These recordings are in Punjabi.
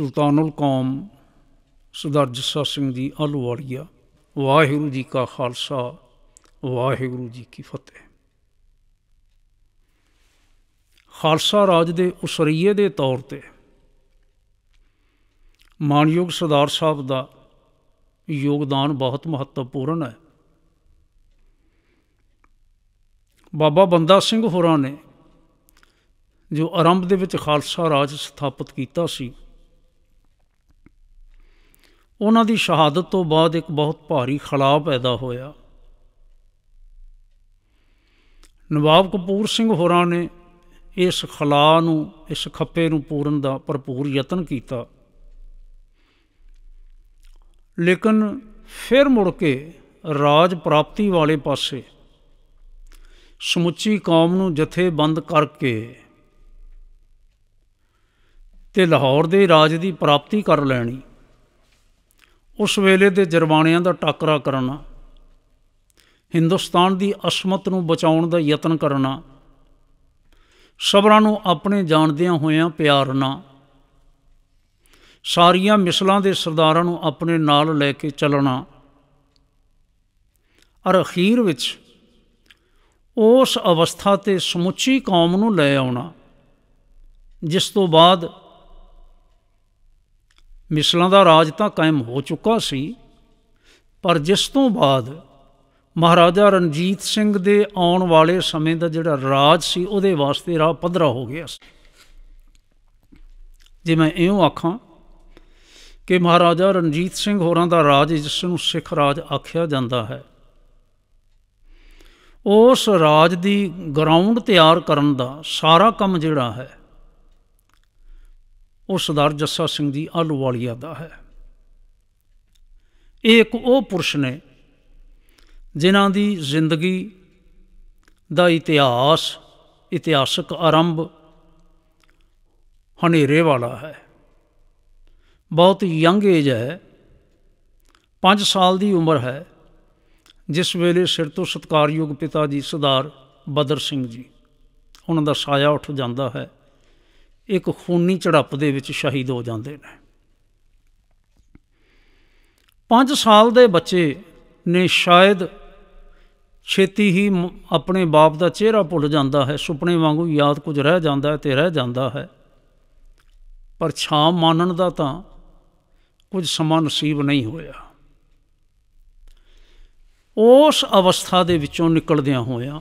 ਸੁਲਤਾਨੁਲ ਕੌਮ ਸਰਦਾਰ ਜੱਸਾ ਸਿੰਘ ਦੀ ਅਲਵਾਰੀਆ ਵਾਹਿਗੁਰੂ ਜੀ ਕਾ ਖਾਲਸਾ ਵਾਹਿਗੁਰੂ ਜੀ ਕੀ ਫਤਿਹ ਖਾਲਸਾ ਰਾਜ ਦੇ ਉਸਰੀਏ ਦੇ ਤੌਰ ਤੇ ਮਾਨਯੋਗ ਸਰਦਾਰ ਸਾਹਿਬ ਦਾ ਯੋਗਦਾਨ ਬਹੁਤ ਮਹੱਤਵਪੂਰਨ ਹੈ ਬਾਬਾ ਬੰਦਾ ਸਿੰਘ ਹੋਰਾਂ ਨੇ ਜੋ ਆਰੰਭ ਦੇ ਵਿੱਚ ਖਾਲਸਾ ਰਾਜ ਸਥਾਪਿਤ ਕੀਤਾ ਸੀ ਉਹਨਾਂ ਦੀ ਸ਼ਹਾਦਤ ਤੋਂ ਬਾਅਦ ਇੱਕ ਬਹੁਤ ਭਾਰੀ ਖਲਾਅ ਪੈਦਾ ਹੋਇਆ ਨਵਾਬ ਕਪੂਰ ਸਿੰਘ ਹੋਰਾਂ ਨੇ ਇਸ ਖਲਾਅ ਨੂੰ ਇਸ ਖੱਪੇ ਨੂੰ ਪੂਰਨ ਦਾ ਭਰਪੂਰ ਯਤਨ ਕੀਤਾ ਲੇਕਿਨ ਫਿਰ ਮੁੜ ਕੇ ਰਾਜ ਪ੍ਰਾਪਤੀ ਵਾਲੇ ਪਾਸੇ ਸਮੁੱਚੀ ਕੌਮ ਨੂੰ ਜਥੇਬੰਦ ਕਰਕੇ ਤੇ ਲਾਹੌਰ ਦੇ ਰਾਜ ਦੀ ਪ੍ਰਾਪਤੀ ਕਰ ਲੈਣੀ ਉਸ ਵੇਲੇ ਦੇ ਜਰਵਾਣਿਆਂ ਦਾ ਟੱਕਰਾ ਕਰਨਾ ਹਿੰਦੁਸਤਾਨ ਦੀ ਅਸਮਤ ਨੂੰ ਬਚਾਉਣ ਦਾ ਯਤਨ ਕਰਨਾ ਸਬਰਾਂ ਨੂੰ ਆਪਣੇ ਜਾਣਦਿਆਂ ਹੋਇਆਂ ਪਿਆਰਨਾ ਸਾਰੀਆਂ ਮਿਸਲਾਂ ਦੇ ਸਰਦਾਰਾਂ ਨੂੰ ਆਪਣੇ ਨਾਲ ਲੈ ਕੇ ਚੱਲਣਾ ਔਰ ਅਖੀਰ ਵਿੱਚ ਉਸ ਅਵਸਥਾ ਤੇ ਸਮੁੱਚੀ ਕੌਮ ਨੂੰ ਲੈ ਆਉਣਾ ਜਿਸ ਤੋਂ ਬਾਅਦ ਮਿਸਲਾਂ ਦਾ ਰਾਜ ਤਾਂ ਕਾਇਮ ਹੋ ਚੁੱਕਾ ਸੀ ਪਰ ਜਿਸ ਤੋਂ ਬਾਅਦ ਮਹਾਰਾਜਾ ਰਣਜੀਤ ਸਿੰਘ ਦੇ ਆਉਣ ਵਾਲੇ ਸਮੇਂ ਦਾ ਜਿਹੜਾ ਰਾਜ ਸੀ ਉਹਦੇ ਵਾਸਤੇ ਰਾਹ ਪੱਧਰਾ ਹੋ ਗਿਆ ਸੀ ਜੇ ਮੈਂ ਇਉਂ ਆਖਾਂ ਕਿ ਮਹਾਰਾਜਾ ਰਣਜੀਤ ਸਿੰਘ ਹੋਰਾਂ ਦਾ ਰਾਜ ਜਿਸ ਨੂੰ ਸਿੱਖ ਰਾਜ ਆਖਿਆ ਜਾਂਦਾ ਹੈ ਉਸ ਰਾਜ ਦੀ ਗਰਾਊਂਡ ਤਿਆਰ ਕਰਨ ਦਾ ਸਾਰਾ ਕੰਮ ਜਿਹੜਾ ਹੈ ਉਹ ਸਰਦਾਰ ਜੱਸਾ ਸਿੰਘ ਦੀ ਆਲੂਵਾਲੀਆ ਦਾ ਹੈ ਇਹ ਇੱਕ ਉਹ ਪੁਰਸ਼ ਨੇ ਜਿਨ੍ਹਾਂ ਦੀ ਜ਼ਿੰਦਗੀ ਦਾ ਇਤਿਹਾਸ ਇਤਿਹਾਸਕ ਆਰੰਭ ਹਨੇਰੇ ਵਾਲਾ ਹੈ ਬਹੁਤ ਯੰਗ ਏਜ ਹੈ 5 ਸਾਲ ਦੀ ਉਮਰ ਹੈ ਜਿਸ ਵੇਲੇ ਸਿਰ ਤੋਂ ਸਤਕਾਰਯੋਗ ਪਿਤਾ ਜੀ ਸਰਦਾਰ ਬਦਰ ਸਿੰਘ ਜੀ ਉਹਨਾਂ ਦਾ ਸਾਇਆ ਉੱਠ ਜਾਂਦਾ ਹੈ ਇੱਕ ਖੂਨੀ ਝੜਪ ਦੇ ਵਿੱਚ ਸ਼ਹੀਦ ਹੋ ਜਾਂਦੇ ਨੇ 5 ਸਾਲ ਦੇ ਬੱਚੇ ਨੇ ਸ਼ਾਇਦ ਛੇਤੀ ਹੀ ਆਪਣੇ ਬਾਪ ਦਾ ਚਿਹਰਾ ਭੁੱਲ ਜਾਂਦਾ ਹੈ ਸੁਪਨੇ ਵਾਂਗੂ ਯਾਦ ਕੁਝ ਰਹਿ ਜਾਂਦਾ ਹੈ ਤੇ ਰਹਿ ਜਾਂਦਾ ਹੈ ਪਰ ਛਾਂ ਮਾਨਣ ਦਾ ਤਾਂ ਕੁਝ ਸਮਾਂ ਨਸੀਬ ਨਹੀਂ ਹੋਇਆ ਉਸ ਅਵਸਥਾ ਦੇ ਵਿੱਚੋਂ ਨਿਕਲਦਿਆਂ ਹੋਇਆਂ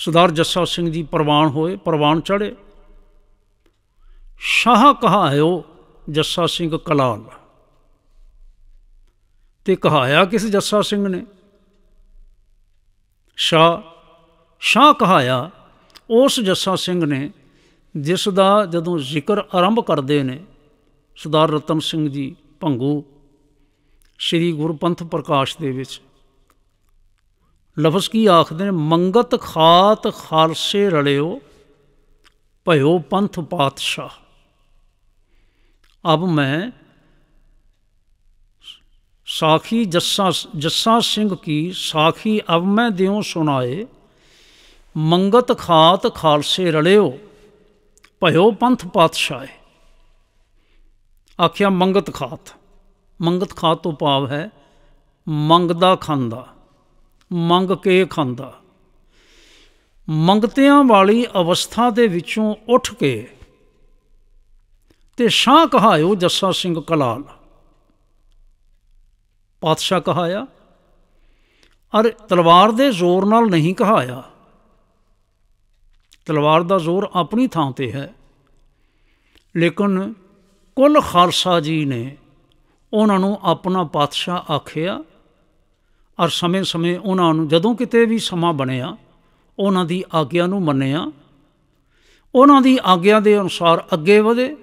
ਸਰਦਾਰ ਜੱਸਾ ਸਿੰਘ ਜੀ ਪ੍ਰਵਾਨ ਹੋਏ ਪ੍ਰਵਾਨ ਚੜੇ ਸ਼ਾਹ ਕਹਾਇਓ ਜੱਸਾ ਸਿੰਘ ਕਲਾਲ ਤੇ ਕਹਾਇਆ ਕਿਸ ਜੱਸਾ ਸਿੰਘ ਨੇ ਸ਼ਾਹ ਸ਼ਾਹ ਕਹਾਇਆ ਉਸ ਜੱਸਾ ਸਿੰਘ ਨੇ ਜਿਸ ਦਾ ਜਦੋਂ ਜ਼ਿਕਰ ਆਰੰਭ ਕਰਦੇ ਨੇ ਸਰਦਾਰ ਰਤਨ ਸਿੰਘ ਜੀ ਭੰਗੂ ਸ੍ਰੀ ਗੁਰਪੰਥ ਪ੍ਰਕਾਸ਼ ਦੇ ਵਿੱਚ ਲਫ਼ਜ਼ ਕੀ ਆਖਦੇ ਨੇ ਮੰਗਤ ਖਾਤ ਖਾਲਸੇ ਰਲਿਓ ਭਇਓ ਪੰਥ ਪਾਤਸ਼ਾਹ ਅਬ ਮੈਂ ਸਾਖੀ ਜੱਸਾ ਜੱਸਾ ਸਿੰਘ ਕੀ ਸਾਖੀ ਅਬ ਮੈਂ ਦਿਉ ਸੁਣਾਏ ਮੰਗਤ ਖਾਤ ਖਾਲਸੇ ਰਲਿਓ ਭਇਓ ਪੰਥ ਪਾਤਸ਼ਾਹ ਆਖਿਆ ਮੰਗਤ ਖਾਤ ਮੰਗਤ ਖਾਤ ਤੋਂ ਭਾਵ ਹੈ ਮੰਗਦਾ ਖੰਦਾ ਮੰਗ ਕੇ ਖਾਂਦਾ ਮੰਗਤਿਆਂ ਵਾਲੀ ਅਵਸਥਾ ਦੇ ਵਿੱਚੋਂ ਉੱਠ ਕੇ ਤੇ ਸ਼ਾਹ ਕਹਾਇਓ ਜੱਸਾ ਸਿੰਘ ਕਲਾਲ ਪਾਤਸ਼ਾਹ ਕਹਾਇਆ ਅਰ ਤਲਵਾਰ ਦੇ ਜ਼ੋਰ ਨਾਲ ਨਹੀਂ ਕਹਾਇਆ ਤਲਵਾਰ ਦਾ ਜ਼ੋਰ ਆਪਣੀ ਥਾਂ ਤੇ ਹੈ ਲੇਕਿਨ ਕੁੱਲ ਖਾਲਸਾ ਜੀ ਨੇ ਉਹਨਾਂ ਨੂੰ ਆਪਣਾ ਪਾਤਸ਼ਾਹ ਆਖਿਆ ਔਰ ਸਮੇਂ-ਸਮੇਂ ਉਹਨਾਂ ਨੂੰ ਜਦੋਂ ਕਿਤੇ ਵੀ ਸਮਾਂ ਬਣਿਆ ਉਹਨਾਂ ਦੀ ਆਗਿਆ ਨੂੰ ਮੰਨਿਆ ਉਹਨਾਂ ਦੀ ਆਗਿਆ ਦੇ ਅਨੁਸਾਰ ਅੱਗੇ ਵਧੇ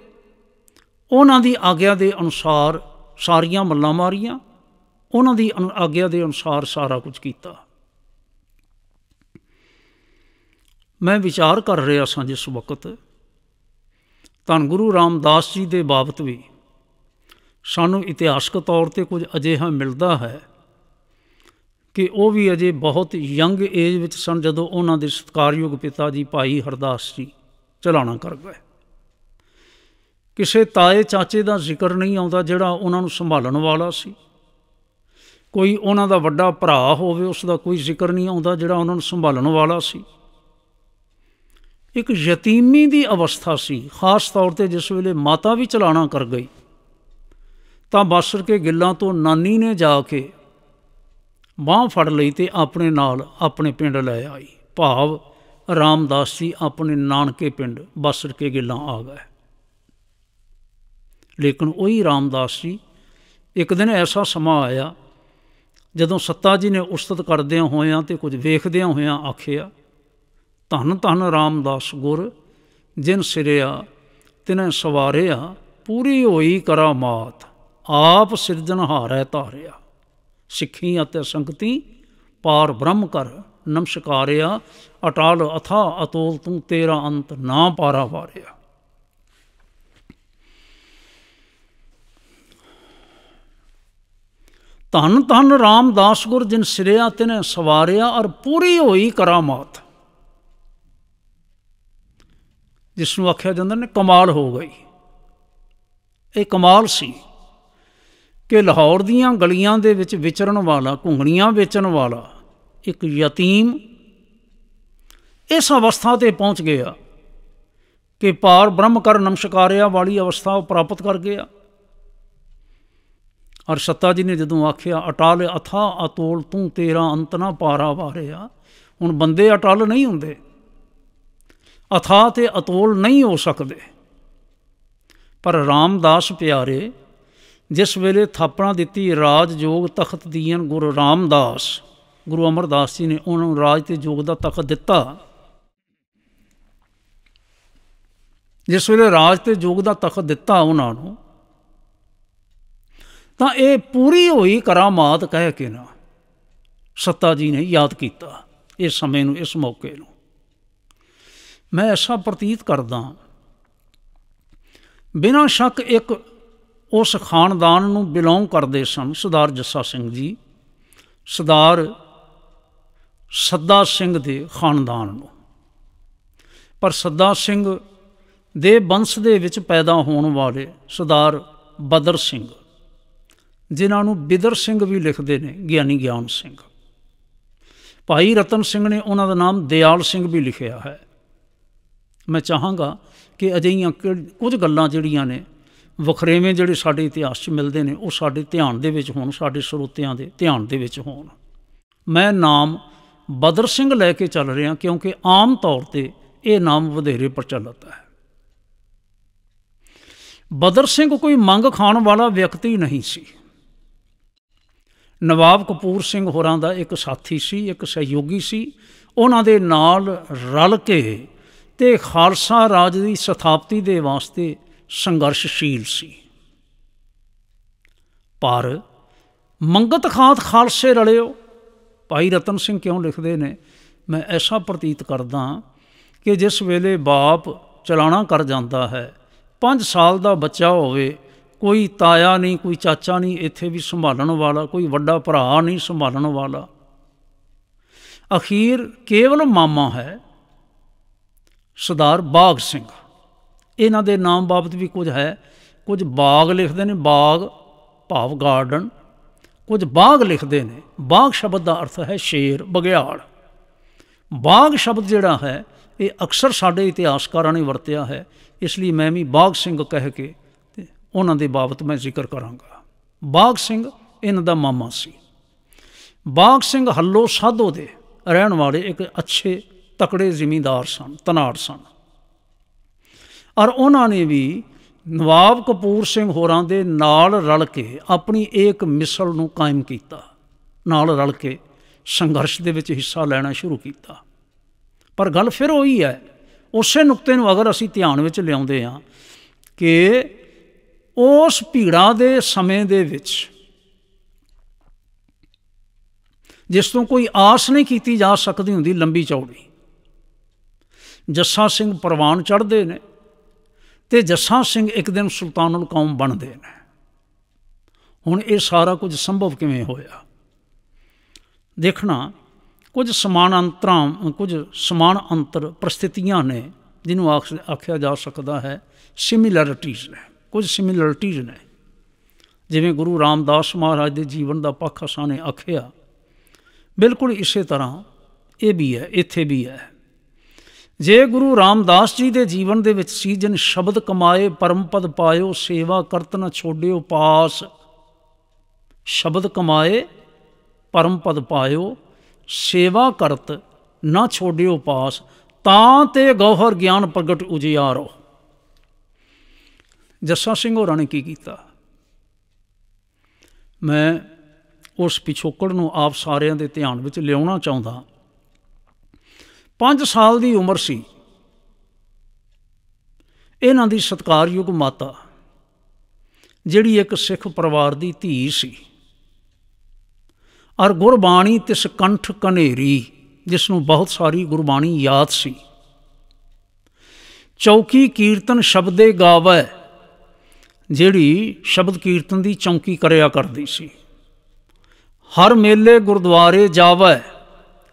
ਉਹਨਾਂ ਦੀ ਆਗਿਆ ਦੇ ਅਨੁਸਾਰ ਸਾਰੀਆਂ ਮੱਲਾਂ ਮਾਰੀਆਂ ਉਹਨਾਂ ਦੀ ਆਗਿਆ ਦੇ ਅਨੁਸਾਰ ਸਾਰਾ ਕੁਝ ਕੀਤਾ ਮੈਂ ਵਿਚਾਰ ਕਰ ਰਿਹਾ ਸਾਂ ਜਿਸ ਵਕਤ ਧੰ ਗੁਰੂ ਰਾਮਦਾਸ ਜੀ ਦੇ ਬਾਬਤ ਵੀ ਸਾਨੂੰ ਇਤਿਹਾਸਕ ਤੌਰ ਤੇ ਕੁਝ ਹਾਂ ਮਿਲਦਾ ਹੈ ਕਿ ਉਹ ਵੀ ਅਜੇ ਬਹੁਤ ਯੰਗ ਏਜ ਵਿੱਚ ਸਨ ਜਦੋਂ ਉਹਨਾਂ ਦੇ ਸਤਕਾਰਯੋਗ ਪਿਤਾ ਜੀ ਭਾਈ ਹਰਦਾਸ ਜੀ ਚਲਾਣਾ ਕਰ ਗਏ ਕਿਸੇ ਤਾਏ ਚਾਚੇ ਦਾ ਜ਼ਿਕਰ ਨਹੀਂ ਆਉਂਦਾ ਜਿਹੜਾ ਉਹਨਾਂ ਨੂੰ ਸੰਭਾਲਣ ਵਾਲਾ ਸੀ ਕੋਈ ਉਹਨਾਂ ਦਾ ਵੱਡਾ ਭਰਾ ਹੋਵੇ ਉਸ ਦਾ ਕੋਈ ਜ਼ਿਕਰ ਨਹੀਂ ਆਉਂਦਾ ਜਿਹੜਾ ਉਹਨਾਂ ਨੂੰ ਸੰਭਾਲਣ ਵਾਲਾ ਸੀ ਇੱਕ ਯਤੀਮੀ ਦੀ ਅਵਸਥਾ ਸੀ ਖਾਸ ਤੌਰ ਤੇ ਜਿਸ ਵੇਲੇ ਮਾਤਾ ਵੀ ਚਲਾਣਾ ਕਰ ਗਈ ਤਾਂ ਬਾਸਰ ਕੇ ਗਿੱਲਾਂ ਤੋਂ ਨਾਨੀ ਨੇ ਜਾ ਕੇ ਬਾਹ ਫੜ ਲਈ ਤੇ ਆਪਣੇ ਨਾਲ ਆਪਣੇ ਪਿੰਡ ਲੈ ਆਈ ਭਾਵ ਰਾਮਦਾਸ ਜੀ ਆਪਣੇ ਨਾਨਕੇ ਪਿੰਡ ਬਸੜ ਕੇ ਗਿੱਲਾਂ ਆ ਗਏ ਲੇਕਿਨ ਉਹੀ ਰਾਮਦਾਸ ਜੀ ਇੱਕ ਦਿਨ ਐਸਾ ਸਮਾਂ ਆਇਆ ਜਦੋਂ ਸੱਤਾ ਜੀ ਨੇ ਉਸਤਤ ਕਰਦੇ ਹੋਇਆਂ ਤੇ ਕੁਝ ਵੇਖਦੇ ਹੋਇਆਂ ਆਖਿਆ ਧੰਨ ਧੰਨ ਰਾਮਦਾਸ ਗੁਰ ਜਿਨ ਸਿਰਿਆ ਤਿਨੇ ਸਵਾਰਿਆ ਪੂਰੀ ਹੋਈ ਕਰਾਮਾਤ ਆਪ ਸਿਰਜਣਹਾਰੈ ਧਾਰਿਆ ਸਿੱਖੀ ਅਤੇ ਸੰਗਤੀ ਪਾਰ ਬ੍ਰਹਮ ਕਰ ਨਮਸਕਾਰਿਆ ਅਟਲ ਅਥਾ ਅਤੋਲ ਤੂੰ ਤੇਰਾ ਅੰਤ ਨਾ ਪਾਰਾ ਵਾਰਿਆ ਧੰਨ ਧੰਨ ਰਾਮਦਾਸ ਗੁਰ ਜਿਨ ਸਿਰਿਆ ਤਿਨੇ ਸਵਾਰਿਆ ਔਰ ਪੂਰੀ ਹੋਈ ਕਰਾਮਾਤ ਜਿਸ ਨੂੰ ਆਖਿਆ ਜਾਂਦਾ ਨੇ ਕਮਾਲ ਹੋ ਗਈ ਇਹ ਕਮਾਲ ਸੀ ਕਿ ਲਾਹੌਰ ਦੀਆਂ ਗਲੀਆਂ ਦੇ ਵਿੱਚ ਵਿਚਰਨ ਵਾਲਾ ਘੁੰਗਣੀਆਂ ਵੇਚਣ ਵਾਲਾ ਇੱਕ ਯਤੀਮ ਇਸ ਅਵਸਥਾ ਤੇ ਪਹੁੰਚ ਗਿਆ ਕਿ ਪਾਰ ਬ੍ਰਹਮ ਕਰ ਨਮਸਕਾਰਿਆ ਵਾਲੀ ਅਵਸਥਾ ਉਹ ਪ੍ਰਾਪਤ ਕਰ ਗਿਆ ਔਰ ਸੱਤਾ ਜੀ ਨੇ ਜਦੋਂ ਆਖਿਆ ਅਟਾਲ ਅਥਾ ਅਤੋਲ ਤੂੰ ਤੇਰਾ ਅੰਤ ਨਾ ਪਾਰਾ ਵਾਰਿਆ ਹੁਣ ਬੰਦੇ ਅਟਲ ਨਹੀਂ ਹੁੰਦੇ ਅਥਾ ਤੇ ਅਤੋਲ ਨਹੀਂ ਹੋ ਸਕਦੇ ਪਰ ਰਾਮਦਾਸ ਪਿਆਰੇ ਜਿਸ ਵੇਲੇ ਥਾਪਣਾ ਦਿੱਤੀ ਰਾਜ ਜੋਗ ਤਖਤ ਦੀਨ ਗੁਰੂ ਰਾਮਦਾਸ ਗੁਰੂ ਅਮਰਦਾਸ ਜੀ ਨੇ ਉਹਨਾਂ ਨੂੰ ਰਾਜ ਤੇ ਜੋਗ ਦਾ ਤਖਤ ਦਿੱਤਾ ਜਿਸ ਵੇਲੇ ਰਾਜ ਤੇ ਜੋਗ ਦਾ ਤਖਤ ਦਿੱਤਾ ਉਹਨਾਂ ਨੂੰ ਤਾਂ ਇਹ ਪੂਰੀ ਹੋਈ ਕਰਾਮਾਤ ਕਹਿ ਕੇ ਨਾ ਸੱਤਾ ਜੀ ਨੇ ਯਾਦ ਕੀਤਾ ਇਸ ਸਮੇਂ ਨੂੰ ਇਸ ਮੌਕੇ ਨੂੰ ਮੈਂ ਐਸਾ ਪ੍ਰਤੀਤ ਕਰਦਾ ਬਿਨਾਂ ਸ਼ੱਕ ਇੱਕ ਉਸ ਖਾਨਦਾਨ ਨੂੰ ਬਿਲੋਂਗ ਕਰਦੇ ਸਨ ਸਰਦਾਰ ਜੱਸਾ ਸਿੰਘ ਜੀ ਸਰਦਾਰ ਸੱਦਾ ਸਿੰਘ ਦੇ ਖਾਨਦਾਨ ਨੂੰ ਪਰ ਸੱਦਾ ਸਿੰਘ ਦੇ ਵੰਸ਼ ਦੇ ਵਿੱਚ ਪੈਦਾ ਹੋਣ ਵਾਲੇ ਸਰਦਾਰ ਬਦਰ ਸਿੰਘ ਜਿਨ੍ਹਾਂ ਨੂੰ ਬਿਦਰ ਸਿੰਘ ਵੀ ਲਿਖਦੇ ਨੇ ਗਿਆਨੀ ਗਿਆਨ ਸਿੰਘ ਭਾਈ ਰਤਨ ਸਿੰਘ ਨੇ ਉਹਨਾਂ ਦਾ ਨਾਮ ਦਿਆਲ ਸਿੰਘ ਵੀ ਲਿਖਿਆ ਹੈ ਮੈਂ ਚਾਹਾਂਗਾ ਕਿ ਅਜਿਹੀਆਂ ਕੁਝ ਗੱਲਾਂ ਜਿਹੜੀਆਂ ਨੇ ਵਖਰੇਵੇਂ ਜਿਹੜੇ ਸਾਡੇ ਇਤਿਹਾਸ 'ਚ ਮਿਲਦੇ ਨੇ ਉਹ ਸਾਡੇ ਧਿਆਨ ਦੇ ਵਿੱਚ ਹੋਣ ਸਾਡੇ ਸਰੋਤਿਆਂ ਦੇ ਧਿਆਨ ਦੇ ਵਿੱਚ ਹੋਣ ਮੈਂ ਨਾਮ ਬਦਰ ਸਿੰਘ ਲੈ ਕੇ ਚੱਲ ਰਿਹਾ ਕਿਉਂਕਿ ਆਮ ਤੌਰ ਤੇ ਇਹ ਨਾਮ ਵਧੇਰੇ ਪ੍ਰਚਲਿਤ ਹੈ ਬਦਰ ਸਿੰਘ ਕੋਈ ਮੰਗ ਖਾਣ ਵਾਲਾ ਵਿਅਕਤੀ ਨਹੀਂ ਸੀ ਨਵਾਬ ਕਪੂਰ ਸਿੰਘ ਹੋਰਾਂ ਦਾ ਇੱਕ ਸਾਥੀ ਸੀ ਇੱਕ ਸਹਿਯੋਗੀ ਸੀ ਉਹਨਾਂ ਦੇ ਨਾਲ ਰਲ ਕੇ ਤੇ ਖਾਲਸਾ ਰਾਜ ਦੀ ਸਥਾਪਤੀ ਦੇ ਵਾਸਤੇ ਸੰਘਰਸ਼ਸ਼ੀਲ ਸੀ ਪਰ ਮੰਗਤ ਖਾਤ ਖਾਲਸੇ ਰਲਿਓ ਭਾਈ ਰਤਨ ਸਿੰਘ ਕਿਉਂ ਲਿਖਦੇ ਨੇ ਮੈਂ ਐਸਾ ਪ੍ਰਤੀਤ ਕਰਦਾ ਕਿ ਜਿਸ ਵੇਲੇ ਬਾਪ ਚਲਾਣਾ ਕਰ ਜਾਂਦਾ ਹੈ 5 ਸਾਲ ਦਾ ਬੱਚਾ ਹੋਵੇ ਕੋਈ ਤਾਇਆ ਨਹੀਂ ਕੋਈ ਚਾਚਾ ਨਹੀਂ ਇੱਥੇ ਵੀ ਸੰਭਾਲਣ ਵਾਲਾ ਕੋਈ ਵੱਡਾ ਭਰਾ ਨਹੀਂ ਸੰਭਾਲਣ ਵਾਲਾ ਅਖੀਰ ਕੇਵਲ ਮਾਮਾ ਹੈ ਸਰਦਾਰ ਬਾਗ ਸਿੰਘ ਇਹਨਾਂ ਦੇ ਨਾਮ ਬਾਬਤ ਵੀ ਕੁਝ ਹੈ ਕੁਝ ਬਾਗ ਲਿਖਦੇ ਨੇ ਬਾਗ ਭਾਵ ਗਾਰਡਨ ਕੁਝ ਬਾਗ ਲਿਖਦੇ ਨੇ ਬਾਗ ਸ਼ਬਦ ਦਾ ਅਰਥ ਹੈ ਸ਼ੇਰ ਬਗਿਆੜ ਬਾਗ ਸ਼ਬਦ ਜਿਹੜਾ ਹੈ ਇਹ ਅਕਸਰ ਸਾਡੇ ਇਤਿਹਾਸਕਾਰਾਂ ਨੇ ਵਰਤਿਆ ਹੈ ਇਸ ਲਈ ਮੈਂ ਵੀ ਬਾਗ ਸਿੰਘ ਕਹਿ ਕੇ ਤੇ ਉਹਨਾਂ ਦੇ ਬਾਬਤ ਮੈਂ ਜ਼ਿਕਰ ਕਰਾਂਗਾ ਬਾਗ ਸਿੰਘ ਇਹਨਾਂ ਦਾ ਮਾਮਾ ਸੀ ਬਾਗ ਸਿੰਘ ਹੱਲੋ ਸਾਧੋ ਦੇ ਰਹਿਣ ਵਾਲੇ ਇੱਕ ਅੱਛੇ ਤਕੜੇ ਜ਼ਿਮੀਂਦਾਰ ਸਨ ਤਨਾੜ ਸਨ ਔਰ ਉਹਨਾਂ ਨੇ ਵੀ ਨਵਾਬ ਕਪੂਰ ਸਿੰਘ ਹੋਰਾਂ ਦੇ ਨਾਲ ਰਲ ਕੇ ਆਪਣੀ ਏਕ ਮਿਸਲ ਨੂੰ ਕਾਇਮ ਕੀਤਾ ਨਾਲ ਰਲ ਕੇ ਸੰਘਰਸ਼ ਦੇ ਵਿੱਚ ਹਿੱਸਾ ਲੈਣਾ ਸ਼ੁਰੂ ਕੀਤਾ ਪਰ ਗੱਲ ਫਿਰ ਉਹੀ ਹੈ ਉਸੇ ਨੁਕਤੇ ਨੂੰ ਅਗਰ ਅਸੀਂ ਧਿਆਨ ਵਿੱਚ ਲਿਆਉਂਦੇ ਹਾਂ ਕਿ ਉਸ ਭੀੜਾ ਦੇ ਸਮੇਂ ਦੇ ਵਿੱਚ ਜਿਸ ਤੋਂ ਕੋਈ ਆਸ ਨਹੀਂ ਕੀਤੀ ਜਾ ਸਕਦੀ ਹੁੰਦੀ ਲੰਬੀ ਚੌੜੀ ਜੱਸਾ ਸਿੰਘ ਪ੍ਰਵਾਨ ਚੜਦੇ ਨੇ ਤੇ ਜੱਸਾ ਸਿੰਘ ਇੱਕ ਦਿਨ ਸੁਲਤਾਨੁਲ ਕੌਮ ਬਣਦੇ ਨੇ ਹੁਣ ਇਹ ਸਾਰਾ ਕੁਝ ਸੰਭਵ ਕਿਵੇਂ ਹੋਇਆ ਦੇਖਣਾ ਕੁਝ ਸਮਾਨ ਅੰਤਰਾਂ ਕੁਝ ਸਮਾਨ ਅੰਤਰ ਪ੍ਰਸਥਿਤੀਆਂ ਨੇ ਜਿਹਨੂੰ ਆਖਿਆ ਜਾ ਸਕਦਾ ਹੈ ਸਿਮਿਲਰਿਟੀਜ਼ ਨੇ ਕੁਝ ਸਿਮਿਲਰਿਟੀਜ਼ ਨੇ ਜਿਵੇਂ ਗੁਰੂ ਰਾਮਦਾਸ ਮਹਾਰਾਜ ਦੇ ਜੀਵਨ ਦਾ ਪੱਖ ਅਸਾਂ ਨੇ ਆਖਿਆ ਬਿਲਕੁਲ ਇਸੇ ਤਰ੍ਹਾਂ ਇਹ ਵੀ ਹੈ ਇੱਥੇ ਵੀ ਹੈ ਜੇ ਗੁਰੂ ਰਾਮਦਾਸ ਜੀ ਦੇ ਜੀਵਨ ਦੇ ਵਿੱਚ ਸੀ ਜਨ ਸ਼ਬਦ ਕਮਾਏ ਪਰਮ ਪਦ ਪਾਇਓ ਸੇਵਾ ਕਰਤ ਨ ਛੋੜਿਓ ਪਾਸ ਸ਼ਬਦ ਕਮਾਏ ਪਰਮ ਪਦ ਪਾਇਓ ਸੇਵਾ ਕਰਤ ਨ ਛੋੜਿਓ ਪਾਸ ਤਾਂ ਤੇ ਗੌਹਰ ਗਿਆਨ ਪ੍ਰਗਟ ਉਜਿਆਰੋ ਜੱਸਾ ਸਿੰਘ ਹੋਰਾਂ ਨੇ ਕੀ ਕੀਤਾ ਮੈਂ ਉਸ ਪਿਛੋਕੜ ਨੂੰ ਆਪ ਸਾਰਿਆਂ ਦੇ ਧਿਆਨ ਵਿੱਚ ਲਿਆਉਣਾ ਚਾਹੁੰਦਾ 5 ਸਾਲ ਦੀ ਉਮਰ ਸੀ ਇਹਨਾਂ ਦੀ ਸਤਕਾਰਯੋਗ ਮਾਤਾ ਜਿਹੜੀ ਇੱਕ ਸਿੱਖ ਪਰਿਵਾਰ ਦੀ ਧੀ ਸੀ ਔਰ ਗੁਰਬਾਣੀ ਤਿਸ ਕੰਠ ਕਨੇਰੀ ਜਿਸ ਨੂੰ ਬਹੁਤ ਸਾਰੀ ਗੁਰਬਾਣੀ ਯਾਦ ਸੀ ਚੌਕੀ ਕੀਰਤਨ ਸ਼ਬਦੇ ਗਾਵੇ ਜਿਹੜੀ ਸ਼ਬਦ ਕੀਰਤਨ ਦੀ ਚੌਕੀ ਕਰਿਆ ਕਰਦੀ ਸੀ ਹਰ ਮੇਲੇ ਗੁਰਦੁਆਰੇ ਜਾਵੇ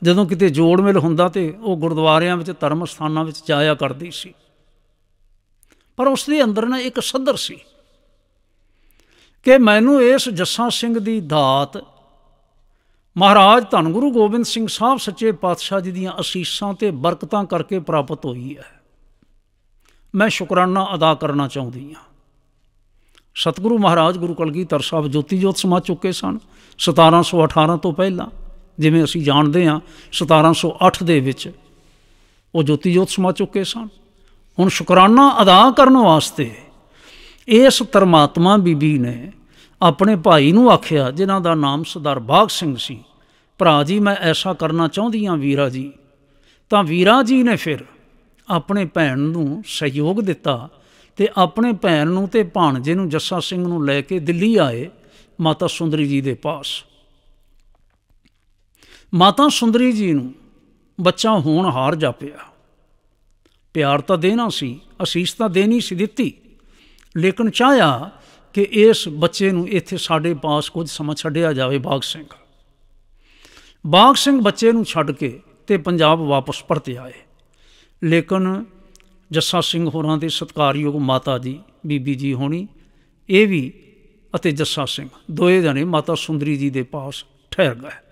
ਜਦੋਂ ਕਿਤੇ ਜੋੜ ਮਿਲ ਹੁੰਦਾ ਤੇ ਉਹ ਗੁਰਦੁਆਰਿਆਂ ਵਿੱਚ ਧਰਮ ਸਥਾਨਾਂ ਵਿੱਚ ਜਾਇਆ ਕਰਦੀ ਸੀ ਪਰ ਉਸ ਦੇ ਅੰਦਰ ਨਾ ਇੱਕ ਸੱਦਰ ਸੀ ਕਿ ਮੈਨੂੰ ਇਸ ਜੱਸਾ ਸਿੰਘ ਦੀ ਦਾਤ ਮਹਾਰਾਜ ਧੰਨ ਗੁਰੂ ਗੋਬਿੰਦ ਸਿੰਘ ਸਾਹਿਬ ਸੱਚੇ ਪਾਤਸ਼ਾਹ ਜੀ ਦੀਆਂ ਅਸੀਸਾਂ ਤੇ ਬਰਕਤਾਂ ਕਰਕੇ ਪ੍ਰਾਪਤ ਹੋਈ ਹੈ ਮੈਂ ਸ਼ੁਕਰਾਨਾ ਅਦਾ ਕਰਨਾ ਚਾਹੁੰਦੀ ਹਾਂ ਸਤਿਗੁਰੂ ਮਹਾਰਾਜ ਗੁਰੂ ਕਲਗੀਧਰ ਸਾਹਿਬ ਜੋਤੀ ਜੋਤ ਸਮਾ ਚੁੱਕੇ ਸਨ 1718 ਤੋਂ ਪਹਿਲਾਂ ਜਿਵੇਂ ਅਸੀਂ ਜਾਣਦੇ ਹਾਂ 1708 ਦੇ ਵਿੱਚ ਉਹ ਜੋਤੀ ਜੋਤ ਸਮਾ ਚੁੱਕੇ ਸਨ ਹੁਣ ਸ਼ੁਕਰਾਨਾ ਅਦਾ ਕਰਨ ਵਾਸਤੇ ਇਸ ਪਰਮਾਤਮਾ ਬੀਬੀ ਨੇ ਆਪਣੇ ਭਾਈ ਨੂੰ ਆਖਿਆ ਜਿਨ੍ਹਾਂ ਦਾ ਨਾਮ ਸਰਦਾਰ ਬਾਗ ਸਿੰਘ ਸੀ ਭਰਾ ਜੀ ਮੈਂ ਐਸਾ ਕਰਨਾ ਚਾਹੁੰਦੀ ਹਾਂ ਵੀਰਾ ਜੀ ਤਾਂ ਵੀਰਾ ਜੀ ਨੇ ਫਿਰ ਆਪਣੇ ਭੈਣ ਨੂੰ ਸਹਿਯੋਗ ਦਿੱਤਾ ਤੇ ਆਪਣੇ ਭੈਣ ਨੂੰ ਤੇ ਭਾਣਜੇ ਨੂੰ ਜੱਸਾ ਸਿੰਘ ਨੂੰ ਲੈ ਕੇ ਦਿੱਲੀ ਆਏ ਮਾਤਾ ਸੁੰਦਰੀ ਜੀ ਦੇ ਪਾਸ ਮਾਤਾ ਸੁੰਦਰੀ ਜੀ ਨੂੰ ਬੱਚਾ ਹੋਣ ਹਾਰ ਜਾਪਿਆ ਪਿਆਰ ਤਾਂ ਦੇਣਾ ਸੀ ਅਸੀਸ ਤਾਂ ਦੇਣੀ ਸੀ ਦਿੱਤੀ ਲੇਕਿਨ ਚਾਹਿਆ ਕਿ ਇਸ ਬੱਚੇ ਨੂੰ ਇੱਥੇ ਸਾਡੇ ਪਾਸ ਕੁਝ ਸਮਾਂ ਛੱਡਿਆ ਜਾਵੇ ਬਾਗ ਸਿੰਘ ਬਾਗ ਸਿੰਘ ਬੱਚੇ ਨੂੰ ਛੱਡ ਕੇ ਤੇ ਪੰਜਾਬ ਵਾਪਸ ਪਰਤ ਆਏ ਲੇਕਿਨ ਜੱਸਾ ਸਿੰਘ ਹੋਰਾਂ ਦੇ ਸਤਕਾਰਯੋਗ ਮਾਤਾ ਜੀ ਬੀਬੀ ਜੀ ਹੋਣੀ ਇਹ ਵੀ ਅਤੇ ਜੱਸਾ ਸਿੰਘ ਦੋਏ ਜਣੇ ਮਾਤਾ ਸੁੰਦਰੀ ਜੀ ਦੇ ਪਾਸ ਠਹਿਰ ਗਏ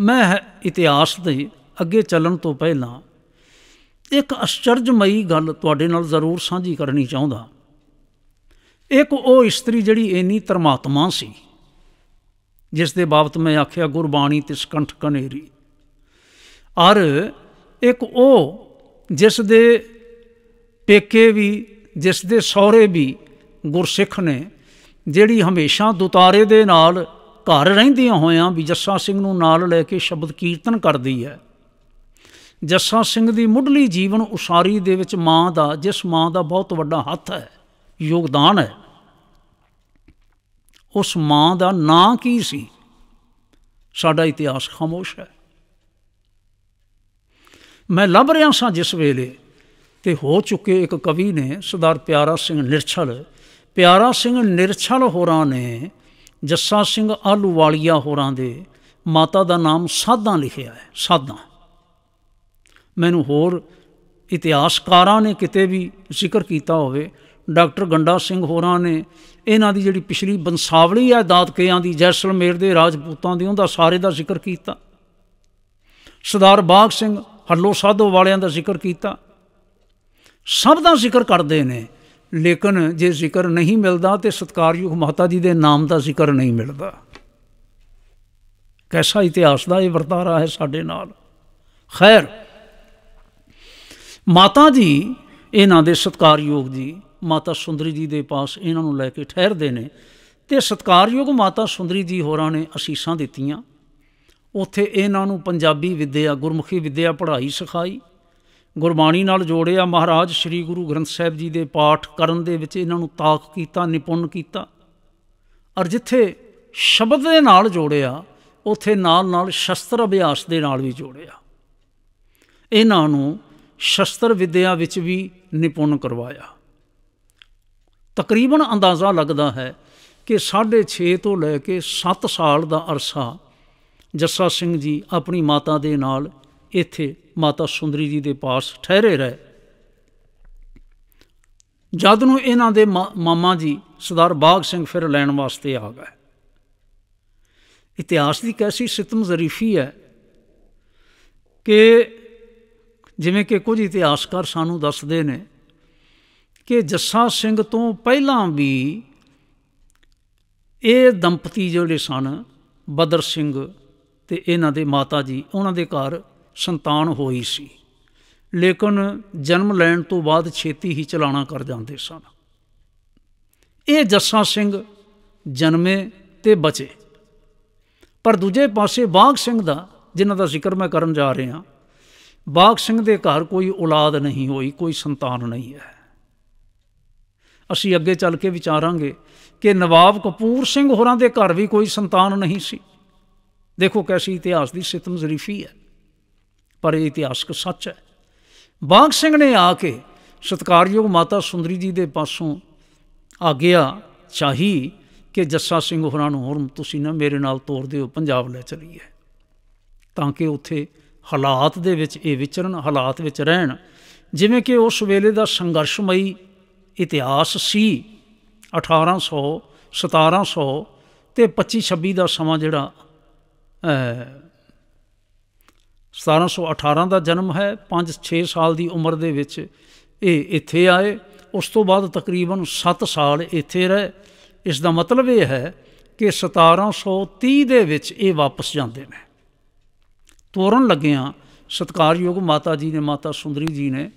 ਮੈਂ ਇਤਿਹਾਸ ਦੇ ਅੱਗੇ ਚੱਲਣ ਤੋਂ ਪਹਿਲਾਂ ਇੱਕ ਅਚਰਜਮਈ ਗੱਲ ਤੁਹਾਡੇ ਨਾਲ ਜ਼ਰੂਰ ਸਾਂਝੀ ਕਰਨੀ ਚਾਹੁੰਦਾ ਇੱਕ ਉਹ ਇਸਤਰੀ ਜਿਹੜੀ ਇੰਨੀ ਧਰਮਾਤਮਾ ਸੀ ਜਿਸ ਦੇ ਬਾਬਤ ਮੈਂ ਆਖਿਆ ਗੁਰਬਾਣੀ ਤੇ ਸਕੰਠ ਕਨੇਰੀ ਔਰ ਇੱਕ ਉਹ ਜਿਸ ਦੇ ਪੇਕੇ ਵੀ ਜਿਸ ਦੇ ਸਹੁਰੇ ਵੀ ਗੁਰਸਿੱਖ ਨੇ ਜਿਹੜੀ ਹਮੇਸ਼ਾ ਦੁਤਾਰੇ ਦੇ ਨਾਲ ਘਰ ਰਹਿੰਦੀਆਂ ਹੋਇਆਂ ਵੀ ਜੱਸਾ ਸਿੰਘ ਨੂੰ ਨਾਲ ਲੈ ਕੇ ਸ਼ਬਦ ਕੀਰਤਨ ਕਰਦੀ ਹੈ ਜੱਸਾ ਸਿੰਘ ਦੀ ਮੁੱਢਲੀ ਜੀਵਨ ਉਸਾਰੀ ਦੇ ਵਿੱਚ ਮਾਂ ਦਾ ਜਿਸ ਮਾਂ ਦਾ ਬਹੁਤ ਵੱਡਾ ਹੱਥ ਹੈ ਯੋਗਦਾਨ ਹੈ ਉਸ ਮਾਂ ਦਾ ਨਾਂ ਕੀ ਸੀ ਸਾਡਾ ਇਤਿਹਾਸ ਖਾਮੋਸ਼ ਹੈ ਮੈਂ ਲੱਭ ਰਿਹਾ ਸਾਂ ਜਿਸ ਵੇਲੇ ਤੇ ਹੋ ਚੁੱਕੇ ਇੱਕ ਕਵੀ ਨੇ ਸਰਦਾਰ ਪਿਆਰਾ ਸਿੰਘ ਨਿਰਛਲ ਪਿਆਰਾ ਸਿੰਘ ਨਿਰਛਲ ਹੋਰਾਂ ਨੇ ਜੱਸਾ ਸਿੰਘ ਆਲੂਵਾਲੀਆ ਹੋਰਾਂ ਦੇ ਮਾਤਾ ਦਾ ਨਾਮ ਸਾਧਾਂ ਲਿਖਿਆ ਹੈ ਸਾਧਾਂ ਮੈਨੂੰ ਹੋਰ ਇਤਿਹਾਸਕਾਰਾਂ ਨੇ ਕਿਤੇ ਵੀ ਜ਼ਿਕਰ ਕੀਤਾ ਹੋਵੇ ਡਾਕਟਰ ਗੰਡਾ ਸਿੰਘ ਹੋਰਾਂ ਨੇ ਇਹਨਾਂ ਦੀ ਜਿਹੜੀ ਪਿਛਲੀ ਬੰਸਾਵਲੀ ਹੈ ਦਾਤਕਿਆਂ ਦੀ ਜੈਸਲਮੇਰ ਦੇ ਰਾਜਪੂਤਾਂ ਦੀ ਉਹਦਾ ਸਾਰੇ ਦਾ ਜ਼ਿਕਰ ਕੀਤਾ ਸਰਦਾਰ ਬਾਗ ਸਿੰਘ ਹੱਲੋ ਸਾਧੋ ਵਾਲਿਆਂ ਦਾ ਜ਼ਿਕਰ ਕੀਤਾ ਸਭ ਦਾ ਜ਼ਿਕਰ ਕਰਦੇ ਨੇ ਲੇਕਿਨ ਜੇ ਜ਼ਿਕਰ ਨਹੀਂ ਮਿਲਦਾ ਤੇ ਸਤਕਾਰਯੋਗ ਮਾਤਾ ਜੀ ਦੇ ਨਾਮ ਦਾ ਜ਼ਿਕਰ ਨਹੀਂ ਮਿਲਦਾ ਕੈਸਾ ਇਤਿਹਾਸ ਦਾ ਇਹ ਵਰਤਾਰਾ ਹੈ ਸਾਡੇ ਨਾਲ ਖੈਰ ਮਾਤਾ ਜੀ ਇਹਨਾਂ ਦੇ ਸਤਕਾਰਯੋਗ ਜੀ ਮਾਤਾ ਸੁੰਦਰੀ ਜੀ ਦੇ ਪਾਸ ਇਹਨਾਂ ਨੂੰ ਲੈ ਕੇ ਠਹਿਰਦੇ ਨੇ ਤੇ ਸਤਕਾਰਯੋਗ ਮਾਤਾ ਸੁੰਦਰੀ ਜੀ ਹੋਰਾਂ ਨੇ ਅਸੀਸਾਂ ਦਿੱਤੀਆਂ ਉੱਥੇ ਇਹਨਾਂ ਨੂੰ ਪੰਜਾਬੀ ਵਿੱਦਿਆ ਗੁਰਮੁਖੀ ਵਿੱਦਿਆ ਪੜ੍ਹਾਈ ਸਿਖਾਈ ਗੁਰਬਾਣੀ ਨਾਲ ਜੋੜਿਆ ਮਹਾਰਾਜ ਸ੍ਰੀ ਗੁਰੂ ਗ੍ਰੰਥ ਸਾਹਿਬ ਜੀ ਦੇ ਪਾਠ ਕਰਨ ਦੇ ਵਿੱਚ ਇਹਨਾਂ ਨੂੰ ਤਾਕ ਕੀਤਾ ਨਿਪੁੰਨ ਕੀਤਾ ਔਰ ਜਿੱਥੇ ਸ਼ਬਦ ਦੇ ਨਾਲ ਜੋੜਿਆ ਉਥੇ ਨਾਲ-ਨਾਲ ਸ਼ਸਤਰ ਅਭਿਆਸ ਦੇ ਨਾਲ ਵੀ ਜੋੜਿਆ ਇਹਨਾਂ ਨੂੰ ਸ਼ਸਤਰ ਵਿਦਿਆ ਵਿੱਚ ਵੀ ਨਿਪੁੰਨ ਕਰਵਾਇਆ ਤਕਰੀਬਨ ਅੰਦਾਜ਼ਾ ਲੱਗਦਾ ਹੈ ਕਿ 6.5 ਤੋਂ ਲੈ ਕੇ 7 ਸਾਲ ਦਾ ਅਰਸਾ ਜੱਸਾ ਸਿੰਘ ਜੀ ਆਪਣੀ ਮਾਤਾ ਦੇ ਨਾਲ ਇੱਥੇ ਮਾਤਾ ਸੁੰਦਰੀ ਜੀ ਦੇ ਪਾਸ ਠਹਿਰੇ ਰਹੇ ਜਦ ਨੂੰ ਇਹਨਾਂ ਦੇ ਮਾਮਾ ਜੀ ਸਰਦਾਰ ਬਾਗ ਸਿੰਘ ਫਿਰ ਲੈਣ ਵਾਸਤੇ ਆ ਗਏ ਇਤਿਹਾਸ ਦੀ ਕੈਸੀ ਸਿਤਮ ਜ਼ਰੀਫੀ ਹੈ ਕਿ ਜਿਵੇਂ ਕਿ ਕੁਝ ਇਤਿਹਾਸਕਾਰ ਸਾਨੂੰ ਦੱਸਦੇ ਨੇ ਕਿ ਜੱਸਾ ਸਿੰਘ ਤੋਂ ਪਹਿਲਾਂ ਵੀ ਇਹ ਦੰਪਤੀ ਜਿਹੜੇ ਸਨ ਬਦਰ ਸਿੰਘ ਤੇ ਇਹਨਾਂ ਦੇ ਮਾਤਾ ਜੀ ਉਹਨਾਂ ਦੇ ਘਰ ਸੰਤਾਨ ਹੋਈ ਸੀ ਲੇਕਿਨ ਜਨਮ ਲੈਣ ਤੋਂ ਬਾਅਦ ਛੇਤੀ ਹੀ ਚਲਾਣਾ ਕਰ ਜਾਂਦੇ ਸਨ ਇਹ ਜੱਸਾ ਸਿੰਘ ਜਨਮੇ ਤੇ ਬਚੇ ਪਰ ਦੂਜੇ ਪਾਸੇ ਬਾਗ ਸਿੰਘ ਦਾ ਜਿਨ੍ਹਾਂ ਦਾ ਜ਼ਿਕਰ ਮੈਂ ਕਰਨ ਜਾ ਰਿਹਾ ਬਾਗ ਸਿੰਘ ਦੇ ਘਰ ਕੋਈ ਔਲਾਦ ਨਹੀਂ ਹੋਈ ਕੋਈ ਸੰਤਾਨ ਨਹੀਂ ਹੈ ਅਸੀਂ ਅੱਗੇ ਚੱਲ ਕੇ ਵਿਚਾਰਾਂਗੇ ਕਿ ਨਵਾਬ ਕਪੂਰ ਸਿੰਘ ਹੋਰਾਂ ਦੇ ਘਰ ਵੀ ਕੋਈ ਸੰਤਾਨ ਨਹੀਂ ਸੀ ਦੇਖੋ ਕੈਸੀ ਇਤਿਹਾਸ ਦੀ ਸਿਤਮ ਜ਼ਰੀਫੀ ਹੈ ਪਰ ਇਹ ਇਤਿਹਾਸਕ ਸੱਚ ਹੈ ਬਾਗ ਸਿੰਘ ਨੇ ਆ ਕੇ ਸਤਕਾਰਯੋਗ ਮਾਤਾ ਸੁੰਦਰੀ ਜੀ ਦੇ ਪਾਸੋਂ ਆ ਗਿਆ ਚਾਹੀ ਕਿ ਜੱਸਾ ਸਿੰਘ ਹੋਰਾਂ ਨੂੰ ਹੋਰ ਤੁਸੀਂ ਨਾ ਮੇਰੇ ਨਾਲ ਤੋਰ ਦਿਓ ਪੰਜਾਬ ਲੈ ਚਲੀਏ ਤਾਂ ਕਿ ਉੱਥੇ ਹਾਲਾਤ ਦੇ ਵਿੱਚ ਇਹ ਵਿਚਰਨ ਹਾਲਾਤ ਵਿੱਚ ਰਹਿਣ ਜਿਵੇਂ ਕਿ ਉਸ ਵੇਲੇ ਦਾ ਸੰਘਰਸ਼ਮਈ ਇਤਿਹਾਸ ਸੀ 1800 1700 ਤੇ 25 26 ਦਾ ਸਮਾਂ ਜਿਹੜਾ 1718 ਦਾ ਜਨਮ ਹੈ 5-6 ਸਾਲ ਦੀ ਉਮਰ ਦੇ ਵਿੱਚ ਇਹ ਇੱਥੇ ਆਏ ਉਸ ਤੋਂ ਬਾਅਦ ਤਕਰੀਬਨ 7 ਸਾਲ ਇੱਥੇ ਰਹੇ ਇਸ ਦਾ ਮਤਲਬ ਇਹ ਹੈ ਕਿ 1730 ਦੇ ਵਿੱਚ ਇਹ ਵਾਪਸ ਜਾਂਦੇ ਨੇ ਤੋਰਨ ਲੱਗਿਆਂ ਸਤਕਾਰਯੋਗ ਮਾਤਾ ਜੀ ਨੇ ਮਾਤਾ ਸੁੰਦਰੀ ਜੀ ਨੇ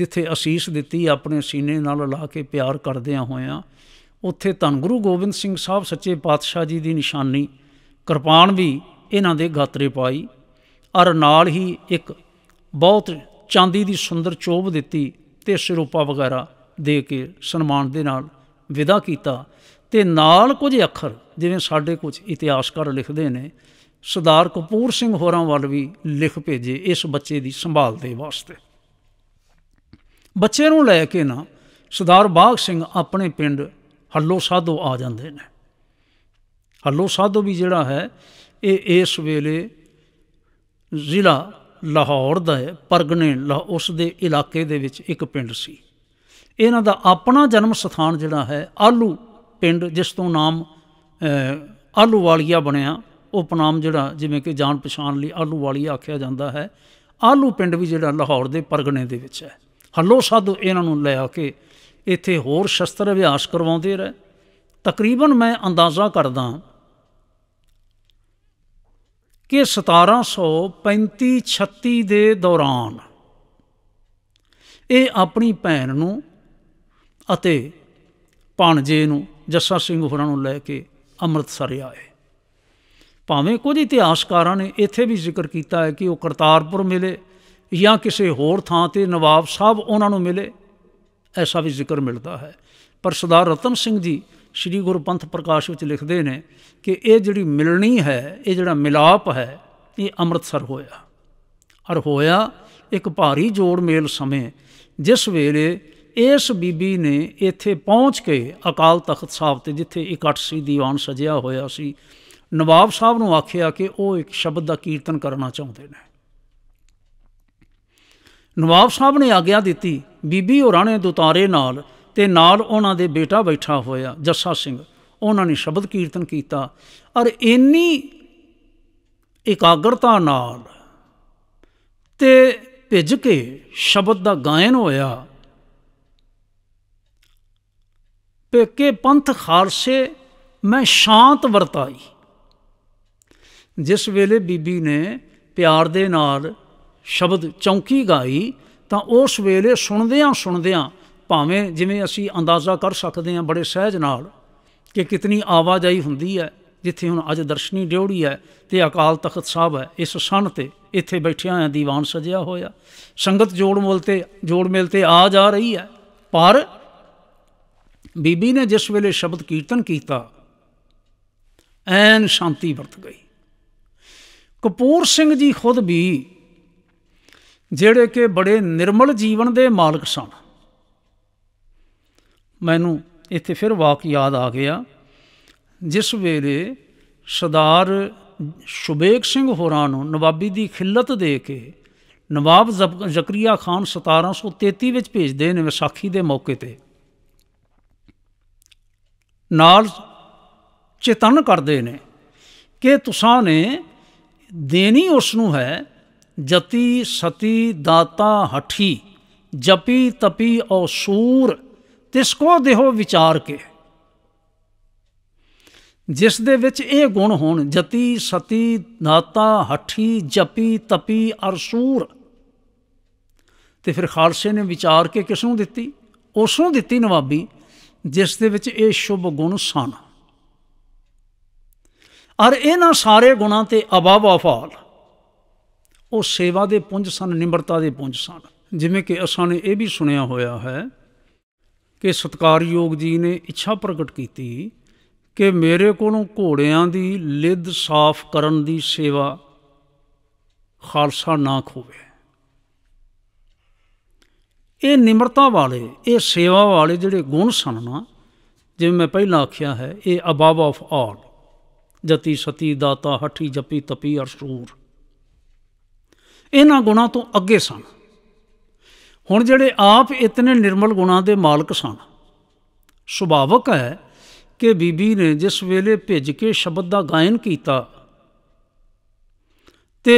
ਜਿੱਥੇ ਅਸੀਸ ਦਿੱਤੀ ਆਪਣੇ ਸੀਨੇ ਨਾਲ ਲਾ ਕੇ ਪਿਆਰ ਕਰਦਿਆਂ ਹੋਇਆਂ ਉੱਥੇ ਧੰਨ ਗੁਰੂ ਗੋਬਿੰਦ ਸਿੰਘ ਸਾਹਿਬ ਸੱਚੇ ਪਾਤਸ਼ਾਹ ਜੀ ਦੀ ਨਿਸ਼ਾਨੀ ਕਿਰਪਾਨ ਵੀ ਇਹਨਾਂ ਦੇ ਗਾਤਰੇ ਪਾਈ ਔਰ ਨਾਲ ਹੀ ਇੱਕ ਬਹੁਤ ਚਾਂਦੀ ਦੀ ਸੁੰਦਰ ਚੋਬ ਦਿੱਤੀ ਤੇ ਸਿਰੋਪਾ ਵਗੈਰਾ ਦੇ ਕੇ ਸਨਮਾਨ ਦੇ ਨਾਲ ਵਿਦਾ ਕੀਤਾ ਤੇ ਨਾਲ ਕੁਝ ਅੱਖਰ ਜਿਵੇਂ ਸਾਡੇ ਕੁਝ ਇਤਿਹਾਸਕਾਰ ਲਿਖਦੇ ਨੇ ਸਰਦਾਰ ਕਪੂਰ ਸਿੰਘ ਹੋਰਾਂ ਵੱਲ ਵੀ ਲਿਖ ਭੇਜੇ ਇਸ ਬੱਚੇ ਦੀ ਸੰਭਾਲ ਦੇ ਵਾਸਤੇ ਬੱਚੇ ਨੂੰ ਲੈ ਕੇ ਨਾ ਸਰਦਾਰ ਬਾਗ ਸਿੰਘ ਆਪਣੇ ਪਿੰਡ ਹੱਲੋ ਸਾਧੋ ਆ ਜਾਂਦੇ ਨੇ ਹੱਲੋ ਸਾਧੋ ਵੀ ਜਿਹੜਾ ਹੈ ਇਹ ਇਸ ਵੇਲੇ ਜ਼ਿਲ੍ਹਾ ਲਾਹੌਰ ਦਾ ਹੈ ਪਰਗਨੇ ਉਸ ਦੇ ਇਲਾਕੇ ਦੇ ਵਿੱਚ ਇੱਕ ਪਿੰਡ ਸੀ ਇਹਨਾਂ ਦਾ ਆਪਣਾ ਜਨਮ ਸਥਾਨ ਜਿਹੜਾ ਹੈ ਆਲੂ ਪਿੰਡ ਜਿਸ ਤੋਂ ਨਾਮ ਆਲੂ ਵਾਲੀਆ ਬਣਿਆ ਉਪਨਾਮ ਜਿਹੜਾ ਜਿਵੇਂ ਕਿ ਜਾਣ ਪਛਾਣ ਲਈ ਆਲੂ ਵਾਲੀਆ ਆਖਿਆ ਜਾਂਦਾ ਹੈ ਆਲੂ ਪਿੰਡ ਵੀ ਜਿਹੜਾ ਲਾਹੌਰ ਦੇ ਪਰਗਨੇ ਦੇ ਵਿੱਚ ਹੈ ਹੱਲੋ ਸਾਧੂ ਇਹਨਾਂ ਨੂੰ ਲੈ ਆ ਕੇ ਇੱਥੇ ਹੋਰ ਸ਼ਸਤਰ ਅਭਿਆਸ ਕਰਵਾਉਂਦੇ ਰਹੇ ਤਕਰੀਬਨ ਮੈਂ ਅੰਦਾਜ਼ਾ ਕਰਦਾ ਕਿ 1735-36 ਦੇ ਦੌਰਾਨ ਇਹ ਆਪਣੀ ਭੈਣ ਨੂੰ ਅਤੇ ਭਾਣਜੇ ਨੂੰ ਜੱਸਾ ਸਿੰਘ ਹੋਰਾਂ ਨੂੰ ਲੈ ਕੇ ਅੰਮ੍ਰਿਤਸਰ ਆਏ ਭਾਵੇਂ ਕੁਝ ਇਤਿਹਾਸਕਾਰਾਂ ਨੇ ਇੱਥੇ ਵੀ ਜ਼ਿਕਰ ਕੀਤਾ ਹੈ ਕਿ ਉਹ ਕਰਤਾਰਪੁਰ ਮਿਲੇ ਜਾਂ ਕਿਸੇ ਹੋਰ ਥਾਂ ਤੇ ਨਵਾਬ ਸਾਹਿਬ ਉਹਨਾਂ ਨੂੰ ਮਿਲੇ ਐਸਾ ਵੀ ਜ਼ਿਕਰ ਮਿਲਦਾ ਹੈ ਪਰ ਸਰਦਾਰ ਰਤਨ ਸਿੰਘ ਜੀ ਸ਼੍ਰੀ ਗੁਰੂ ਪੰਥ ਪ੍ਰਕਾਸ਼ ਵਿੱਚ ਲਿਖਦੇ ਨੇ ਕਿ ਇਹ ਜਿਹੜੀ ਮਿਲਣੀ ਹੈ ਇਹ ਜਿਹੜਾ ਮਿਲਾਪ ਹੈ ਇਹ ਅੰਮ੍ਰਿਤਸਰ ਹੋਇਆ ਔਰ ਹੋਇਆ ਇੱਕ ਭਾਰੀ ਜੋੜ ਮੇਲ ਸਮੇਂ ਜਿਸ ਵੇਲੇ ਇਸ ਬੀਬੀ ਨੇ ਇੱਥੇ ਪਹੁੰਚ ਕੇ ਅਕਾਲ ਤਖਤ ਸਾਹਿਬ ਤੇ ਜਿੱਥੇ ਇਕੱਠ ਸੀ ਦੀਵਾਨ ਸਜਿਆ ਹੋਇਆ ਸੀ ਨਵਾਬ ਸਾਹਿਬ ਨੂੰ ਆਖਿਆ ਕਿ ਉਹ ਇੱਕ ਸ਼ਬਦ ਦਾ ਕੀਰਤਨ ਕਰਨਾ ਚਾਹੁੰਦੇ ਨੇ ਨਵਾਬ ਸਾਹਿਬ ਨੇ ਆਗਿਆ ਦਿੱਤੀ ਬੀਬੀ ਹੋਰਾਂ ਨੇ ਦੁਤਾਰੇ ਨਾਲ ਤੇ ਨਾਲ ਉਹਨਾਂ ਦੇ ਬੇਟਾ ਬੈਠਾ ਹੋਇਆ ਜੱਸਾ ਸਿੰਘ ਉਹਨਾਂ ਨੇ ਸ਼ਬਦ ਕੀਰਤਨ ਕੀਤਾ ਔਰ ਇੰਨੀ ਇਕਾਗਰਤਾ ਨਾਲ ਤੇ ਭਿੱਜ ਕੇ ਸ਼ਬਦ ਦਾ ਗਾਇਨ ਹੋਇਆ ਪੇਕੇ ਪੰਥ ਖਾਲਸੇ ਮੈਂ ਸ਼ਾਂਤ ਵਰਤਾਈ ਜਿਸ ਵੇਲੇ ਬੀਬੀ ਨੇ ਪਿਆਰ ਦੇ ਨਾਲ ਸ਼ਬਦ ਚੌਂਕੀ ਗਾਈ ਤਾਂ ਉਸ ਵੇਲੇ ਸੁਣਦਿਆਂ ਸੁਣਦਿਆਂ ਭਾਵੇਂ ਜਿਵੇਂ ਅਸੀਂ ਅੰਦਾਜ਼ਾ ਕਰ ਸਕਦੇ ਹਾਂ ਬੜੇ ਸਹਿਜ ਨਾਲ ਕਿ ਕਿਤਨੀ ਆਵਾਜਾਈ ਹੁੰਦੀ ਹੈ ਜਿੱਥੇ ਹੁਣ ਅਜ ਦਰਸ਼ਨੀ ਡਿਉੜੀ ਹੈ ਤੇ ਅਕਾਲ ਤਖਤ ਸਾਹਿਬ ਹੈ ਇਸ ਸਣ ਤੇ ਇੱਥੇ ਬੈਠਿਆ ਆ ਦੀਵਾਨ ਸਜਿਆ ਹੋਇਆ ਸੰਗਤ ਜੋੜ ਮੋਲ ਤੇ ਜੋੜ ਮੇਲ ਤੇ ਆ ਜਾ ਰਹੀ ਹੈ ਪਰ ਬੀਬੀ ਨੇ ਜਿਸ ਵੇਲੇ ਸ਼ਬਦ ਕੀਰਤਨ ਕੀਤਾ ਐਨ ਸ਼ਾਂਤੀ ਵਰਤ ਗਈ ਕਪੂਰ ਸਿੰਘ ਜੀ ਖੁਦ ਵੀ ਜਿਹੜੇ ਕਿ ਬੜੇ ਨਿਰਮਲ ਜੀਵਨ ਦੇ ਮਾਲਕ ਸਨ ਮੈਨੂੰ ਇੱਥੇ ਫਿਰ ਵਾਕ ਯਾਦ ਆ ਗਿਆ ਜਿਸ ਵੇਲੇ ਸਰਦਾਰ ਸ਼ੁਬੇਕ ਸਿੰਘ ਹੋਰਾਂ ਨੂੰ ਨਵਾਬੀ ਦੀ ਖਿੱਲਤ ਦੇ ਕੇ ਨਵਾਬ ਜ਼ਕਰੀਆ ਖਾਨ 1733 ਵਿੱਚ ਭੇਜਦੇ ਨੇ ਵਿਸਾਖੀ ਦੇ ਮੌਕੇ ਤੇ ਨਾਲ ਚੇਤਨ ਕਰਦੇ ਨੇ ਕਿ ਤੁਸਾਂ ਨੇ ਦੇਣੀ ਉਸ ਨੂੰ ਹੈ ਜਤੀ ਸਤੀ ਦਾਤਾ ਹਠੀ ਜਪੀ ਤਪੀ ਔਸੂਰ ਸੂਰ ਕੋ ਦੇਹੋ ਵਿਚਾਰ ਕੇ ਜਿਸ ਦੇ ਵਿੱਚ ਇਹ ਗੁਣ ਹੋਣ ਜਤੀ ਸਤੀ ਨਾਤਾ ਹੱਠੀ ਜਪੀ ਤਪੀ ਅਰਸੂਰ ਤੇ ਫਿਰ ਖਾਲਸੇ ਨੇ ਵਿਚਾਰ ਕੇ ਕਿਸ ਨੂੰ ਦਿੱਤੀ ਉਸ ਨੂੰ ਦਿੱਤੀ ਨਵਾਬੀ ਜਿਸ ਦੇ ਵਿੱਚ ਇਹ ਸ਼ੁਭ ਗੁਣ ਸਨ ਔਰ ਇਹਨਾਂ ਸਾਰੇ ਗੁਣਾਂ ਤੇ ਅਬਾਵਾ ਫਾਲ ਉਹ ਸੇਵਾ ਦੇ ਪੁੰਜ ਸਨ ਨਿਮਰਤਾ ਦੇ ਪੁੰਜ ਸਨ ਜਿਵੇਂ ਕਿ ਅਸਾਂ ਨੇ ਇਹ ਵੀ ਸੁਣਿਆ ਹੋਇਆ ਹੈ ਕਿ ਸਤਕਾਰਯੋਗ ਜੀ ਨੇ ਇੱਛਾ ਪ੍ਰਗਟ ਕੀਤੀ ਕਿ ਮੇਰੇ ਕੋਲੋਂ ਘੋੜਿਆਂ ਦੀ ਲਿੱਦ ਸਾਫ਼ ਕਰਨ ਦੀ ਸੇਵਾ ਖਾਲਸਾ ਨਾ ਖੋਵੇ ਇਹ ਨਿਮਰਤਾ ਵਾਲੇ ਇਹ ਸੇਵਾ ਵਾਲੇ ਜਿਹੜੇ ਗੁਣ ਸਨ ਨਾ ਜਿਵੇਂ ਮੈਂ ਪਹਿਲਾਂ ਆਖਿਆ ਹੈ ਇਹ ਅਬਵ ਆਫ ਆਲ ਜਤੀ ਸਤੀ ਦਾਤਾ ਹਠੀ ਜਪੀ ਤਪੀ ਅਰਸ਼ੂਰ ਇਹਨਾਂ ਗੁਣਾਂ ਤੋਂ ਅੱਗੇ ਸਨ ਹੁਣ ਜਿਹੜੇ ਆਪ ਇਤਨੇ ਨਿਰਮਲ ਗੁਣਾਂ ਦੇ ਮਾਲਕ ਸਨ ਸੁਭਾਵਕ ਹੈ ਕਿ ਬੀਬੀ ਨੇ ਜਿਸ ਵੇਲੇ ਭਿੱਜ ਕੇ ਸ਼ਬਦ ਦਾ ਗਾਇਨ ਕੀਤਾ ਤੇ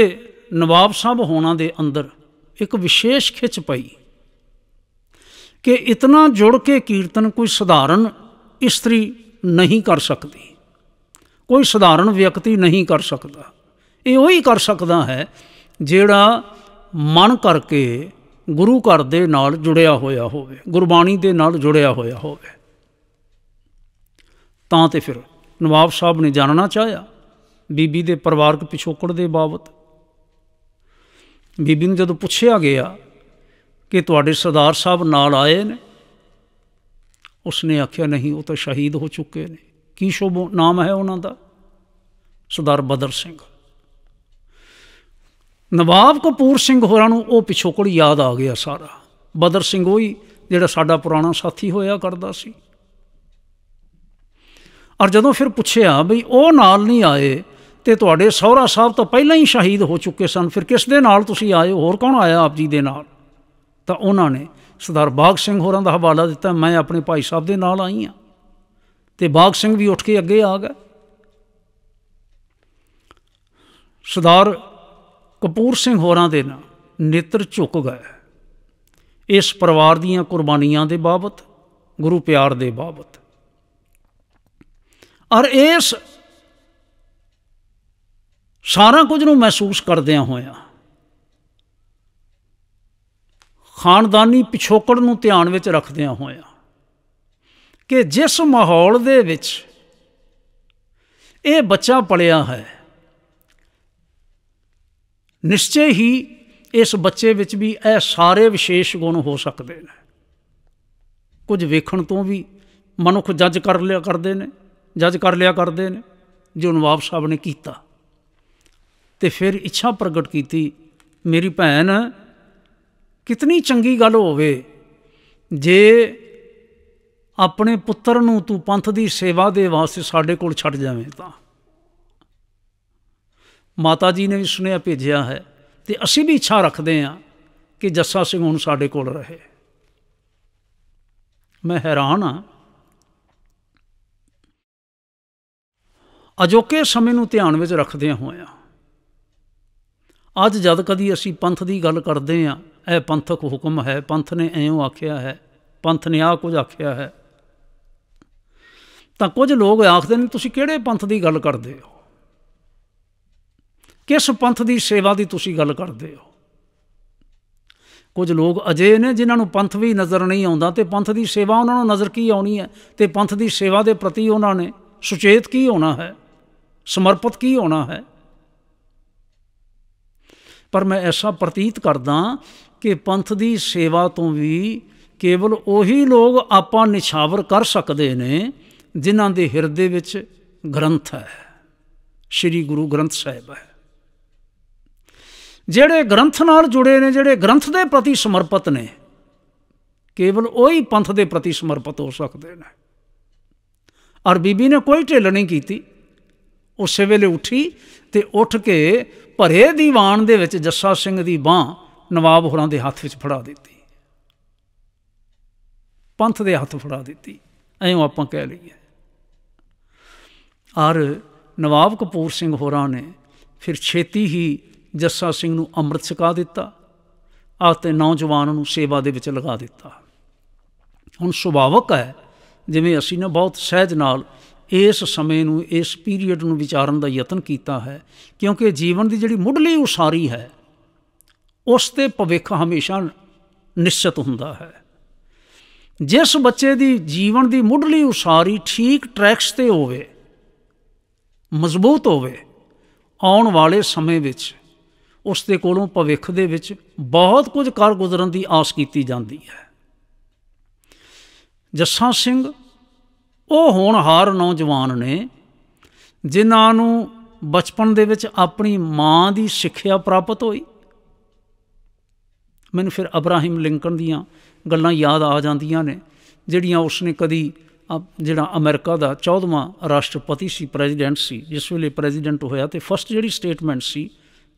ਨਵਾਬ ਸਾਹਿਬ ਹੋਣਾ ਦੇ ਅੰਦਰ ਇੱਕ ਵਿਸ਼ੇਸ਼ ਖਿੱਚ ਪਈ ਕਿ ਇਤਨਾ ਜੁੜ ਕੇ ਕੀਰਤਨ ਕੋਈ ਸਧਾਰਨ ਇਸਤਰੀ ਨਹੀਂ ਕਰ ਸਕਦੀ ਕੋਈ ਸਧਾਰਨ ਵਿਅਕਤੀ ਨਹੀਂ ਕਰ ਸਕਦਾ ਇਹ ਉਹੀ ਕਰ ਸਕਦਾ ਹੈ ਜਿਹੜਾ ਮਨ ਕਰਕੇ ਗੁਰੂ ਘਰ ਦੇ ਨਾਲ ਜੁੜਿਆ ਹੋਇਆ ਹੋਵੇ ਗੁਰਬਾਣੀ ਦੇ ਨਾਲ ਜੁੜਿਆ ਹੋਇਆ ਹੋਵੇ ਤਾਂ ਤੇ ਫਿਰ ਨਵਾਬ ਸਾਹਿਬ ਨੇ ਜਾਣਨਾ ਚਾਹਿਆ ਬੀਬੀ ਦੇ ਪਰਿਵਾਰਕ ਪਿਛੋਕੜ ਦੇ ਬਾਬਤ ਬੀਬੀ ਨੂੰ ਜਦੋਂ ਪੁੱਛਿਆ ਗਿਆ ਕਿ ਤੁਹਾਡੇ ਸਰਦਾਰ ਸਾਹਿਬ ਨਾਲ ਆਏ ਨੇ ਉਸਨੇ ਆਖਿਆ ਨਹੀਂ ਉਹ ਤਾਂ ਸ਼ਹੀਦ ਹੋ ਚੁੱਕੇ ਨੇ ਕੀ ਸ਼ੋਭ ਨਾਮ ਹੈ ਉਹਨਾਂ ਦਾ ਸਰਦਾਰ ਬਦਰ ਸਿੰਘ ਨਵਾਬ ਕਪੂਰ ਸਿੰਘ ਹੋਰਾਂ ਨੂੰ ਉਹ ਪਿਛੋਕੜ ਯਾਦ ਆ ਗਿਆ ਸਾਰਾ ਬਦਰ ਸਿੰਘ ਉਹੀ ਜਿਹੜਾ ਸਾਡਾ ਪੁਰਾਣਾ ਸਾਥੀ ਹੋਇਆ ਕਰਦਾ ਸੀ ਔਰ ਜਦੋਂ ਫਿਰ ਪੁੱਛਿਆ ਬਈ ਉਹ ਨਾਲ ਨਹੀਂ ਆਏ ਤੇ ਤੁਹਾਡੇ ਸਹੁਰਾ ਸਾਹਿਬ ਤਾਂ ਪਹਿਲਾਂ ਹੀ ਸ਼ਹੀਦ ਹੋ ਚੁੱਕੇ ਸਨ ਫਿਰ ਕਿਸ ਦੇ ਨਾਲ ਤੁਸੀਂ ਆਏ ਹੋਰ ਕੌਣ ਆਇਆ ਆਪ ਜੀ ਦੇ ਨਾਲ ਤਾਂ ਉਹਨਾਂ ਨੇ ਸਰਦਾਰ ਬਾਗ ਸਿੰਘ ਹੋਰਾਂ ਦਾ ਹਵਾਲਾ ਦਿੱਤਾ ਮੈਂ ਆਪਣੇ ਭਾਈ ਸਾਹਿਬ ਦੇ ਨਾਲ ਆਈ ਆ ਤੇ ਬਾਗ ਸਿੰਘ ਵੀ ਉੱਠ ਕੇ ਅੱਗੇ ਆ ਗਿਆ ਸਰਦਾਰ ਕਪੂਰ ਸਿੰਘ ਹੋਰਾਂ ਦੇ ਨਾ ਨੇਤਰ ਝੁਕ ਗਏ ਇਸ ਪਰਿਵਾਰ ਦੀਆਂ ਕੁਰਬਾਨੀਆਂ ਦੇ ਬਾਬਤ ਗੁਰੂ ਪਿਆਰ ਦੇ ਬਾਬਤ ਔਰ ਇਸ ਸਾਰਾ ਕੁਝ ਨੂੰ ਮਹਿਸੂਸ ਕਰਦਿਆਂ ਹੋਇਆਂ ਖਾਨਦਾਨੀ ਪਿਛੋਕੜ ਨੂੰ ਧਿਆਨ ਵਿੱਚ ਰੱਖਦਿਆਂ ਹੋਇਆਂ ਕਿ ਜਿਸ ਮਾਹੌਲ ਦੇ ਵਿੱਚ ਇਹ ਬੱਚਾ ਪਲਿਆ ਹੈ ਨਿਸ਼ਚੈ ਹੀ ਇਸ ਬੱਚੇ ਵਿੱਚ ਵੀ ਇਹ ਸਾਰੇ ਵਿਸ਼ੇਸ਼ ਗੁਣ ਹੋ ਸਕਦੇ ਨੇ ਕੁਝ ਵੇਖਣ ਤੋਂ ਵੀ ਮਨੁੱਖ ਜੱਜ ਕਰ ਲਿਆ ਕਰਦੇ ਨੇ ਜੱਜ ਕਰ ਲਿਆ ਕਰਦੇ ਨੇ ਜੋ ਨਵਾਬ ਸਾਹਿਬ ਨੇ ਕੀਤਾ ਤੇ ਫਿਰ ਇੱਛਾ ਪ੍ਰਗਟ ਕੀਤੀ ਮੇਰੀ ਭੈਣ ਕਿਤਨੀ ਚੰਗੀ ਗੱਲ ਹੋਵੇ ਜੇ ਆਪਣੇ ਪੁੱਤਰ ਨੂੰ ਤੂੰ ਪੰਥ ਦੀ ਸੇਵਾ ਦੇ ਵਾਸਤੇ ਸਾਡੇ ਕੋਲ ਛੱਡ ਜਾਵੇਂ ਤਾਂ ਮਾਤਾ ਜੀ ਨੇ ਵੀ ਸੁਨੇਹਾ ਭੇਜਿਆ ਹੈ ਤੇ ਅਸੀਂ ਵੀ ਇੱਛਾ ਰੱਖਦੇ ਹਾਂ ਕਿ ਜੱਸਾ ਸਿੰਘ ਹੁਣ ਸਾਡੇ ਕੋਲ ਰਹੇ ਮੈਂ ਹੈਰਾਨ ਹਾਂ ਅਜੋਕੇ ਸਮੇਂ ਨੂੰ ਧਿਆਨ ਵਿੱਚ ਰੱਖਦਿਆਂ ਹੋਇਆ ਅੱਜ ਜਦ ਕਦੀ ਅਸੀਂ ਪੰਥ ਦੀ ਗੱਲ ਕਰਦੇ ਹਾਂ ਇਹ ਪੰਥਕ ਹੁਕਮ ਹੈ ਪੰਥ ਨੇ ਐਂਉਂ ਆਖਿਆ ਹੈ ਪੰਥ ਨੇ ਆ ਕੁਝ ਆਖਿਆ ਹੈ ਤਾਂ ਕੁਝ ਲੋਕ ਆਖਦੇ ਨੇ ਤੁਸੀਂ ਕਿਹੜੇ ਪੰਥ ਦੀ ਗੱਲ ਕਰਦੇ ਹੋ ਕਿਸ ਪੰਥ ਦੀ ਸੇਵਾ ਦੀ ਤੁਸੀਂ ਗੱਲ ਕਰਦੇ ਹੋ ਕੁਝ ਲੋਕ ਅਜੇ ਨੇ ਜਿਨ੍ਹਾਂ ਨੂੰ ਪੰਥ ਵੀ ਨਜ਼ਰ ਨਹੀਂ ਆਉਂਦਾ ਤੇ ਪੰਥ ਦੀ ਸੇਵਾ ਉਹਨਾਂ ਨੂੰ ਨਜ਼ਰ ਕੀ ਆਉਣੀ ਹੈ ਤੇ ਪੰਥ ਦੀ ਸੇਵਾ ਦੇ ਪ੍ਰਤੀ ਉਹਨਾਂ ਨੇ ਸੁਚੇਤ ਕੀ ਹੋਣਾ ਹੈ ਸਮਰਪਿਤ ਕੀ ਹੋਣਾ ਹੈ ਪਰ ਮੈਂ ਐਸਾ ਪ੍ਰਤੀਤ ਕਰਦਾ ਕਿ ਪੰਥ ਦੀ ਸੇਵਾ ਤੋਂ ਵੀ ਕੇਵਲ ਉਹੀ ਲੋਕ ਆਪਾਂ ਨਿਸ਼ਾਵਰ ਕਰ ਸਕਦੇ ਨੇ ਜਿਨ੍ਹਾਂ ਦੇ ਹਿਰਦੇ ਵਿੱਚ ਗ੍ਰੰਥ ਹੈ ਸ੍ਰੀ ਗੁਰੂ ਗ੍ਰੰਥ ਸਾਹਿਬ ਹੈ ਜਿਹੜੇ ਗ੍ਰੰਥ ਨਾਲ ਜੁੜੇ ਨੇ ਜਿਹੜੇ ਗ੍ਰੰਥ ਦੇ ਪ੍ਰਤੀ ਸਮਰਪਿਤ ਨੇ ਕੇਵਲ ਉਹੀ ਪੰਥ ਦੇ ਪ੍ਰਤੀ ਸਮਰਪਿਤ ਹੋ ਸਕਦੇ ਨੇ ਔਰ ਬੀਬੀ ਨੇ ਕੋਈ ਢਿੱਲ ਨਹੀਂ ਕੀਤੀ ਉਸੇ ਵੇਲੇ ਉੱਠੀ ਤੇ ਉੱਠ ਕੇ ਭਰੇ ਦੀਵਾਨ ਦੇ ਵਿੱਚ ਜੱਸਾ ਸਿੰਘ ਦੀ ਬਾਹ ਨਵਾਬ ਹੋਰਾਂ ਦੇ ਹੱਥ ਵਿੱਚ ਫੜਾ ਦਿੱਤੀ ਪੰਥ ਦੇ ਹੱਥ ਫੜਾ ਦਿੱਤੀ ਐਂ ਆਪਾਂ ਕਹਿ ਲਈਏ ਔਰ ਨਵਾਬ ਕਪੂਰ ਸਿੰਘ ਹੋਰਾਂ ਨੇ ਫਿਰ ਛੇਤੀ ਹੀ ਜੱਸਾ ਸਿੰਘ ਨੂੰ ਅੰਮ੍ਰਿਤ ਛਕਾ ਦਿੱਤਾ ਅਤੇ ਨੌਜਵਾਨ ਨੂੰ ਸੇਵਾ ਦੇ ਵਿੱਚ ਲਗਾ ਦਿੱਤਾ ਹੁਣ ਸੁਭਾਵਕ ਹੈ ਜਿਵੇਂ ਅਸੀਂ ਨਾ ਬਹੁਤ ਸਹਿਜ ਨਾਲ ਇਸ ਸਮੇਂ ਨੂੰ ਇਸ ਪੀਰੀਅਡ ਨੂੰ ਵਿਚਾਰਨ ਦਾ ਯਤਨ ਕੀਤਾ ਹੈ ਕਿਉਂਕਿ ਜੀਵਨ ਦੀ ਜਿਹੜੀ ਮੁੱਢਲੀ ਉਸਾਰੀ ਹੈ ਉਸ ਤੇ ਭਵਿੱਖ ਹਮੇਸ਼ਾ ਨਿਸ਼ਚਿਤ ਹੁੰਦਾ ਹੈ ਜਿਸ ਬੱਚੇ ਦੀ ਜੀਵਨ ਦੀ ਮੁੱਢਲੀ ਉਸਾਰੀ ਠੀਕ ਟਰੈਕਸ ਤੇ ਹੋਵੇ ਮਜ਼ਬੂਤ ਹੋਵੇ ਆਉਣ ਵਾਲੇ ਸਮੇਂ ਵਿੱਚ ਉਸ ਦੇ ਕੋਲੋਂ ਭਵਿੱਖ ਦੇ ਵਿੱਚ ਬਹੁਤ ਕੁਝ ਕਰ ਗੁਜ਼ਰਨ ਦੀ ਆਸ ਕੀਤੀ ਜਾਂਦੀ ਹੈ ਜੱਸਾ ਸਿੰਘ ਉਹ ਹਰ ਨੌਜਵਾਨ ਨੇ ਜਿਨ੍ਹਾਂ ਨੂੰ ਬਚਪਨ ਦੇ ਵਿੱਚ ਆਪਣੀ ਮਾਂ ਦੀ ਸਿੱਖਿਆ ਪ੍ਰਾਪਤ ਹੋਈ ਮੈਨੂੰ ਫਿਰ ਅਬਰਾਹਿਮ ਲਿੰਕਨ ਦੀਆਂ ਗੱਲਾਂ ਯਾਦ ਆ ਜਾਂਦੀਆਂ ਨੇ ਜਿਹੜੀਆਂ ਉਸਨੇ ਕਦੀ ਜਿਹੜਾ ਅਮਰੀਕਾ ਦਾ 14ਵਾਂ ਰਾਸ਼ਟਰਪਤੀ ਸੀ ਪ੍ਰੈਜ਼ੀਡੈਂਟ ਸੀ ਜਿਸ ਵੇਲੇ ਪ੍ਰੈਜ਼ੀਡੈਂਟ ਹੋਇਆ ਤੇ ਫਸਟ ਜਿਹੜੀ ਸਟੇਟਮੈਂਟ ਸੀ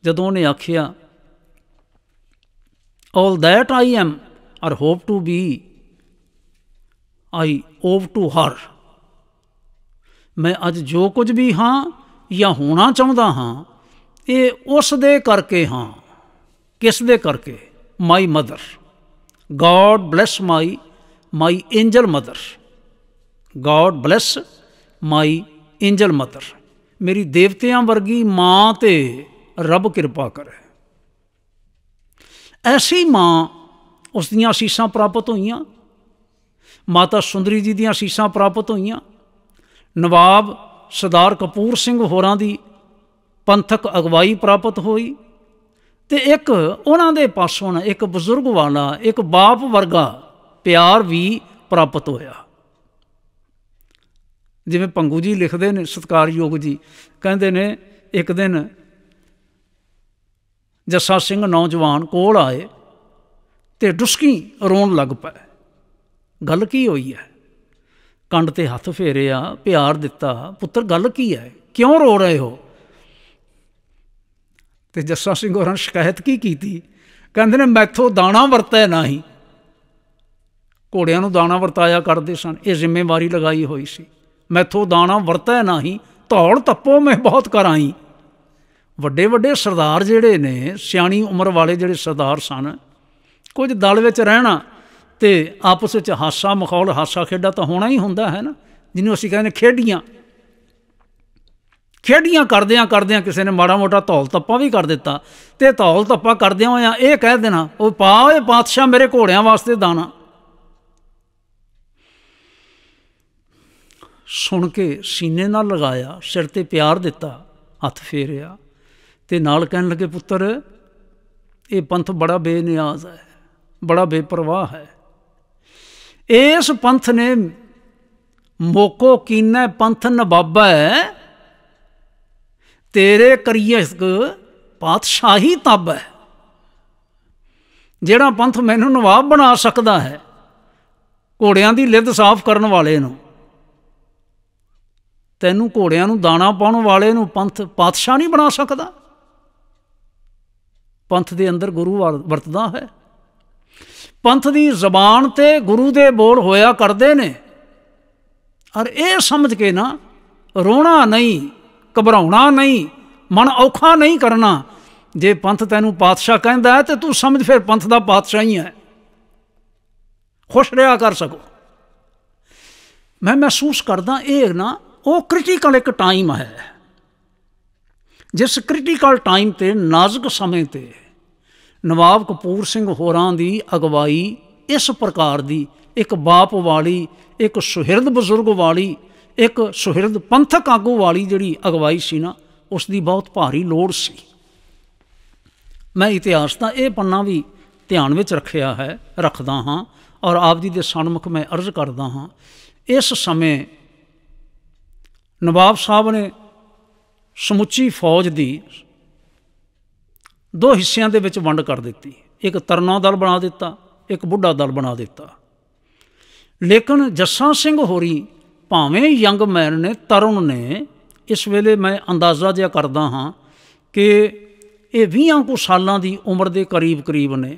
ਜਦੋਂ ਉਹਨੇ ਆਖਿਆ all that I am or hope to be I owe to her ਮੈਂ ਅੱਜ ਜੋ ਕੁਝ ਵੀ ਹਾਂ ਜਾਂ ਹੋਣਾ ਚਾਹੁੰਦਾ ਹਾਂ ਇਹ ਉਸ ਦੇ ਕਰਕੇ ਹਾਂ ਕਿਸ ਦੇ ਕਰਕੇ my mother God bless my my angel mother God bless my angel mother ਮੇਰੀ ਦੇਵਤਿਆਂ ਵਰਗੀ ਮਾਂ ਤੇ ਰੱਬ ਕਿਰਪਾ ਕਰੇ ਐਸੀ ਮਾਂ ਉਸ ਦੀਆਂ ਅਸੀਸਾਂ ਪ੍ਰਾਪਤ ਹੋਈਆਂ ਮਾਤਾ ਸੁੰਦਰੀ ਜੀ ਦੀਆਂ ਅਸੀਸਾਂ ਪ੍ਰਾਪਤ ਹੋਈਆਂ ਨਵਾਬ ਸਰਦਾਰ ਕਪੂਰ ਸਿੰਘ ਹੋਰਾਂ ਦੀ ਪੰਥਕ ਅਗਵਾਈ ਪ੍ਰਾਪਤ ਹੋਈ ਤੇ ਇੱਕ ਉਹਨਾਂ ਦੇ ਪਾਸੋਂ ਇੱਕ ਬਜ਼ੁਰਗ ਵਾਲਾ ਇੱਕ ਬਾਪ ਵਰਗਾ ਪਿਆਰ ਵੀ ਪ੍ਰਾਪਤ ਹੋਇਆ ਜਿਵੇਂ ਪੰਗੂ ਜੀ ਲਿਖਦੇ ਨੇ ਸਤਕਾਰਯੋਗ ਜੀ ਕਹਿੰਦੇ ਨੇ ਇੱਕ ਦਿਨ ਜੱਸਾ ਸਿੰਘ ਨੌਜਵਾਨ ਕੋਲ ਆਏ ਤੇ ਡੁਸਕੀ ਰੋਣ ਲੱਗ ਪਏ ਗੱਲ ਕੀ ਹੋਈ ਹੈ ਕੰਡ ਤੇ ਹੱਥ ਫੇਰਿਆ ਪਿਆਰ ਦਿੱਤਾ ਪੁੱਤਰ ਗੱਲ ਕੀ ਹੈ ਕਿਉਂ ਰੋ ਰਹੇ ਹੋ ਤੇ ਜੱਸਾ ਸਿੰਘ ਹੋਰਾਂ ਸ਼ਿਕਾਇਤ ਕੀ ਕੀਤੀ ਕਹਿੰਦੇ ਨੇ ਮੈਥੋਂ ਦਾਣਾ ਵਰਤਿਆ ਨਹੀਂ ਘੋੜਿਆਂ ਨੂੰ ਦਾਣਾ ਵਰਤਾਇਆ ਕਰਦੇ ਸਨ ਇਹ ਜ਼ਿੰਮੇਵਾਰੀ ਲਗਾਈ ਹੋਈ ਸੀ ਮੈਥੋਂ ਦਾਣਾ ਵਰਤਿਆ ਨਹੀਂ ਧੌਲ ਤੱਪੋ ਮੈਂ ਬਹੁਤ ਕਰਾਈ ਵੱਡੇ ਵੱਡੇ ਸਰਦਾਰ ਜਿਹੜੇ ਨੇ ਸਿਆਣੀ ਉਮਰ ਵਾਲੇ ਜਿਹੜੇ ਸਰਦਾਰ ਸਨ ਕੁਝ ਦਲ ਵਿੱਚ ਰਹਿਣਾ ਤੇ ਆਪਸ ਵਿੱਚ ਹਾਸਾ ਮਖੌਲ ਹਾਸਾ ਖੇਡਾ ਤਾਂ ਹੋਣਾ ਹੀ ਹੁੰਦਾ ਹੈ ਨਾ ਜਿਹਨੂੰ ਅਸੀਂ ਕਹਿੰਦੇ ਖੇਡੀਆਂ ਖੇਡੀਆਂ ਕਰਦਿਆਂ ਕਰਦਿਆਂ ਕਿਸੇ ਨੇ ਮਾੜਾ ਮੋਟਾ ਧੌਲ ਤੱਪਾ ਵੀ ਕਰ ਦਿੱਤਾ ਤੇ ਧੌਲ ਤੱਪਾ ਕਰਦਿਆਂ ਹੋਇਆਂ ਇਹ ਕਹਿ ਦੇਣਾ ਉਹ ਪਾ ਓਏ ਪਾਤਸ਼ਾਹ ਮੇਰੇ ਘੋੜਿਆਂ ਵਾਸਤੇ ਦਾਣਾ ਸੁਣ ਕੇ ਸੀਨੇ ਨਾਲ ਲਗਾਇਆ ਸਿਰ ਤੇ ਪਿਆਰ ਦਿੱਤਾ ਹੱਥ ਫੇਰਿਆ ਤੇ ਨਾਲ ਕਹਿਣ ਲੱਗੇ ਪੁੱਤਰ ਇਹ ਪੰਥ ਬੜਾ ਬੇਨਿਆਜ਼ ਹੈ ਬੜਾ ਬੇਪਰਵਾਹ ਹੈ ਇਸ ਪੰਥ ਨੇ ਮੋਕੋ ਕੀਨਾ ਪੰਥ ਨਬਾਬਾ ਹੈ ਤੇਰੇ ਕਰੀਏ ਇਸ ਪਾਤਸ਼ਾਹੀ ਤਬ ਹੈ ਜਿਹੜਾ ਪੰਥ ਮੈਨੂੰ ਨਵਾਬ ਬਣਾ ਸਕਦਾ ਹੈ ਘੋੜਿਆਂ ਦੀ ਲਿੱਦ ਸਾਫ਼ ਕਰਨ ਵਾਲੇ ਨੂੰ ਤੈਨੂੰ ਘੋੜਿਆਂ ਨੂੰ ਦਾਣਾ ਪਾਉਣ ਵਾਲੇ ਨੂੰ ਪੰਥ ਪਾਤਸ਼ਾਹ ਨਹੀਂ ਬਣਾ ਸਕਦਾ ਪੰਥ ਦੇ ਅੰਦਰ ਗੁਰੂ ਵਰਤਦਾ ਹੈ ਪੰਥ ਦੀ ਜ਼ਬਾਨ ਤੇ ਗੁਰੂ ਦੇ ਬੋਲ ਹੋਇਆ ਕਰਦੇ ਨੇ ਔਰ ਇਹ ਸਮਝ ਕੇ ਨਾ ਰੋਣਾ ਨਹੀਂ ਘਬਰਾਉਣਾ ਨਹੀਂ ਮਨ ਔਖਾ ਨਹੀਂ ਕਰਨਾ ਜੇ ਪੰਥ ਤੈਨੂੰ ਪਾਤਸ਼ਾਹ ਕਹਿੰਦਾ ਹੈ ਤੇ ਤੂੰ ਸਮਝ ਫਿਰ ਪੰਥ ਦਾ ਪਾਤਸ਼ਾਹ ਹੀ ਹੈ ਖੁਸ਼ ਰਿਹਾ ਕਰ ਸਕੋ ਮੈਂ ਮਹਿਸੂਸ ਕਰਦਾ ਇਹ ਨਾ ਉਹ ਕ੍ਰਿਟੀਕਲ ਇੱਕ ਟਾਈਮ ਹੈ ਜਿਸ ਕ੍ਰਿਟੀਕਲ ਟਾਈਮ ਤੇ ਨਾਜ਼ੁਕ ਸਮੇਂ ਤੇ ਨਵਾਬ ਕਪੂਰ ਸਿੰਘ ਹੋਰਾਂ ਦੀ ਅਗਵਾਈ ਇਸ ਪ੍ਰਕਾਰ ਦੀ ਇੱਕ ਬਾਪ ਵਾਲੀ ਇੱਕ ਸੁਹਿਰਦ ਬਜ਼ੁਰਗ ਵਾਲੀ ਇੱਕ ਸੁਹਿਰਦ ਪੰਥਕ ਆਗੂ ਵਾਲੀ ਜਿਹੜੀ ਅਗਵਾਈ ਸੀ ਨਾ ਉਸ ਦੀ ਬਹੁਤ ਭਾਰੀ ਲੋੜ ਸੀ ਮੈਂ ਇਤਿਹਾਸ ਦਾ ਇਹ ਪੰਨਾ ਵੀ ਧਿਆਨ ਵਿੱਚ ਰੱਖਿਆ ਹੈ ਰੱਖਦਾ ਹਾਂ ਔਰ ਆਪ ਜੀ ਦੇ ਸਨਮੁਖ ਮੈਂ ਅਰਜ਼ ਕਰਦਾ ਹਾਂ ਇਸ ਸਮੇਂ ਨਵਾਬ ਸਾਹਿਬ ਨੇ ਸਮੁੱਚੀ ਫੌਜ ਦੀ ਦੋ ਹਿੱਸਿਆਂ ਦੇ ਵਿੱਚ ਵੰਡ ਕਰ ਦਿੱਤੀ ਇੱਕ ਤਰਨਾ ਦਲ ਬਣਾ ਦਿੱਤਾ ਇੱਕ ਬੁੱਢਾ ਦਲ ਬਣਾ ਦਿੱਤਾ ਲੇਕਿਨ ਜੱਸਾ ਸਿੰਘ ਹੋਰੀ ਭਾਵੇਂ ਯੰਗ ਮੈਨ ਨੇ ਤਰੁਣ ਨੇ ਇਸ ਵੇਲੇ ਮੈਂ ਅੰਦਾਜ਼ਾ ਜਿਹਾ ਕਰਦਾ ਹਾਂ ਕਿ ਇਹ 20 ਕੁ ਸਾਲਾਂ ਦੀ ਉਮਰ ਦੇ ਕਰੀਬ-ਕਰੀਬ ਨੇ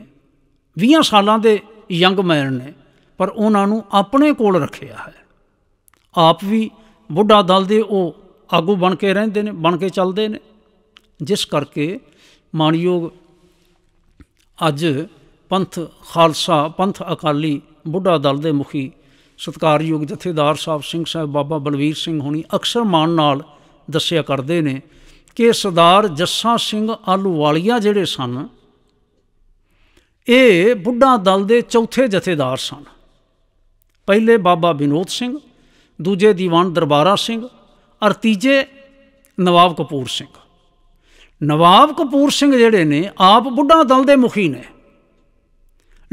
20 ਸਾਲਾਂ ਦੇ ਯੰਗ ਮੈਨ ਨੇ ਪਰ ਉਹਨਾਂ ਨੂੰ ਆਪਣੇ ਕੋਲ ਰੱਖਿਆ ਹੈ ਆਪ ਵੀ ਬੁੱਢਾ ਦਲ ਦੇ ਉਹ ਆਗੂ ਬਣ ਕੇ ਰਹਿੰਦੇ ਨੇ ਬਣ ਕੇ ਚੱਲਦੇ ਨੇ ਜਿਸ ਕਰਕੇ ਮਾਨਯੋਗ ਅੱਜ ਪੰਥ ਖਾਲਸਾ ਪੰਥ ਅਕਾਲੀ ਬੁੱਢਾ ਦਲ ਦੇ ਮੁਖੀ ਸਤਕਾਰਯੋਗ ਜਥੇਦਾਰ ਸਾਹਿਬ ਸਿੰਘ ਸਾਹਿਬ ਬਾਬਾ ਬਲਵੀਰ ਸਿੰਘ ਹੋਣੀ ਅਕਸਰ ਮਾਨ ਨਾਲ ਦੱਸਿਆ ਕਰਦੇ ਨੇ ਕਿ ਸਰਦਾਰ ਜੱਸਾ ਸਿੰਘ ਆਲੂਵਾਲੀਆ ਜਿਹੜੇ ਸਨ ਇਹ ਬੁੱਢਾ ਦਲ ਦੇ ਚੌਥੇ ਜਥੇਦਾਰ ਸਨ ਪਹਿਲੇ ਬਾਬਾ ਵਿਨੋਦ ਸਿੰਘ ਦੂਜੇ ਦੀਵਾਨ ਦਰਬਾਰਾ ਸਿੰਘ ਔਰ ਤੀਜੇ ਨਵਾਬ ਕਪੂਰ ਸਿੰਘ ਨਵਾਬ ਕਪੂਰ ਸਿੰਘ ਜਿਹੜੇ ਨੇ ਆਪ ਬੁੱਢਾ ਦਲ ਦੇ ਮੁਖੀ ਨੇ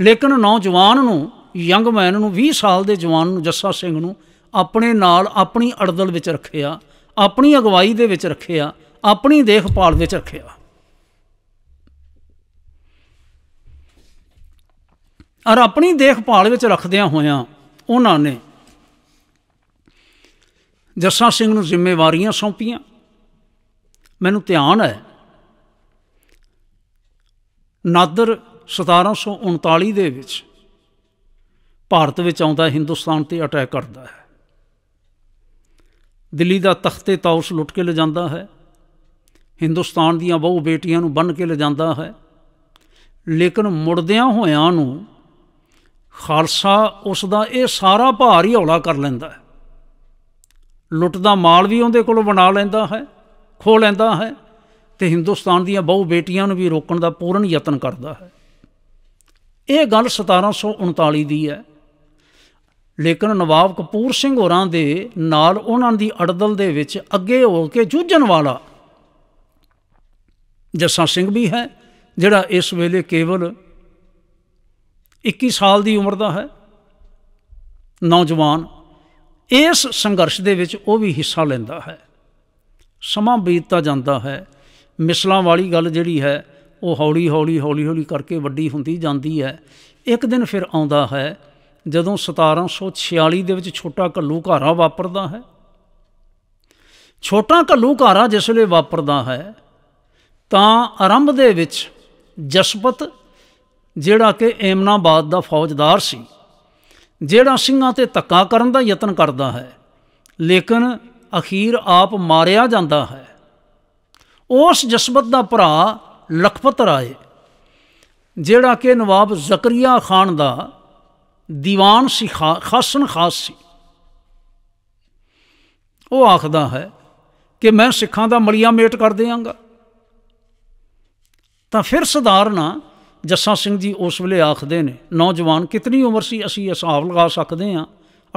ਲੇਕਿਨ ਨੌਜਵਾਨ ਨੂੰ ਯੰਗ ਮੈਨ ਨੂੰ 20 ਸਾਲ ਦੇ ਜਵਾਨ ਨੂੰ ਜੱਸਾ ਸਿੰਘ ਨੂੰ ਆਪਣੇ ਨਾਲ ਆਪਣੀ ਅੜਦਲ ਵਿੱਚ ਰੱਖਿਆ ਆਪਣੀ ਅਗਵਾਈ ਦੇ ਵਿੱਚ ਰੱਖਿਆ ਆਪਣੀ ਦੇਖਭਾਲ ਵਿੱਚ ਰੱਖਿਆ ਔਰ ਆਪਣੀ ਦੇਖਭਾਲ ਵਿੱਚ ਰੱਖਦਿਆਂ ਹੋਇਆਂ ਉਹਨਾਂ ਨੇ ਜੱਸਾ ਸਿੰਘ ਨੂੰ ਜ਼ਿੰਮੇਵਾਰੀਆਂ ਸੌਂਪੀਆਂ ਮੈਨੂੰ ਧਿਆਨ ਹੈ ਨਾਦਰ 1739 ਦੇ ਵਿੱਚ ਭਾਰਤ ਵਿੱਚ ਆਉਂਦਾ ਹਿੰਦੁਸਤਾਨ ਤੇ ਅਟੈਕ ਕਰਦਾ ਹੈ ਦਿੱਲੀ ਦਾ ਤਖਤੇ ਤੌਸ ਲੁੱਟ ਕੇ ਲਿਜਾਂਦਾ ਹੈ ਹਿੰਦੁਸਤਾਨ ਦੀਆਂ ਬਹੁ ਬੇਟੀਆਂ ਨੂੰ ਬੰਨ ਕੇ ਲਿਜਾਂਦਾ ਹੈ ਲੇਕਿਨ ਮੁੜਦਿਆਂ ਹੋਇਆਂ ਨੂੰ ਖਾਲਸਾ ਉਸ ਦਾ ਇਹ ਸਾਰਾ ਭਾਰ ਹੀ ਹੌਲਾ ਕਰ ਲੈਂਦਾ ਹੈ ਲੁੱਟਦਾ ਮਾਲ ਵੀ ਉਹਦੇ ਕੋਲੋਂ ਬਣਾ ਲੈਂਦਾ ਹੈ ਖੋ ਲੈਂਦਾ ਹੈ ਤੇ ਹਿੰਦੁਸਤਾਨ ਦੀਆਂ ਬਹੁ ਬੇਟੀਆਂ ਨੂੰ ਵੀ ਰੋਕਣ ਦਾ ਪੂਰਨ ਯਤਨ ਕਰਦਾ ਹੈ ਇਹ ਗੱਲ 1739 ਦੀ ਹੈ ਲੇਕਿਨ ਨਵਾਬ ਕਪੂਰ ਸਿੰਘ ਹੋਰਾਂ ਦੇ ਨਾਲ ਉਹਨਾਂ ਦੀ ਅੜਦਲ ਦੇ ਵਿੱਚ ਅੱਗੇ ਹੋ ਕੇ ਜੂਝਣ ਵਾਲਾ ਜੱਸਾ ਸਿੰਘ ਵੀ ਹੈ ਜਿਹੜਾ ਇਸ ਵੇਲੇ ਕੇਵਲ 21 ਸਾਲ ਦੀ ਉਮਰ ਦਾ ਹੈ ਨੌਜਵਾਨ ਇਸ ਸੰਘਰਸ਼ ਦੇ ਵਿੱਚ ਉਹ ਵੀ ਹਿੱਸਾ ਲੈਂਦਾ ਹੈ ਸਮਾਂ ਬੀਤਦਾ ਜਾਂਦਾ ਹੈ ਮਿਸਲਾਂ ਵਾਲੀ ਗੱਲ ਜਿਹੜੀ ਹੈ ਉਹ ਹੌਲੀ ਹੌਲੀ ਹੌਲੀ ਹੌਲੀ ਕਰਕੇ ਵੱਡੀ ਹੁੰਦੀ ਜਾਂਦੀ ਹੈ ਇੱਕ ਦਿਨ ਫਿਰ ਆਉਂਦਾ ਹੈ ਜਦੋਂ 1746 ਦੇ ਵਿੱਚ ਛੋਟਾ ਕੱਲੂ ਘਾਰਾ ਵਾਪਰਦਾ ਹੈ ਛੋਟਾ ਕੱਲੂ ਘਾਰਾ ਜਿਸ ਵੇਲੇ ਵਾਪਰਦਾ ਹੈ ਤਾਂ ਆਰੰਭ ਦੇ ਵਿੱਚ ਜਸਪਤ ਜਿਹੜਾ ਕਿ ਐਮਨਾਬਾਦ ਦਾ ਫੌਜਦਾਰ ਸੀ ਜਿਹੜਾ ਸਿੰਘਾਂ ਤੇ ਧੱਕਾ ਕਰਨ ਦਾ ਯਤਨ ਕਰਦਾ ਹੈ ਲੇਕਿਨ ਅਖੀਰ ਆਪ ਮਾਰਿਆ ਜਾਂਦਾ ਹੈ ਉਸ ਜਸਬਤ ਦਾ ਭਰਾ ਲਖਪਤ ਰਾਏ ਜਿਹੜਾ ਕਿ ਨਵਾਬ ਜ਼ਕਰੀਆ ਖਾਨ ਦਾ ਦੀਵਾਨ ਸੀ ਖਾਸਨ ਖਾਸ ਸੀ ਉਹ ਆਖਦਾ ਹੈ ਕਿ ਮੈਂ ਸਿੱਖਾਂ ਦਾ ਮਲੀਆ ਮੇਟ ਕਰ ਦੇਵਾਂਗਾ ਤਾਂ ਫਿਰ ਸਧਾਰਨਾ ਜੱਸਾ ਸਿੰਘ ਜੀ ਉਸ ਵੇਲੇ ਆਖਦੇ ਨੇ ਨੌਜਵਾਨ ਕਿਤਨੀ ਉਮਰ ਸੀ ਅਸੀਂ ਹਿਸਾਬ ਲਗਾ ਸਕਦੇ ਹਾਂ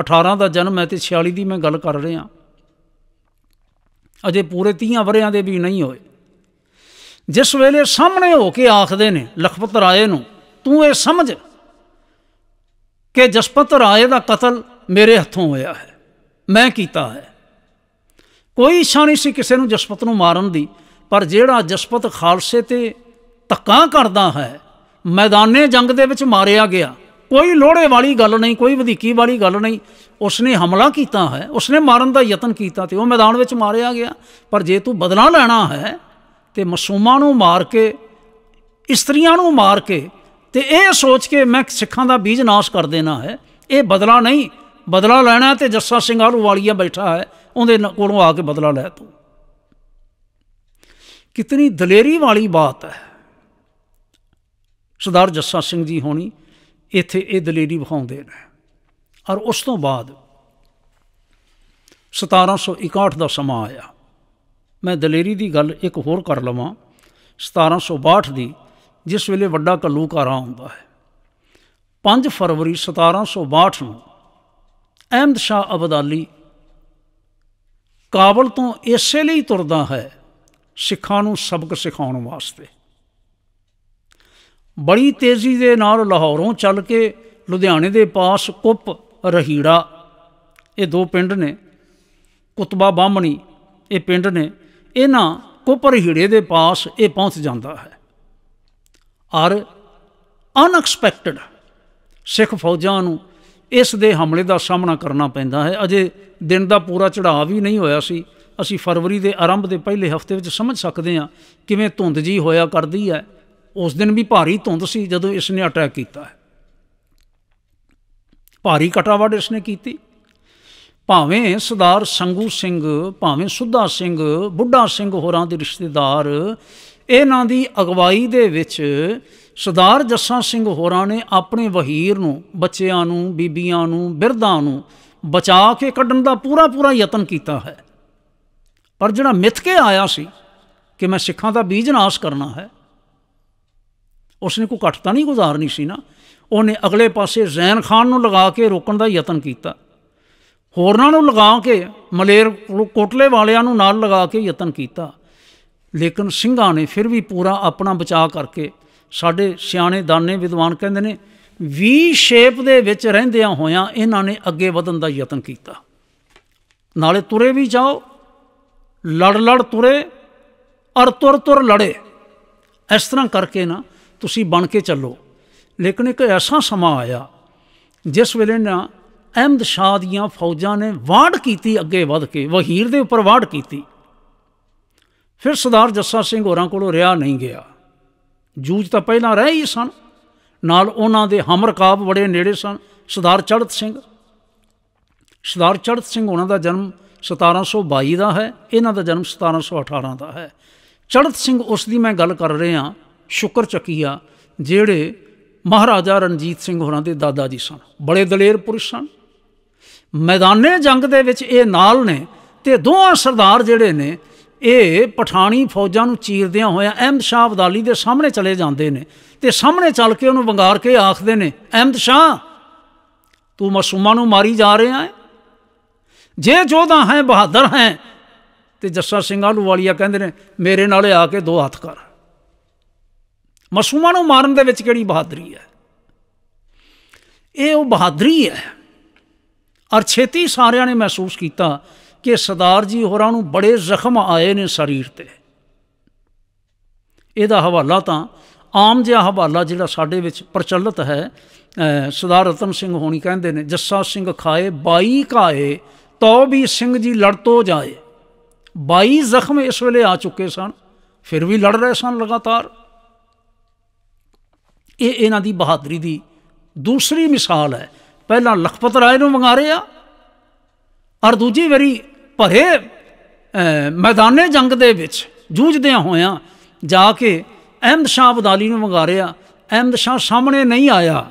18 ਦਾ ਜਨਮ ਹੈ ਤੇ 46 ਦੀ ਮੈਂ ਗੱਲ ਕਰ ਰਿਹਾ ਅਜੇ ਪੂਰੇ 30 ਵਰਿਆਂ ਦੇ ਵੀ ਨਹੀਂ ਹੋਏ ਜਿਸ ਵੇਲੇ ਸਾਹਮਣੇ ਹੋ ਕੇ ਆਖਦੇ ਨੇ ਲਖਪਤ ਰਾਏ ਨੂੰ ਤੂੰ ਇਹ ਸਮਝ ਕਿ ਜਸਪਤ ਰਾਏ ਦਾ ਕਤਲ ਮੇਰੇ ਹੱਥੋਂ ਹੋਇਆ ਹੈ ਮੈਂ ਕੀਤਾ ਹੈ ਕੋਈ ਇੱਛਾ ਨਹੀਂ ਸੀ ਕਿਸੇ ਨੂੰ ਜਸਪਤ ਨੂੰ ਮਾਰਨ ਦੀ ਪਰ ਜਿਹੜਾ ਜਸਪਤ ਖਾਲਸੇ ਤੇ ਤੱਕਾਂ ਕਰਦਾ ਹੈ ਮੈਦਾਨੇ ਜੰਗ ਦੇ ਵਿੱਚ ਮਾਰਿਆ ਗਿਆ ਕੋਈ ਲੋੜੇ ਵਾਲੀ ਗੱਲ ਨਹੀਂ ਕੋਈ ਵਧੀਕੀ ਵਾਲੀ ਗੱਲ ਨਹੀਂ ਉਸਨੇ ਹਮਲਾ ਕੀਤਾ ਹੈ ਉਸਨੇ ਮਾਰਨ ਦਾ ਯਤਨ ਕੀਤਾ ਤੇ ਉਹ ਮੈਦਾਨ ਵਿੱਚ ਮਾਰਿਆ ਗਿਆ ਪਰ ਜੇ ਤੂੰ ਬਦਲਾ ਲੈਣਾ ਹੈ ਤੇ ਮਸੂਮਾਂ ਨੂੰ ਮਾਰ ਕੇ ਇਸਤਰੀਆਂ ਨੂੰ ਮਾਰ ਕੇ ਤੇ ਇਹ ਸੋਚ ਕੇ ਮੈਂ ਸਿੱਖਾਂ ਦਾ ਬੀਜ ਨਾਸ਼ ਕਰ ਦੇਣਾ ਹੈ ਇਹ ਬਦਲਾ ਨਹੀਂ ਬਦਲਾ ਲੈਣਾ ਤੇ ਜੱਸਾ ਸਿੰਘ ਆਲੂ ਵਾਲੀਆ ਬੈਠਾ ਹੈ ਉਹਦੇ ਕੋਲੋਂ ਆ ਕੇ ਬਦਲਾ ਲੈ ਤੂੰ ਕਿਤਨੀ ਦਲੇਰੀ ਵਾਲੀ ਬਾਤ ਹੈ ਸਰਦਾਰ ਜੱਸਾ ਸਿੰਘ ਜੀ ਹੋਣੀ ਇੱਥੇ ਇਹ ਦਲੇਰੀ ਵਿਖਾਉਂਦੇ ਨੇ ਔਰ ਉਸ ਤੋਂ ਬਾਅਦ 1761 ਦਾ ਸਮਾਂ ਆਇਆ ਮੈਂ ਦਲੇਰੀ ਦੀ ਗੱਲ ਇੱਕ ਹੋਰ ਕਰ ਲਵਾਂ 1762 ਦੀ ਜਿਸ ਵੇਲੇ ਵੱਡਾ ਕੱਲੂ ਘਾਰਾ ਹੁੰਦਾ ਹੈ 5 ਫਰਵਰੀ 1762 ਨੂੰ ਅਹਿਮਦ ਸ਼ਾਹ ਅਬਦਾਲੀ ਕਾਬਲ ਤੋਂ ਇਸੇ ਲਈ ਤੁਰਦਾ ਹੈ ਸਿੱਖਾਂ ਨੂੰ ਸਬਕ ਸਿਖਾਉਣ ਵਾਸਤੇ ਬੜੀ ਤੇਜ਼ੀ ਦੇ ਨਾਲ ਲਾਹੌਰੋਂ ਚੱਲ ਕੇ ਲੁਧਿਆਣੇ ਦੇ ਪਾਸ ਕੁੱਪ ਰਹੀੜਾ ਇਹ ਦੋ ਪਿੰਡ ਨੇ ਕੁਤਬਾ ਬਾਹਮਣੀ ਇਹ ਪਿੰਡ ਨੇ ਇਹਨਾਂ ਕੁੱਪ ਰਹੀੜੇ ਦੇ ਪਾਸ ਇਹ ਪਹੁੰਚ ਜਾਂਦਾ ਹੈ ਔਰ ਅਨਐਕਸਪੈਕਟਡ ਸਿੱਖ ਫੌਜਾਂ ਨੂੰ ਇਸ ਦੇ ਹਮਲੇ ਦਾ ਸਾਹਮਣਾ ਕਰਨਾ ਪੈਂਦਾ ਹੈ ਅਜੇ ਦਿਨ ਦਾ ਪੂਰਾ ਚੜਾਅ ਵੀ ਨਹੀਂ ਹੋਇਆ ਸੀ ਅਸੀਂ ਫਰਵਰੀ ਦੇ ਆਰੰਭ ਦੇ ਪਹਿਲੇ ਹਫਤੇ ਵਿੱਚ ਸਮਝ ਸਕਦੇ ਹਾਂ ਕਿਵੇਂ ਧੁੰਦ ਜੀ ਹੋਇਆ ਕਰਦੀ ਹੈ ਉਸ ਦਿਨ ਵੀ ਭਾਰੀ ਧੁੰਦ ਸੀ ਜਦੋਂ ਇਸ ਨੇ ਅਟੈਕ ਕੀਤਾ ਹੈ ਭਾਰੀ ਕਟਾਵੜ ਇਸ ਨੇ ਕੀਤੀ ਭਾਵੇਂ ਸਰਦਾਰ ਸੰਗੂ ਸਿੰਘ ਭਾਵੇਂ ਸੁੱਧਾ ਸਿੰਘ ਬੁੱਢਾ ਸਿੰਘ ਹੋਰਾਂ ਦੇ ਰਿਸ਼ਤੇਦਾਰ ਇਹਨਾਂ ਦੀ ਅਗਵਾਈ ਦੇ ਵਿੱਚ ਸਰਦਾਰ ਜੱਸਾ ਸਿੰਘ ਹੋਰਾਂ ਨੇ ਆਪਣੇ ਵਹੀਰ ਨੂੰ ਬੱਚਿਆਂ ਨੂੰ ਬੀਬੀਆਂ ਨੂੰ ਬਿਰਧਾਂ ਨੂੰ ਬਚਾ ਕੇ ਕੱਢਣ ਦਾ ਪੂਰਾ ਪੂਰਾ ਯਤਨ ਕੀਤਾ ਹੈ ਪਰ ਜਿਹੜਾ ਮਿੱਥ ਕੇ ਆਇਆ ਸੀ ਕਿ ਮੈਂ ਸਿੱਖਾਂ ਦਾ ਬੀਜ ਨਾਸ਼ ਕਰਨਾ ਹੈ ਉਸਨੇ ਕੋਈ ਘੱਟ ਤਾਂ ਨਹੀਂ ਗੁਜ਼ਾਰਨੀ ਸੀ ਨਾ ਉਹਨੇ ਅਗਲੇ ਪਾਸੇ ਜ਼ੈਨ ਖਾਨ ਨੂੰ ਲਗਾ ਕੇ ਰੋਕਣ ਦਾ ਯਤਨ ਕੀਤਾ ਹੋਰਨਾਂ ਨੂੰ ਲਗਾ ਕੇ ਮਲੇਰ ਕੋਟਲੇ ਵਾਲਿਆਂ ਨੂੰ ਨਾਲ ਲਗਾ ਕੇ ਯਤਨ ਕੀਤਾ ਲੇਕਿਨ ਸਿੰਘਾਂ ਨੇ ਫਿਰ ਵੀ ਪੂਰਾ ਆਪਣਾ ਬਚਾਅ ਕਰਕੇ ਸਾਡੇ ਸਿਆਣੇ ਦਾਨੇ ਵਿਦਵਾਨ ਕਹਿੰਦੇ ਨੇ ਵੀ ਸ਼ੇਪ ਦੇ ਵਿੱਚ ਰਹਿੰਦਿਆਂ ਹੋਇਆਂ ਇਹਨਾਂ ਨੇ ਅੱਗੇ ਵਧਣ ਦਾ ਯਤਨ ਕੀਤਾ ਨਾਲੇ ਤੁਰੇ ਵੀ ਜਾਓ ਲੜ ਲੜ ਤੁਰੇ ਅਰ ਤੁਰ ਤੁਰ ਲੜੇ ਇਸ ਤਰ੍ਹਾਂ ਕਰਕੇ ਨਾ ਤੁਸੀਂ ਬਣ ਕੇ ਚੱਲੋ ਲੇਕਿਨ ਇੱਕ ਐਸਾ ਸਮਾਂ ਆਇਆ ਜਿਸ ਵੇਲੇ ਨਾ ਅਹਿਮਦ ਸ਼ਾਹ ਦੀਆਂ ਫੌਜਾਂ ਨੇ ਵਾੜ ਕੀਤੀ ਅੱਗੇ ਵਧ ਕੇ ਵਹੀਰ ਦੇ ਉੱਪਰ ਵਾੜ ਕੀਤੀ ਫਿਰ ਸਰਦਾਰ ਜੱਸਾ ਸਿੰਘ ਹੋਰਾਂ ਕੋਲੋਂ ਰਿਹਾ ਨਹੀਂ ਗਿਆ ਜੂਝ ਤਾਂ ਪਹਿਲਾਂ ਰਹਿ ਹੀ ਸਨ ਨਾਲ ਉਹਨਾਂ ਦੇ ਹਮਰਕਾਬ ਬੜੇ ਨੇੜੇ ਸਨ ਸਰਦਾਰ ਚੜਤ ਸਿੰਘ ਸਰਦਾਰ ਚੜਤ ਸਿੰਘ ਉਹਨਾਂ ਦਾ ਜਨਮ 1722 ਦਾ ਹੈ ਇਹਨਾਂ ਦਾ ਜਨਮ 1718 ਦਾ ਹੈ ਚੜਤ ਸਿੰਘ ਉਸ ਦੀ ਮੈਂ ਗੱਲ ਕਰ ਰਿਹਾ ਸ਼ੁਕਰ ਚੱਕੀਆ ਜਿਹੜੇ ਮਹਾਰਾਜਾ ਰਣਜੀਤ ਸਿੰਘ ਹੋਰਾਂ ਦੇ ਦਾਦਾ ਜੀ ਸਨ ਬੜੇ ਦਲੇਰ ਪੁਰਸ਼ ਸਨ ਮੈਦਾਨੇ ਜੰਗ ਦੇ ਵਿੱਚ ਇਹ ਨਾਲ ਨੇ ਤੇ ਦੋਹਾਂ ਸਰਦਾਰ ਜਿਹੜੇ ਨੇ ਇਹ ਪਠਾਣੀ ਫੌਜਾਂ ਨੂੰ ਚੀਰਦਿਆਂ ਹੋਇਆ ਅਹਿਮਦ ਸ਼ਾਹ ਅਬਦਾਲੀ ਦੇ ਸਾਹਮਣੇ ਚਲੇ ਜਾਂਦੇ ਨੇ ਤੇ ਸਾਹਮਣੇ ਚੱਲ ਕੇ ਉਹਨੂੰ ਵੰਗਾਰ ਕੇ ਆਖਦੇ ਨੇ ਅਹਿਮਦ ਸ਼ਾਹ ਤੂੰ ਮਸੂਮਾਂ ਨੂੰ ਮਾਰੀ ਜਾ ਰਿਹਾ ਹੈ ਜੇ ਜੋਧਾ ਹੈ ਬਹਾਦਰ ਹੈ ਤੇ ਜੱਸਾ ਸਿੰਘ ਆਲੂ ਵਾਲੀਆ ਕਹਿੰਦੇ ਨੇ ਮੇਰੇ ਨਾਲ ਆ ਕੇ ਦੋ ਹੱਥ ਕਰ ਮਸੂਮਾਂ ਨੂੰ ਮਾਰਨ ਦੇ ਵਿੱਚ ਕਿਹੜੀ ਬਹਾਦਰੀ ਹੈ ਇਹ ਉਹ ਬਹਾਦਰੀ ਹੈ ਔਰ ਛੇਤੀ ਸਾਰਿਆਂ ਨੇ ਮਹਿਸੂਸ ਕੀਤਾ ਕਿ ਸਰਦਾਰ ਜੀ ਹੋਰਾਂ ਨੂੰ ਬੜੇ ਜ਼ਖਮ ਆਏ ਨੇ ਸਰੀਰ ਤੇ ਇਹਦਾ ਹਵਾਲਾ ਤਾਂ ਆਮ ਜਿਹਾ ਹਵਾਲਾ ਜਿਹੜਾ ਸਾਡੇ ਵਿੱਚ ਪ੍ਰਚਲਿਤ ਹੈ ਸਰਦਾਰ ਰਤਨ ਸਿੰਘ ਹੋਣੀ ਕਹਿੰਦੇ ਨੇ ਜੱਸਾ ਸਿੰਘ ਖਾਏ 22 ਕਾਏ ਤੋ ਵੀ ਸਿੰਘ ਜੀ ਲੜਤੋ ਜਾਏ 22 ਜ਼ਖਮ ਇਸ ਵੇਲੇ ਆ ਚੁੱਕੇ ਸਨ ਫਿਰ ਵੀ ਲੜ ਰਹੇ ਸਨ ਲਗਾਤਾਰ ਇਹ ਇਹਨਾਂ ਦੀ ਬਹਾਦਰੀ ਦੀ ਦੂਸਰੀ ਮਿਸਾਲ ਹੈ ਪਹਿਲਾਂ ਲਖਪਤ ਰਾਏ ਨੂੰ ਆ ਔਰ ਦੂਜੀ ਵਾਰੀ ਭਰੇ ਮੈਦਾਨੇ ਜੰਗ ਦੇ ਵਿੱਚ ਜੂਝਦਿਆਂ ਹੋਇਆਂ ਜਾ ਕੇ ਅਹਿਮਦ ਸ਼ਾਹ ਅਬਦਾਲੀ ਨੂੰ ਆ ਅਹਿਮਦ ਸ਼ਾਹ ਸਾਹਮਣੇ ਨਹੀਂ ਆਇਆ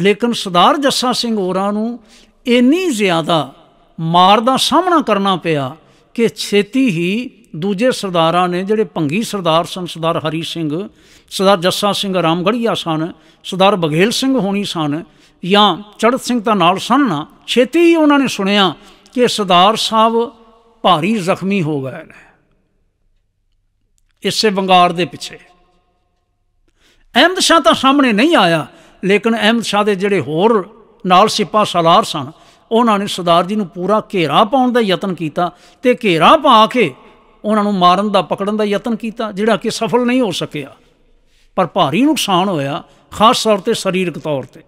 ਲੇਕਿਨ ਸਰਦਾਰ ਜੱਸਾ ਸਿੰਘ ਹੋਰਾਂ ਨੂੰ ਇੰਨੀ ਜ਼ਿਆਦਾ ਮਾਰ ਦਾ ਸਾਹਮਣਾ ਕਰਨਾ ਪਿਆ ਕਿ ਛੇਤੀ ਹੀ ਦੂਜੇ ਸਰਦਾਰਾਂ ਨੇ ਜਿਹੜੇ ਭੰਗੀ ਸਰਦਾਰ ਸਨ ਸਰਦਾਰ ਹਰੀ ਸਿੰਘ ਸਰਦਾਰ ਜੱਸਾ ਸਿੰਘ ਰਾਮਗੜੀਆ ਸਨ ਸਰਦਾਰ ਬਘੇਲ ਸਿੰਘ ਹੋਣੀ ਸਨ ਜਾਂ ਚੜਤ ਸਿੰਘ ਤਾਂ ਨਾਲ ਸਨ ਨਾ ਛੇਤੀ ਹੀ ਉਹਨਾਂ ਨੇ ਸੁਣਿਆ ਕਿ ਸਰਦਾਰ ਸਾਹਿਬ ਭਾਰੀ ਜ਼ਖਮੀ ਹੋ ਗਏ ਨੇ ਇਸੇ ਵੰਗਾਰ ਦੇ ਪਿੱਛੇ ਅਹਿਮਦ ਸ਼ਾਹ ਤਾਂ ਸਾਹਮਣੇ ਨਹੀਂ ਆਇਆ ਲੇਕਿਨ ਅਹਿਮਦ ਸ਼ਾਹ ਦੇ ਜਿਹੜੇ ਹੋਰ ਨਾਲ ਸਿਪਾ ਸਲਾਰ ਸਨ ਉਹਨਾਂ ਨੇ ਸਰਦਾਰ ਜੀ ਨੂੰ ਪੂਰਾ ਘੇਰਾ ਪਾਉਣ ਦਾ ਯਤਨ ਕੀਤਾ ਤੇ ਘੇਰਾ ਪਾ ਕੇ ਉਹਨਾਂ ਨੂੰ ਮਾਰਨ ਦਾ ਪਕੜਨ ਦਾ ਯਤਨ ਕੀਤਾ ਜਿਹੜਾ ਕਿ ਸਫਲ ਨਹੀਂ ਹੋ ਸਕਿਆ ਪਰ ਭਾਰੀ ਨੁਕਸਾਨ ਹੋਇਆ ਖਾਸ ਤੌਰ ਤੇ ਸਰੀਰਕ ਤੌਰ ਤੇ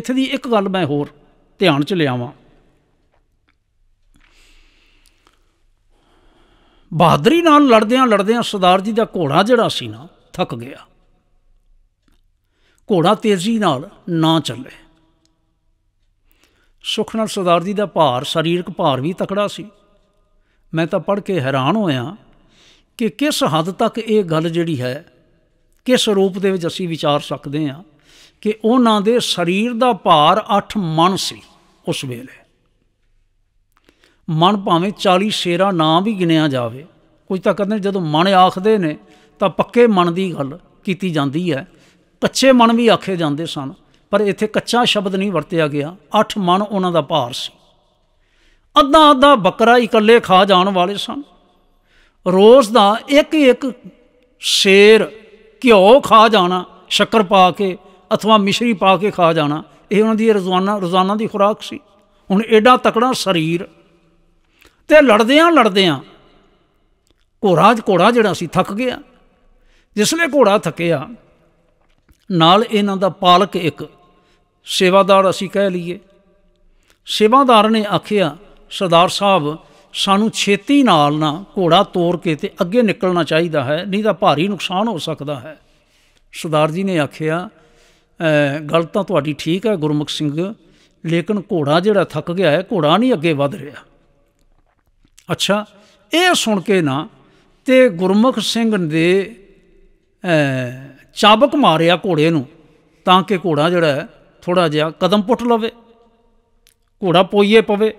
ਇੱਥੇ ਦੀ ਇੱਕ ਗੱਲ ਮੈਂ ਹੋਰ ਧਿਆਨ ਚ ਲਿਆਵਾਂ ਬਹਾਦਰੀ ਨਾਲ ਲੜਦਿਆਂ ਲੜਦਿਆਂ ਸਰਦਾਰ ਜੀ ਦਾ ਘੋੜਾ ਜਿਹੜਾ ਸੀ ਨਾ ਥੱਕ ਗਿਆ ਘੋੜਾ ਤੇਜ਼ੀ ਨਾਲ ਨਾ ਚੱਲੇ ਸੁਖਨਾਲ ਸਰਦਾਰ ਜੀ ਦਾ ਭਾਰ ਸਰੀਰਕ ਭਾਰ ਵੀ ਤਕੜਾ ਸੀ ਮੈਂ ਤਾਂ ਪੜ੍ਹ ਕੇ ਹੈਰਾਨ ਹੋਇਆ ਕਿ ਕਿਸ ਹੱਦ ਤੱਕ ਇਹ ਗੱਲ ਜਿਹੜੀ ਹੈ ਕਿਸ ਰੂਪ ਦੇ ਵਿੱਚ ਅਸੀਂ ਵਿਚਾਰ ਸਕਦੇ ਹਾਂ ਕਿ ਉਹਨਾਂ ਦੇ ਸਰੀਰ ਦਾ ਭਾਰ 8 ਮਨ ਸੀ ਉਸ ਵੇਲੇ ਮਨ ਭਾਵੇਂ 40 ਸ਼ੇਰਾ ਨਾ ਵੀ ਗਿਣਿਆ ਜਾਵੇ ਕੁਝ ਤਾਂ ਕਹਿੰਦੇ ਜਦੋਂ ਮਨ ਆਖਦੇ ਨੇ ਤਾਂ ਪੱਕੇ ਮਨ ਦੀ ਗੱਲ ਕੀਤੀ ਜਾਂਦੀ ਹੈ ਕੱਚੇ ਮਨ ਵੀ ਆਖੇ ਜਾਂਦੇ ਸਨ ਪਰ ਇੱਥੇ ਕੱਚਾ ਸ਼ਬਦ ਨਹੀਂ ਵਰਤਿਆ ਗਿਆ 8 ਮਨ ਉਹਨਾਂ ਦਾ ਭਾਰ ਸੀ ਅੱਧਾ ਅੱਧਾ ਬੱਕਰਾ ਇਕੱਲੇ ਖਾ ਜਾਣ ਵਾਲੇ ਸਨ ਰੋਜ਼ ਦਾ ਇੱਕ ਇੱਕ ਸ਼ੇਰ ਘਿਓ ਖਾ ਜਾਣਾ ਸ਼ੱਕਰ ਪਾ ਕੇ ਅਥਵਾ ਮਿਸ਼ਰੀ ਪਾ ਕੇ ਖਾ ਜਾਣਾ ਇਹ ਉਹਨਾਂ ਦੀ ਰੋਜ਼ਾਨਾ ਰੋਜ਼ਾਨਾ ਦੀ ਖੁਰਾਕ ਸੀ ਹੁਣ ਐਡਾ ਤਕੜਾ ਸਰੀਰ ਤੇ ਲੜਦਿਆਂ ਲੜਦਿਆਂ ਘੋੜਾ ਘੋੜਾ ਜਿਹੜਾ ਸੀ ਥੱਕ ਗਿਆ ਜਿਸਲੇ ਘੋੜਾ ਥੱਕਿਆ ਨਾਲ ਇਹਨਾਂ ਦਾ ਪਾਲਕ ਇੱਕ ਸੇਵਾਦਾਰ ਅਸੀਂ ਕਹਿ ਲਈਏ ਸੇਵਾਦਾਰ ਨੇ ਆਖਿਆ ਸਰਦਾਰ ਸਾਹਿਬ ਸਾਨੂੰ ਛੇਤੀ ਨਾਲ ਨਾ ਘੋੜਾ ਤੋੜ ਕੇ ਤੇ ਅੱਗੇ ਨਿਕਲਣਾ ਚਾਹੀਦਾ ਹੈ ਨਹੀਂ ਤਾਂ ਭਾਰੀ ਨੁਕਸਾਨ ਹੋ ਸਕਦਾ ਹੈ ਸਰਦਾਰ ਜੀ ਨੇ ਆਖਿਆ ਗੱਲ ਤਾਂ ਤੁਹਾਡੀ ਠੀਕ ਹੈ ਗੁਰਮੁਖ ਸਿੰਘ ਲੇਕਿਨ ਘੋੜਾ ਜਿਹੜਾ ਥੱਕ ਗਿਆ ਹੈ ਘੋੜਾ ਨਹੀਂ ਅੱਗੇ ਵਧ ਰਿਹਾ ਅੱਛਾ ਇਹ ਸੁਣ ਕੇ ਨਾ ਤੇ ਗੁਰਮੁਖ ਸਿੰਘ ਦੇ ਚਾਬਕ ਮਾਰਿਆ ਘੋੜੇ ਨੂੰ ਤਾਂ ਕਿ ਘੋੜਾ ਜਿਹੜਾ ਥੋੜਾ ਜਿਹਾ ਕਦਮ ਪੁੱਟ ਲਵੇ ਘੋੜਾ ਪੋਈਏ ਪਵੇ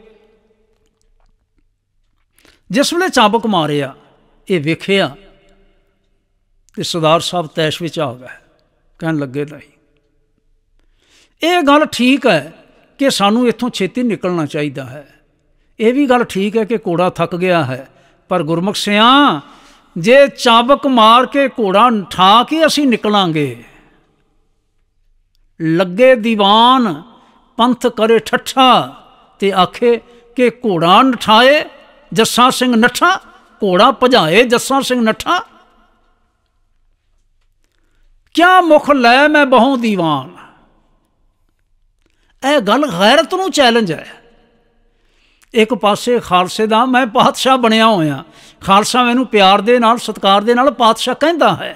ਜਿਸ ਵੇਲੇ ਚਾਪਕ ਮਾਰਿਆ ਇਹ ਵੇਖਿਆ ਤੇ ਸਰਦਾਰ ਸਾਹਿਬ ਤੈਸ਼ ਵਿੱਚ ਆ ਗਏ ਕਹਿਣ ਲੱਗੇ ਨਹੀਂ ਇਹ ਗੱਲ ਠੀਕ ਹੈ ਕਿ ਸਾਨੂੰ ਇੱਥੋਂ ਛੇਤੀ ਨਿਕਲਣਾ ਚਾਹੀਦਾ ਹੈ ਇਹ ਵੀ ਗੱਲ ਠੀਕ ਹੈ ਕਿ ਕੋੜਾ ਥੱਕ ਗਿਆ ਹੈ ਪਰ ਗੁਰਮੁਖ ਸਿਆ ਜੇ ਚਾਬਕ ਮਾਰ ਕੇ ਕੋੜਾ ਠਾ ਕੇ ਅਸੀਂ ਨਿਕਲਾਂਗੇ ਲੱਗੇ ਦੀਵਾਨ ਪੰਥ ਕਰੇ ਠੱਠਾ ਤੇ ਆਖੇ ਕਿ ਕੋੜਾ ਨਠਾਏ ਜੱਸਾ ਸਿੰਘ ਨੱਠਾ ਘੋੜਾ ਭਜਾਏ ਜੱਸਾ ਸਿੰਘ ਨੱਠਾ ਕਿਆ ਮੁਖ ਲੈ ਮੈਂ ਬਹੁ ਦੀਵਾਨ ਇਹ ਗੱਲ ਗੈਰਤ ਨੂੰ ਚੈਲੰਜ ਹੈ ਇੱਕ ਪਾਸੇ ਖਾਲਸੇ ਦਾ ਮੈਂ ਪਾਤਸ਼ਾਹ ਬਣਿਆ ਹੋਇਆ ਖਾਲਸਾ ਮੈਨੂੰ ਪਿਆਰ ਦੇ ਨਾਲ ਸਤਕਾਰ ਦੇ ਨਾਲ ਪਾਤਸ਼ਾਹ ਕਹਿੰਦਾ ਹੈ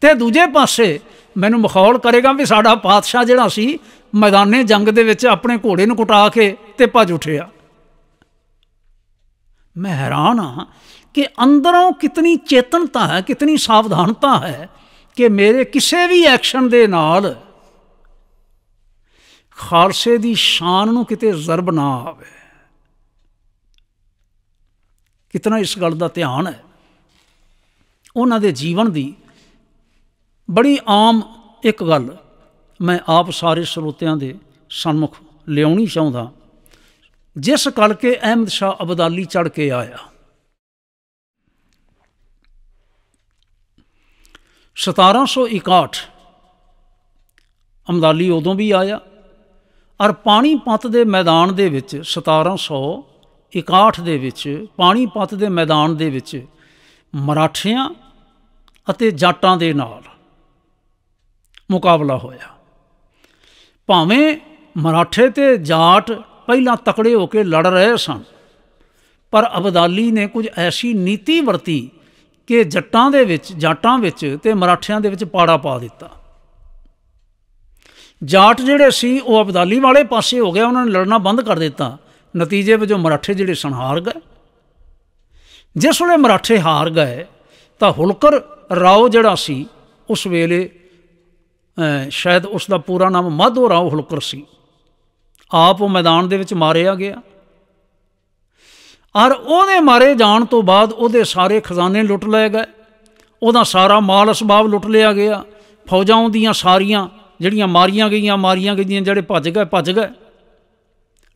ਤੇ ਦੂਜੇ ਪਾਸੇ ਮੈਨੂੰ ਮਖੌਲ ਕਰੇਗਾ ਵੀ ਸਾਡਾ ਪਾਤਸ਼ਾਹ ਜਿਹੜਾ ਸੀ ਮੈਦਾਨੇ ਜੰਗ ਦੇ ਵਿੱਚ ਆਪਣੇ ਘੋੜੇ ਨੂੰ ਕੁਟਾ ਕੇ ਤੇ ਭੱਜ ਉੱਠਿਆ ਮੈਂ ਹੈਰਾਨ ਹਾਂ ਕਿ ਅੰਦਰੋਂ ਕਿਤਨੀ ਚੇਤਨਤਾ ਹੈ ਕਿਤਨੀ ਸਾਵਧਾਨਤਾ ਹੈ ਕਿ ਮੇਰੇ ਕਿਸੇ ਵੀ ਐਕਸ਼ਨ ਦੇ ਨਾਲ ਖਾਲਸੇ ਦੀ ਸ਼ਾਨ ਨੂੰ ਕਿਤੇ ਜ਼ਰਬ ਨਾ ਆਵੇ ਕਿਤਨਾ ਇਸ ਗੱਲ ਦਾ ਧਿਆਨ ਹੈ ਉਹਨਾਂ ਦੇ ਜੀਵਨ ਦੀ ਬੜੀ ਆਮ ਇੱਕ ਗੱਲ ਮੈਂ ਆਪ ਸਾਰੇ ਸਰੋਤਿਆਂ ਦੇ ਸਨਮੁਖ ਲਿਆਉਣੀ ਚਾਹੁੰਦਾ ਜਿਸ ਕੇ ਅਹਿਮਦ ਸ਼ਾਹ ਅਬਦਾਲੀ ਚੜ ਕੇ ਆਇਆ 1761 ਅਮਦਾਲੀ ਉਦੋਂ ਵੀ ਆਇਆ ਔਰ ਪਾਣੀਪਤ ਦੇ ਮੈਦਾਨ ਦੇ ਵਿੱਚ 1761 ਦੇ ਵਿੱਚ ਪਾਣੀਪਤ ਦੇ ਮੈਦਾਨ ਦੇ ਵਿੱਚ ਮਰਾਠਿਆਂ ਅਤੇ ਜਾਟਾਂ ਦੇ ਨਾਲ ਮੁਕਾਬਲਾ ਹੋਇਆ ਭਾਵੇਂ ਮਰਾਠੇ ਤੇ ਜਾਟ ਪਹਿਲਾਂ ਤਕੜੇ ਹੋ ਕੇ ਲੜ ਰਹੇ ਸਨ ਪਰ ਅਬਦਾਲੀ ਨੇ ਕੁਝ ਐਸੀ ਨੀਤੀ ਵਰਤੀ ਕਿ ਜੱਟਾਂ ਦੇ ਵਿੱਚ ਜਾਟਾਂ ਵਿੱਚ ਤੇ ਮਰਾਠਿਆਂ ਦੇ ਵਿੱਚ ਪਾੜਾ ਪਾ ਦਿੱਤਾ ਜਾਟ ਜਿਹੜੇ ਸੀ ਉਹ ਅਬਦਾਲੀ ਵਾਲੇ ਪਾਸੇ ਹੋ ਗਏ ਉਹਨਾਂ ਨੇ ਲੜਨਾ ਬੰਦ ਕਰ ਦਿੱਤਾ ਨਤੀਜੇ ਵਜੋਂ ਮਰਾਠੇ ਜਿਹੜੇ ਸਨ ਹਾਰ ਗਏ ਜਿਸ ਵੇਲੇ ਮਰਾਠੇ ਹਾਰ ਗਏ ਤਾਂ ਹੁਲਕਰ ਰਾਓ ਜਿਹੜਾ ਸੀ ਉਸ ਵੇਲੇ ਸ਼ਾਇਦ ਉਸ ਦਾ ਪੂਰਾ ਨਾਮ ਮਾਧੋ ਰਾਓ ਹੁਲਕਰ ਸੀ ਆਪ ਉਹ ਮੈਦਾਨ ਦੇ ਵਿੱਚ ਮਾਰਿਆ ਗਿਆ ਔਰ ਉਹਦੇ ਮਾਰੇ ਜਾਣ ਤੋਂ ਬਾਅਦ ਉਹਦੇ ਸਾਰੇ ਖਜ਼ਾਨੇ ਲੁੱਟ ਲਏ ਗਏ ਉਹਦਾ ਸਾਰਾ ਮਾਲ ਅਸਬਾਬ ਲੁੱਟ ਲਿਆ ਗਿਆ ਫੌਜਾਂ ਉਹਦੀਆਂ ਸਾਰੀਆਂ ਜਿਹੜੀਆਂ ਮਾਰੀਆਂ ਗਈਆਂ ਮਾਰੀਆਂ ਗਈਆਂ ਜਿਹੜੇ ਭੱਜ ਗਏ ਭੱਜ ਗਏ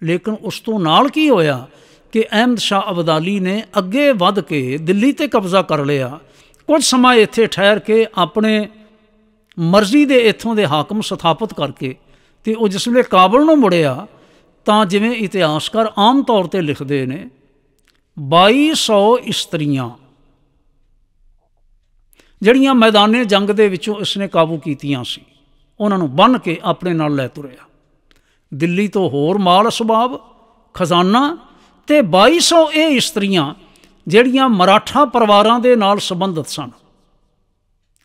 ਲੇਕਿਨ ਉਸ ਤੋਂ ਨਾਲ ਕੀ ਹੋਇਆ ਕਿ ਅਹਿਮਦ ਸ਼ਾਹ ਅਬਦਾਲੀ ਨੇ ਅੱਗੇ ਵੱਧ ਕੇ ਦਿੱਲੀ ਤੇ ਕਬਜ਼ਾ ਕਰ ਲਿਆ ਕੁਝ ਸਮਾਂ ਇੱਥੇ ਠਹਿਰ ਕੇ ਆਪਣੇ ਮਰਜ਼ੀ ਦੇ ਇੱਥੋਂ ਦੇ ਹਾਕਮ ਸਥਾਪਿਤ ਕਰਕੇ ਤੇ ਉਹ ਜਿਸ ਵੇਲੇ ਕਾਬਲ ਨੂੰ ਮੁੜਿਆ ਤਾਂ ਜਿਵੇਂ ਇਤਿਹਾਸਕਾਰ ਆਮ ਤੌਰ ਤੇ ਲਿਖਦੇ ਨੇ 2200 ਇਸਤਰੀਆਂ ਜਿਹੜੀਆਂ ਮੈਦਾਨੇ ਜੰਗ ਦੇ ਵਿੱਚੋਂ ਉਸਨੇ ਕਾਬੂ ਕੀਤੀਆਂ ਸੀ ਉਹਨਾਂ ਨੂੰ ਬੰਨ ਕੇ ਆਪਣੇ ਨਾਲ ਲੈ ਤੁਰਿਆ ਦਿੱਲੀ ਤੋਂ ਹੋਰ ਮਾਲ ਸਬਾਬ ਖਜ਼ਾਨਾ ਤੇ 2200 ਇਹ ਇਸਤਰੀਆਂ ਜਿਹੜੀਆਂ ਮਰਾਠਾ ਪਰਿਵਾਰਾਂ ਦੇ ਨਾਲ ਸੰਬੰਧਿਤ ਸਨ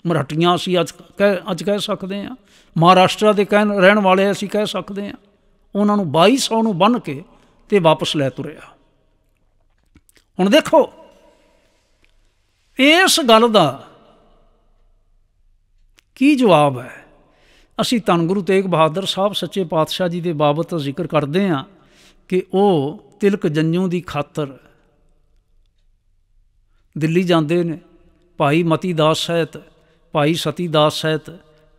ਮਰਾਠੀਆਂ ਸੀ ਅੱਜ ਕਹਿ ਅੱਜ ਕਹਿ ਸਕਦੇ ਆ ਮਹਾਰਾਸ਼ਟਰ ਦੇ ਕਹਿਣ ਰਹਿਣ ਵਾਲੇ ਅਸੀਂ ਕਹਿ ਸਕਦੇ ਹਾਂ ਉਹਨਾਂ ਨੂੰ 2200 ਨੂੰ ਬੰਨ ਕੇ ਤੇ ਵਾਪਸ ਲੈ ਤੁਰਿਆ ਹੁਣ ਦੇਖੋ ਇਸ ਗੱਲ ਦਾ ਕੀ ਜਵਾਬ ਹੈ ਅਸੀਂ ਧੰਨ ਗੁਰੂ ਤੇਗ ਬਹਾਦਰ ਸਾਹਿਬ ਸੱਚੇ ਪਾਤਸ਼ਾਹ ਜੀ ਦੇ ਬਾਬਤ ਜ਼ਿਕਰ ਕਰਦੇ ਹਾਂ ਕਿ ਉਹ ਤਿਲਕ ਜੰਜੂ ਦੀ ਖਾਤਰ ਦਿੱਲੀ ਜਾਂਦੇ ਨੇ ਭਾਈ ਮਤੀ ਦਾਸ ਸਹਿਤ ਭਾਈ ਸਤੀ ਦਾਸ ਸਹਿਤ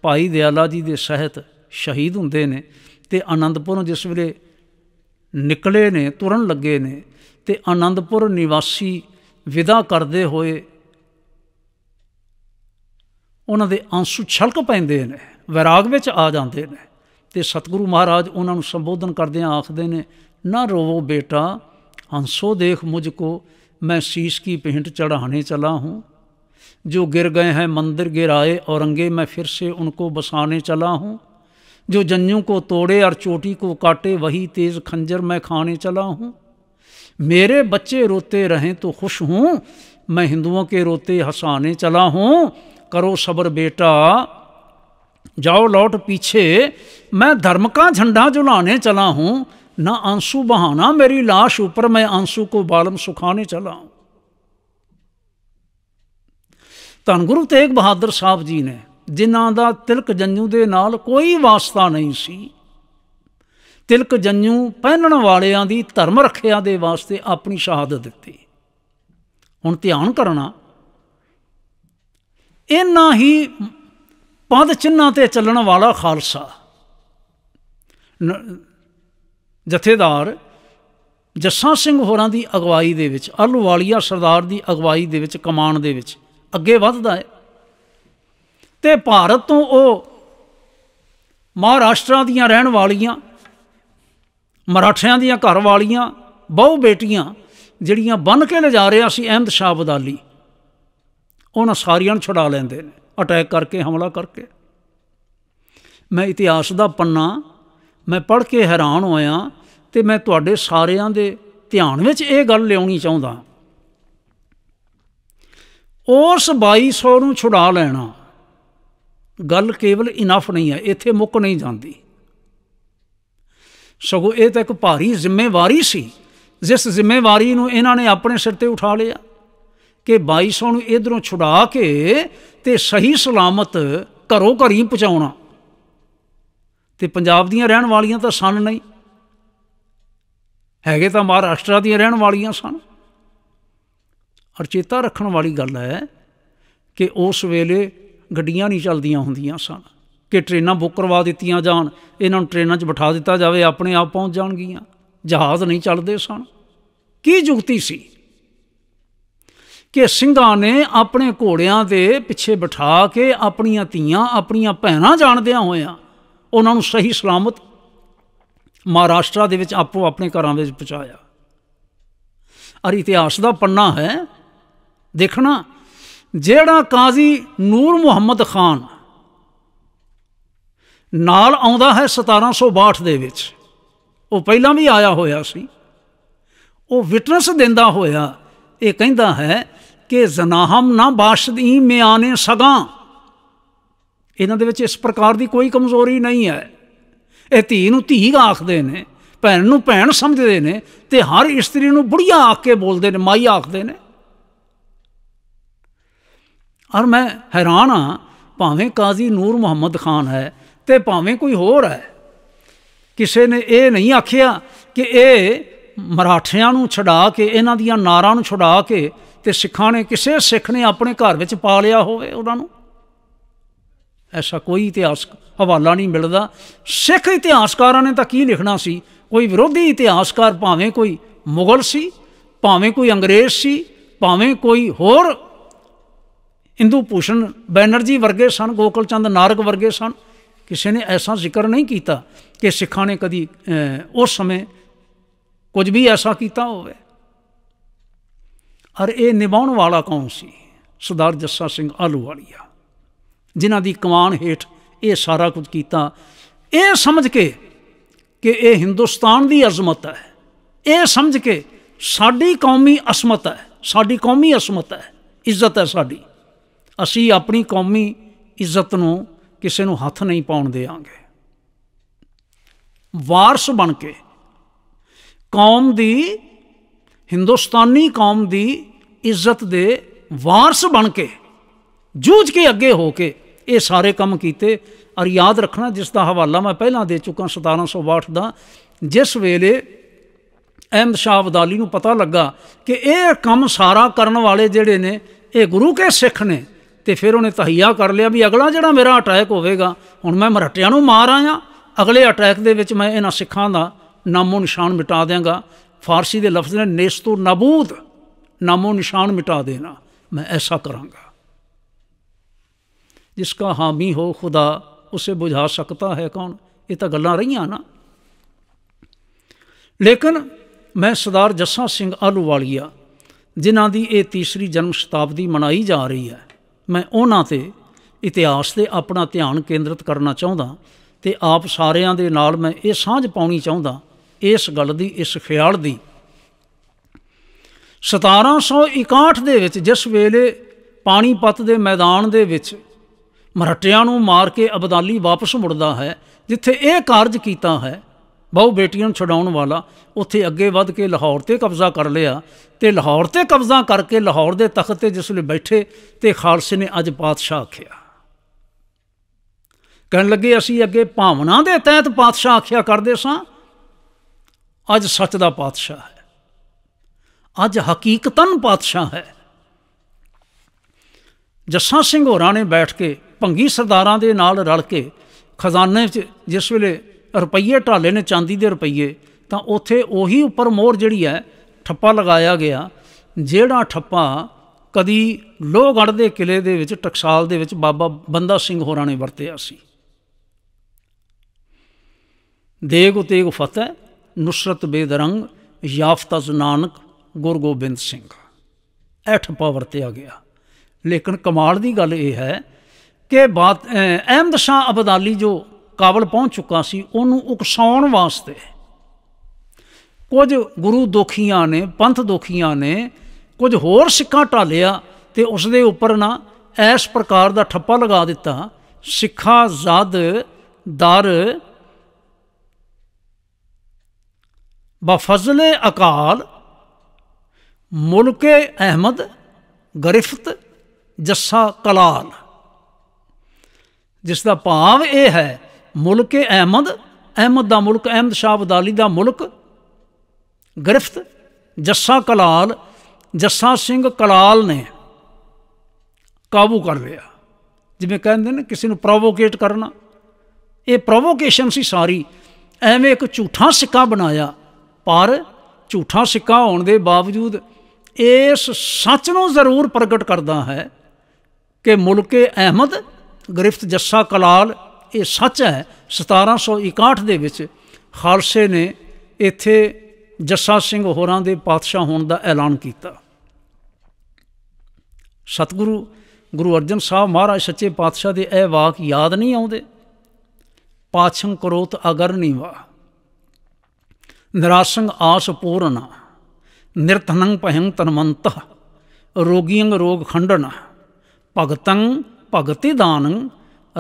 ਭਾਈ ਦਿਆਲਾ ਜੀ ਦੇ ਸਹਿਤ ਸ਼ਹੀਦ ਹੁੰਦੇ ਨੇ ਤੇ ਆਨੰਦਪੁਰੋਂ ਜਿਸ ਵੇਲੇ ਨਿਕਲੇ ਨੇ ਤੁਰਨ ਲੱਗੇ ਨੇ ਤੇ ਆਨੰਦਪੁਰ ਨਿਵਾਸੀ ਵਿਦਾ ਕਰਦੇ ਹੋਏ ਉਹਨਾਂ ਦੇ ਅੰਸੂ ਛਲਕ ਪੈਂਦੇ ਨੇ ਵਿਰਾਗ ਵਿੱਚ ਆ ਜਾਂਦੇ ਨੇ ਤੇ ਸਤਿਗੁਰੂ ਮਹਾਰਾਜ ਉਹਨਾਂ ਨੂੰ ਸੰਬੋਧਨ ਆ ਆਖਦੇ ਨੇ ਨਾ ਰੋਵੋ ਬੇਟਾ ਹੰਸੋ ਦੇਖ ਮੁਝ ਕੋ ਮੈਂ ਸੀਸ ਕੀ ਪਹਿੰਟ ਚੜਾਣੇ ਚਲਾ ਹੂੰ जो गिर गए हैं मंदिर गिराए औरंगे मैं फिर से उनको बसाने चला हूँ जो जंजू को तोड़े और चोटी को काटे वही तेज़ खंजर मैं खाने चला हूँ मेरे बच्चे रोते रहें तो खुश हूँ मैं हिंदुओं के रोते हंसाने चला हूँ करो सब्र बेटा जाओ लौट पीछे मैं धर्म का झंडा जुलाने चला हूँ ना आंसू बहाना मेरी लाश ऊपर मैं आंसू को बालम सुखाने चला हूँ ਧੰਨ ਗੁਰੂ ਤੇਗ ਬਹਾਦਰ ਸਾਹਿਬ ਜੀ ਨੇ ਜਿਨ੍ਹਾਂ ਦਾ ਤਿਲਕ ਜੰਨੂ ਦੇ ਨਾਲ ਕੋਈ ਵਾਸਤਾ ਨਹੀਂ ਸੀ ਤਿਲਕ ਜੰਨੂ ਪਹਿਨਣ ਵਾਲਿਆਂ ਦੀ ਧਰਮ ਰੱਖਿਆ ਦੇ ਵਾਸਤੇ ਆਪਣੀ ਸ਼ਹਾਦਤ ਦਿੱਤੀ ਹੁਣ ਧਿਆਨ ਕਰਨਾ ਇਨਾ ਹੀ ਪਦ ਚਿੰਨਾਂ ਤੇ ਚੱਲਣ ਵਾਲਾ ਖਾਲਸਾ ਜਥੇਦਾਰ ਜੱਸਾ ਸਿੰਘ ਹੋਰਾਂ ਦੀ ਅਗਵਾਈ ਦੇ ਵਿੱਚ ਆਲੂ ਵਾਲੀਆ ਸਰਦਾਰ ਦੀ ਅਗਵਾਈ ਦੇ ਵਿੱਚ ਕਮਾਨ ਦੇ ਵਿੱਚ ਅੱਗੇ ਵੱਧਦਾ ਹੈ ਤੇ ਭਾਰਤ ਤੋਂ ਉਹ ਮਹਾਰਾਸ਼ਟਰਾਂ ਦੀਆਂ ਰਹਿਣ ਵਾਲੀਆਂ ਮਰਾਠਿਆਂ ਦੀਆਂ ਘਰ ਵਾਲੀਆਂ ਬਹੁ ਬੇਟੀਆਂ ਜਿਹੜੀਆਂ ਬੰਨ ਕੇ ਜਾ ਰਿਹਾ ਸੀ ਅਹਿਮਦ ਸ਼ਾਹ ਬਦਾਲੀ ਉਹਨਾਂ ਸਾਰੀਆਂ ਨੂੰ ਛੁਡਾ ਲੈਂਦੇ ਨੇ ਅਟੈਕ ਕਰਕੇ ਹਮਲਾ ਕਰਕੇ ਮੈਂ ਇਤਿਹਾਸ ਦਾ ਪੰਨਾ ਮੈਂ ਪੜ੍ਹ ਕੇ ਹੈਰਾਨ ਹੋਇਆ ਤੇ ਮੈਂ ਤੁਹਾਡੇ ਸਾਰਿਆਂ ਦੇ ਧਿਆਨ ਵਿੱਚ ਇਹ ਗੱਲ ਲਿਆਉਣੀ ਚਾਹੁੰਦਾ ਉਸ 2200 ਨੂੰ ਛੁਡਾ ਲੈਣਾ ਗੱਲ ਕੇਵਲ ਇਨਫ ਨਹੀਂ ਹੈ ਇੱਥੇ ਮੁੱਕ ਨਹੀਂ ਜਾਂਦੀ ਸਗੋਂ ਇਹ ਤਾਂ ਇੱਕ ਭਾਰੀ ਜ਼ਿੰਮੇਵਾਰੀ ਸੀ ਜਿਸ ਜ਼ਿੰਮੇਵਾਰੀ ਨੂੰ ਇਹਨਾਂ ਨੇ ਆਪਣੇ ਸਿਰ ਤੇ ਉਠਾ ਲਿਆ ਕਿ 2200 ਨੂੰ ਇਧਰੋਂ ਛੁਡਾ ਕੇ ਤੇ ਸਹੀ ਸਲਾਮਤ ਘਰੋਂ ਘਰੀ ਪਹੁੰਚਾਉਣਾ ਤੇ ਪੰਜਾਬ ਦੀਆਂ ਰਹਿਣ ਵਾਲੀਆਂ ਤਾਂ ਸਨ ਨਹੀਂ ਹੈਗੇ ਤਾਂ ਮਹਾਰਾਸ਼ਟਰ ਦੀਆਂ ਰਹਿਣ ਵਾਲੀਆਂ ਸਨ ਔਰ ਚੇਤਾ ਰੱਖਣ ਵਾਲੀ ਗੱਲ ਹੈ ਕਿ ਉਸ ਵੇਲੇ ਗੱਡੀਆਂ ਨਹੀਂ ਚੱਲਦੀਆਂ ਹੁੰਦੀਆਂ ਸਨ ਕਿ ਟ੍ਰੇਨਾਂ ਬੁੱਕ ਕਰਵਾ ਦਿੱਤੀਆਂ ਜਾਣ ਇਹਨਾਂ ਨੂੰ ਟ੍ਰੇਨਾਂ 'ਚ ਬਿਠਾ ਦਿੱਤਾ ਜਾਵੇ ਆਪਣੇ ਆਪ ਪਹੁੰਚ ਜਾਣਗੀਆਂ ਜਹਾਜ਼ ਨਹੀਂ ਚੱਲਦੇ ਸਨ ਕੀ ਜੁਗਤੀ ਸੀ ਕਿ ਸਿੰਘਾਂ ਨੇ ਆਪਣੇ ਘੋੜਿਆਂ ਦੇ ਪਿੱਛੇ ਬਿਠਾ ਕੇ ਆਪਣੀਆਂ ਧੀਆਂ ਆਪਣੀਆਂ ਭੈਣਾਂ ਜਾਣਦਿਆਂ ਹੋਇਆਂ ਉਹਨਾਂ ਨੂੰ ਸਹੀ ਸਲਾਮਤ ਮਹਾਰਾਸ਼ਟਰ ਦੇ ਵਿੱਚ ਆਪੋ ਆਪਣੇ ਘਰਾਂ ਵਿੱਚ ਪਹੁੰਚਾਇਆ ਅਰ ਇਤਿਹਾਸ ਦਾ ਪੰਨਾ ਹੈ ਦੇਖਣਾ ਜਿਹੜਾ ਕਾਜ਼ੀ ਨੂਰ ਮੁਹੰਮਦ ਖਾਨ ਨਾਲ ਆਉਂਦਾ ਹੈ 1762 ਦੇ ਵਿੱਚ ਉਹ ਪਹਿਲਾਂ ਵੀ ਆਇਆ ਹੋਇਆ ਸੀ ਉਹ ਵਿਟਨੈਸ ਦਿੰਦਾ ਹੋਇਆ ਇਹ ਕਹਿੰਦਾ ਹੈ ਕਿ ਜ਼ਨਾਹਮ ਨਾ ਬਾਸ਼ਦੀ ਮਿਆਨੇ ਸਗਾ ਇਹਨਾਂ ਦੇ ਵਿੱਚ ਇਸ ਪ੍ਰਕਾਰ ਦੀ ਕੋਈ ਕਮਜ਼ੋਰੀ ਨਹੀਂ ਹੈ ਇਹ ਧੀ ਨੂੰ ਧੀ ਆਖਦੇ ਨੇ ਭੈਣ ਨੂੰ ਭੈਣ ਸਮਝਦੇ ਨੇ ਤੇ ਹਰ ਇਸਤਰੀ ਨੂੰ ਬੁੜੀਆ ਆਖ ਕੇ ਬੋਲਦੇ ਨੇ ਮਾਈ ਆਖਦੇ ਨੇ ਔਰ ਮੈਂ ਹੈਰਾਨ ਆ ਭਾਵੇਂ ਕਾਜ਼ੀ ਨੂਰ ਮੁਹੰਮਦ ਖਾਨ ਹੈ ਤੇ ਭਾਵੇਂ ਕੋਈ ਹੋਰ ਹੈ ਕਿਸੇ ਨੇ ਇਹ ਨਹੀਂ ਆਖਿਆ ਕਿ ਇਹ ਮਰਾਠਿਆਂ ਨੂੰ ਛਡਾ ਕੇ ਇਹਨਾਂ ਦੀਆਂ ਨਾਰਾਂ ਨੂੰ ਛਡਾ ਕੇ ਤੇ ਸਿੱਖਾਂ ਨੇ ਕਿਸੇ ਸਿੱਖ ਨੇ ਆਪਣੇ ਘਰ ਵਿੱਚ ਪਾ ਲਿਆ ਹੋਵੇ ਉਹਨਾਂ ਨੂੰ ਐਸਾ ਕੋਈ ਇਤਿਹਾਸ ਹਵਾਲਾ ਨਹੀਂ ਮਿਲਦਾ ਸਿੱਖ ਇਤਿਹਾਸਕਾਰਾਂ ਨੇ ਤਾਂ ਕੀ ਲਿਖਣਾ ਸੀ ਕੋਈ ਵਿਰੋਧੀ ਇਤਿਹਾਸਕਾਰ ਭਾਵੇਂ ਕੋਈ ਮੁਗਲ ਸੀ ਭਾਵੇਂ ਕੋਈ ਅੰਗਰੇਜ਼ ਸੀ ਭਾਵੇਂ ਕੋਈ ਹੋਰ ਇੰਦੂ ਭੂਸ਼ਣ ਬੈਨਰਜੀ ਵਰਗੇ ਸਨ ਗੋਕਲ ਚੰਦ ਨਾਰਕ ਵਰਗੇ ਸਨ ਕਿਸੇ ਨੇ ਐਸਾ ਜ਼ਿਕਰ ਨਹੀਂ ਕੀਤਾ ਕਿ ਸਿੱਖਾਂ ਨੇ ਕਦੀ ਉਸ ਸਮੇਂ ਕੁਝ ਵੀ ਐਸਾ ਕੀਤਾ ਹੋਵੇ ਅਰ ਇਹ ਨਿਭਾਉਣ ਵਾਲਾ ਕੌਣ ਸੀ ਸਰਦਾਰ ਜੱਸਾ ਸਿੰਘ ਆਲੂਵਾਲੀਆ ਜਿਨ੍ਹਾਂ ਦੀ ਕਮਾਨ ਹੇਠ ਇਹ ਸਾਰਾ ਕੁਝ ਕੀਤਾ ਇਹ ਸਮਝ ਕੇ ਕਿ ਇਹ ਹਿੰਦੁਸਤਾਨ ਦੀ ਅਜ਼ਮਤ ਹੈ ਇਹ ਸਮਝ ਕੇ ਸਾਡੀ ਕੌਮੀ ਅਸਮਤ ਹੈ ਸਾਡੀ ਕੌਮੀ ਅਸਮਤ ਹੈ ਇੱਜ਼ਤ ਹੈ ਸਾਡੀ ਅਸੀਂ ਆਪਣੀ ਕੌਮੀ ਇੱਜ਼ਤ ਨੂੰ ਕਿਸੇ ਨੂੰ ਹੱਥ ਨਹੀਂ ਪਾਉਣ ਦੇਵਾਂਗੇ ਵਾਰਸ ਬਣ ਕੇ ਕੌਮ ਦੀ ਹਿੰਦੁਸਤਾਨੀ ਕੌਮ ਦੀ ਇੱਜ਼ਤ ਦੇ ਵਾਰਸ ਬਣ ਕੇ ਜੂਝ ਕੇ ਅੱਗੇ ਹੋ ਕੇ ਇਹ ਸਾਰੇ ਕੰਮ ਕੀਤੇ ਔਰ ਯਾਦ ਰੱਖਣਾ ਜਿਸ ਦਾ ਹਵਾਲਾ ਮੈਂ ਪਹਿਲਾਂ ਦੇ ਚੁੱਕਾ 1762 ਦਾ ਜਿਸ ਵੇਲੇ ਅਹਿਮਦ ਸ਼ਾਹ ਅਬਦਾਲੀ ਨੂੰ ਪਤਾ ਲੱਗਾ ਕਿ ਇਹ ਕੰਮ ਸਾਰਾ ਕਰਨ ਵਾਲੇ ਜਿਹੜੇ ਨੇ ਇਹ ਗੁਰੂ ਕੇ ਸਿੱਖ ਨੇ ਤੇ ਫਿਰ ਉਹਨੇ ਤਹਈਆ ਕਰ ਲਿਆ ਵੀ ਅਗਲਾ ਜਿਹੜਾ ਮੇਰਾ ਅਟੈਕ ਹੋਵੇਗਾ ਹੁਣ ਮੈਂ ਮਰਟਿਆਂ ਨੂੰ ਮਾਰ ਆਇਆ ਅਗਲੇ ਅਟੈਕ ਦੇ ਵਿੱਚ ਮੈਂ ਇਹਨਾਂ ਸਿੱਖਾਂ ਦਾ ਨਾਮੋ ਨਿਸ਼ਾਨ ਮਿਟਾ ਦੇਵਾਂਗਾ ਫਾਰਸੀ ਦੇ ਲਫ਼ਜ਼ ਨੇ ਨਿਸਤੂ ਨਬੂਦ ਨਾਮੋ ਨਿਸ਼ਾਨ ਮਿਟਾ ਦੇਣਾ ਐਸਾ ਕਰਾਂਗਾ ਜਿਸ ਕਾ ਹਾਮੀ ਹੋ ਖੁਦਾ ਉਸੇ ਬੁਝਾ ਸਕਦਾ ਹੈ ਕੌਣ ਇਹ ਤਾਂ ਗੱਲਾਂ ਰਹੀਆਂ ਨਾ ਲੇਕਿਨ ਮੈਂ ਸਰਦਾਰ ਜੱਸਾ ਸਿੰਘ ਵਾਲੀਆ ਜਿਨ੍ਹਾਂ ਦੀ ਇਹ ਤੀਸਰੀ ਜਨਮ ਸ਼ਤਾਬਦੀ ਮਨਾਈ ਜਾ ਰਹੀ ਹੈ ਮੈਂ ਉਹਨਾਂ ਤੇ ਇਤਿਹਾਸ ਤੇ ਆਪਣਾ ਧਿਆਨ ਕੇਂਦਰਿਤ ਕਰਨਾ ਚਾਹੁੰਦਾ ਤੇ ਆਪ ਸਾਰਿਆਂ ਦੇ ਨਾਲ ਮੈਂ ਇਹ ਸਾਂਝ ਪਾਉਣੀ ਚਾਹੁੰਦਾ ਇਸ ਗੱਲ ਦੀ ਇਸ ਖਿਆਲ ਦੀ 1761 ਦੇ ਵਿੱਚ ਜਿਸ ਵੇਲੇ ਪਾਣੀਪਤ ਦੇ ਮੈਦਾਨ ਦੇ ਵਿੱਚ ਮਰਟਿਆਂ ਨੂੰ ਮਾਰ ਕੇ ਅਬਦਾਲੀ ਵਾਪਸ ਮੁੜਦਾ ਹੈ ਜਿੱਥੇ ਇਹ ਕਾਰਜ ਕੀਤਾ ਹੈ ਬਹੁ ਬੇਟੀਆਂ ਨੂੰ ਛਡਾਉਣ ਵਾਲਾ ਉੱਥੇ ਅੱਗੇ ਵੱਧ ਕੇ ਲਾਹੌਰ ਤੇ ਕਬਜ਼ਾ ਕਰ ਲਿਆ ਤੇ ਲਾਹੌਰ ਤੇ ਕਬਜ਼ਾ ਕਰਕੇ ਲਾਹੌਰ ਦੇ ਤਖਤ ਤੇ ਜਿਸ ਵੇਲੇ ਬੈਠੇ ਤੇ ਖਾਲਸੇ ਨੇ ਅੱਜ ਪਾਤਸ਼ਾਹ ਆਖਿਆ ਕਹਿਣ ਲੱਗੇ ਅਸੀਂ ਅੱਗੇ ਭਾਵਨਾ ਦੇ ਤਹਿਤ ਪਾਤਸ਼ਾਹ ਆਖਿਆ ਕਰਦੇ ਸਾਂ ਅੱਜ ਸੱਚ ਦਾ ਪਾਤਸ਼ਾਹ ਹੈ ਅੱਜ ਹਕੀਕਤਨ ਪਾਤਸ਼ਾਹ ਹੈ ਜੱਸਾ ਸਿੰਘ ਹੋਰਾਂ ਨੇ ਬੈਠ ਕੇ ਭੰਗੀ ਸਰਦਾਰਾਂ ਦੇ ਨਾਲ ਰਲ ਕੇ ਖਜ਼ਾਨੇ 'ਚ ਜਿਸ ਵੇਲੇ ਰੁਪਈਏ ਢਾਲੇ ਨੇ ਚਾਂਦੀ ਦੇ ਰੁਪਈਏ ਤਾਂ ਉੱਥੇ ਉਹੀ ਉੱਪਰ ਮੋਹਰ ਜਿਹੜੀ ਹੈ ਠੱਪਾ ਲਗਾਇਆ ਗਿਆ ਜਿਹੜਾ ਠੱਪਾ ਕਦੀ ਲੋਹਗੜ੍ਹ ਦੇ ਕਿਲੇ ਦੇ ਵਿੱਚ ਟਕਸਾਲ ਦੇ ਵਿੱਚ ਬਾਬਾ ਬੰਦਾ ਸਿੰਘ ਹੋਰਾਂ ਨੇ ਵਰਤਿਆ ਸੀ ਦੇਗ ਤੇਗ ਫਤਿਹ ਨੁਸਰਤ ਬੇਦਰੰਗ ਯਾਫਤਾ ਜ਼ਨਾਨਕ ਗੁਰਗੋਬਿੰਦ ਗੋਬਿੰਦ ਸਿੰਘ ਐਠ ਠੱਪਾ ਵਰਤਿਆ ਗਿਆ ਲੇਕਿਨ ਕਮਾਲ ਦੀ ਗੱਲ ਇਹ ਹੈ ਕਿ ਬਾਤ ਅਹਿਮਦ ਸ਼ਾਹ ਅਬਦਾਲੀ ਜੋ ਕਾਬਲ ਪਹੁੰਚ ਚੁੱਕਾ ਸੀ ਉਹਨੂੰ ਉਕਸਾਉਣ ਵਾਸਤੇ ਕੁਝ ਗੁਰੂ ਦੋਖੀਆਂ ਨੇ ਪੰਥ ਦੋਖੀਆਂ ਨੇ ਕੁਝ ਹੋਰ ਸਿੱਖਾਂ ਟਾਲਿਆ ਤੇ ਉਸ ਦੇ ਉੱਪਰ ਨਾ ਐਸ ਪ੍ਰਕਾਰ ਦਾ ਠੱਪਾ ਲਗਾ ਦਿੱਤਾ ਸਿੱਖਾ ਜ਼ਦ ਦਰ ਬਫਜ਼ਲੇ ਅਕਾਲ ਮੁਲਕੇ ਅਹਿਮਦ ਗ੍ਰਿਫਤ ਜੱਸਾ ਕਲਾਲ ਜਿਸ ਦਾ ਭਾਵ ਇਹ ਹੈ ਮੁਲਕ ਅਹਿਮਦ ਅਹਿਮਦ ਦਾ ਮੁਲਕ ਅਹਿਮਦ ਸ਼ਾਹ ਅਬਦਾਲੀ ਦਾ ਮੁਲਕ ਗ੍ਰਿਫਤ ਜੱਸਾ ਕਲਾਲ ਜੱਸਾ ਸਿੰਘ ਕਲਾਲ ਨੇ ਕਾਬੂ ਕਰ ਲਿਆ ਜਿਵੇਂ ਕਹਿੰਦੇ ਨੇ ਕਿਸੇ ਨੂੰ ਪ੍ਰੋਵੋਕੇਟ ਕਰਨਾ ਇਹ ਪ੍ਰੋਵੋਕੇਸ਼ਨ ਸੀ ਸਾਰੀ ਐਵੇਂ ਇੱਕ ਝੂਠਾ ਸਿੱਕਾ ਬਣਾਇਆ ਪਰ ਝੂਠਾ ਸਿੱਕਾ ਹੋਣ ਦੇ ਬਾਵਜੂਦ ਇਸ ਸੱਚ ਨੂੰ ਜ਼ਰੂਰ ਪ੍ਰਗਟ ਕਰਦਾ ਹੈ ਕਿ ਮੁਲਕੇ ਅਹਿਮਦ ਗ੍ਰਿਫਤ ਜੱਸਾ ਕਲਾਲ ਇਹ ਸੱਚ ਹੈ 1761 ਦੇ ਵਿੱਚ ਖਾਲਸੇ ਨੇ ਇੱਥੇ ਜੱਸਾ ਸਿੰਘ ਹੋਰਾਂ ਦੇ ਪਾਤਸ਼ਾਹ ਹੋਣ ਦਾ ਐਲਾਨ ਕੀਤਾ ਸਤਿਗੁਰੂ ਗੁਰੂ ਅਰਜਨ ਸਾਹਿਬ ਮਹਾਰਾਜ ਸੱਚੇ ਪਾਤਸ਼ਾਹ ਦੇ ਇਹ ਵਾਕ ਯਾਦ ਨਹੀਂ ਆਉਂਦੇ ਪਾਛੰ ਕਰੋਤ ਅਗਰ ਨਹੀਂ ਵਾ ਨਿਰਾਸੰਗ ਆਸ ਪੂਰਨਾ ਨਿਰਤਨੰ ਭਯੰ ਤਨਮੰਤ ਰੋਗੀਆਂ ਰੋਗ ਖੰਡਨ ਭਗਤੰ ਭਗਤੀ ਦਾਨੰ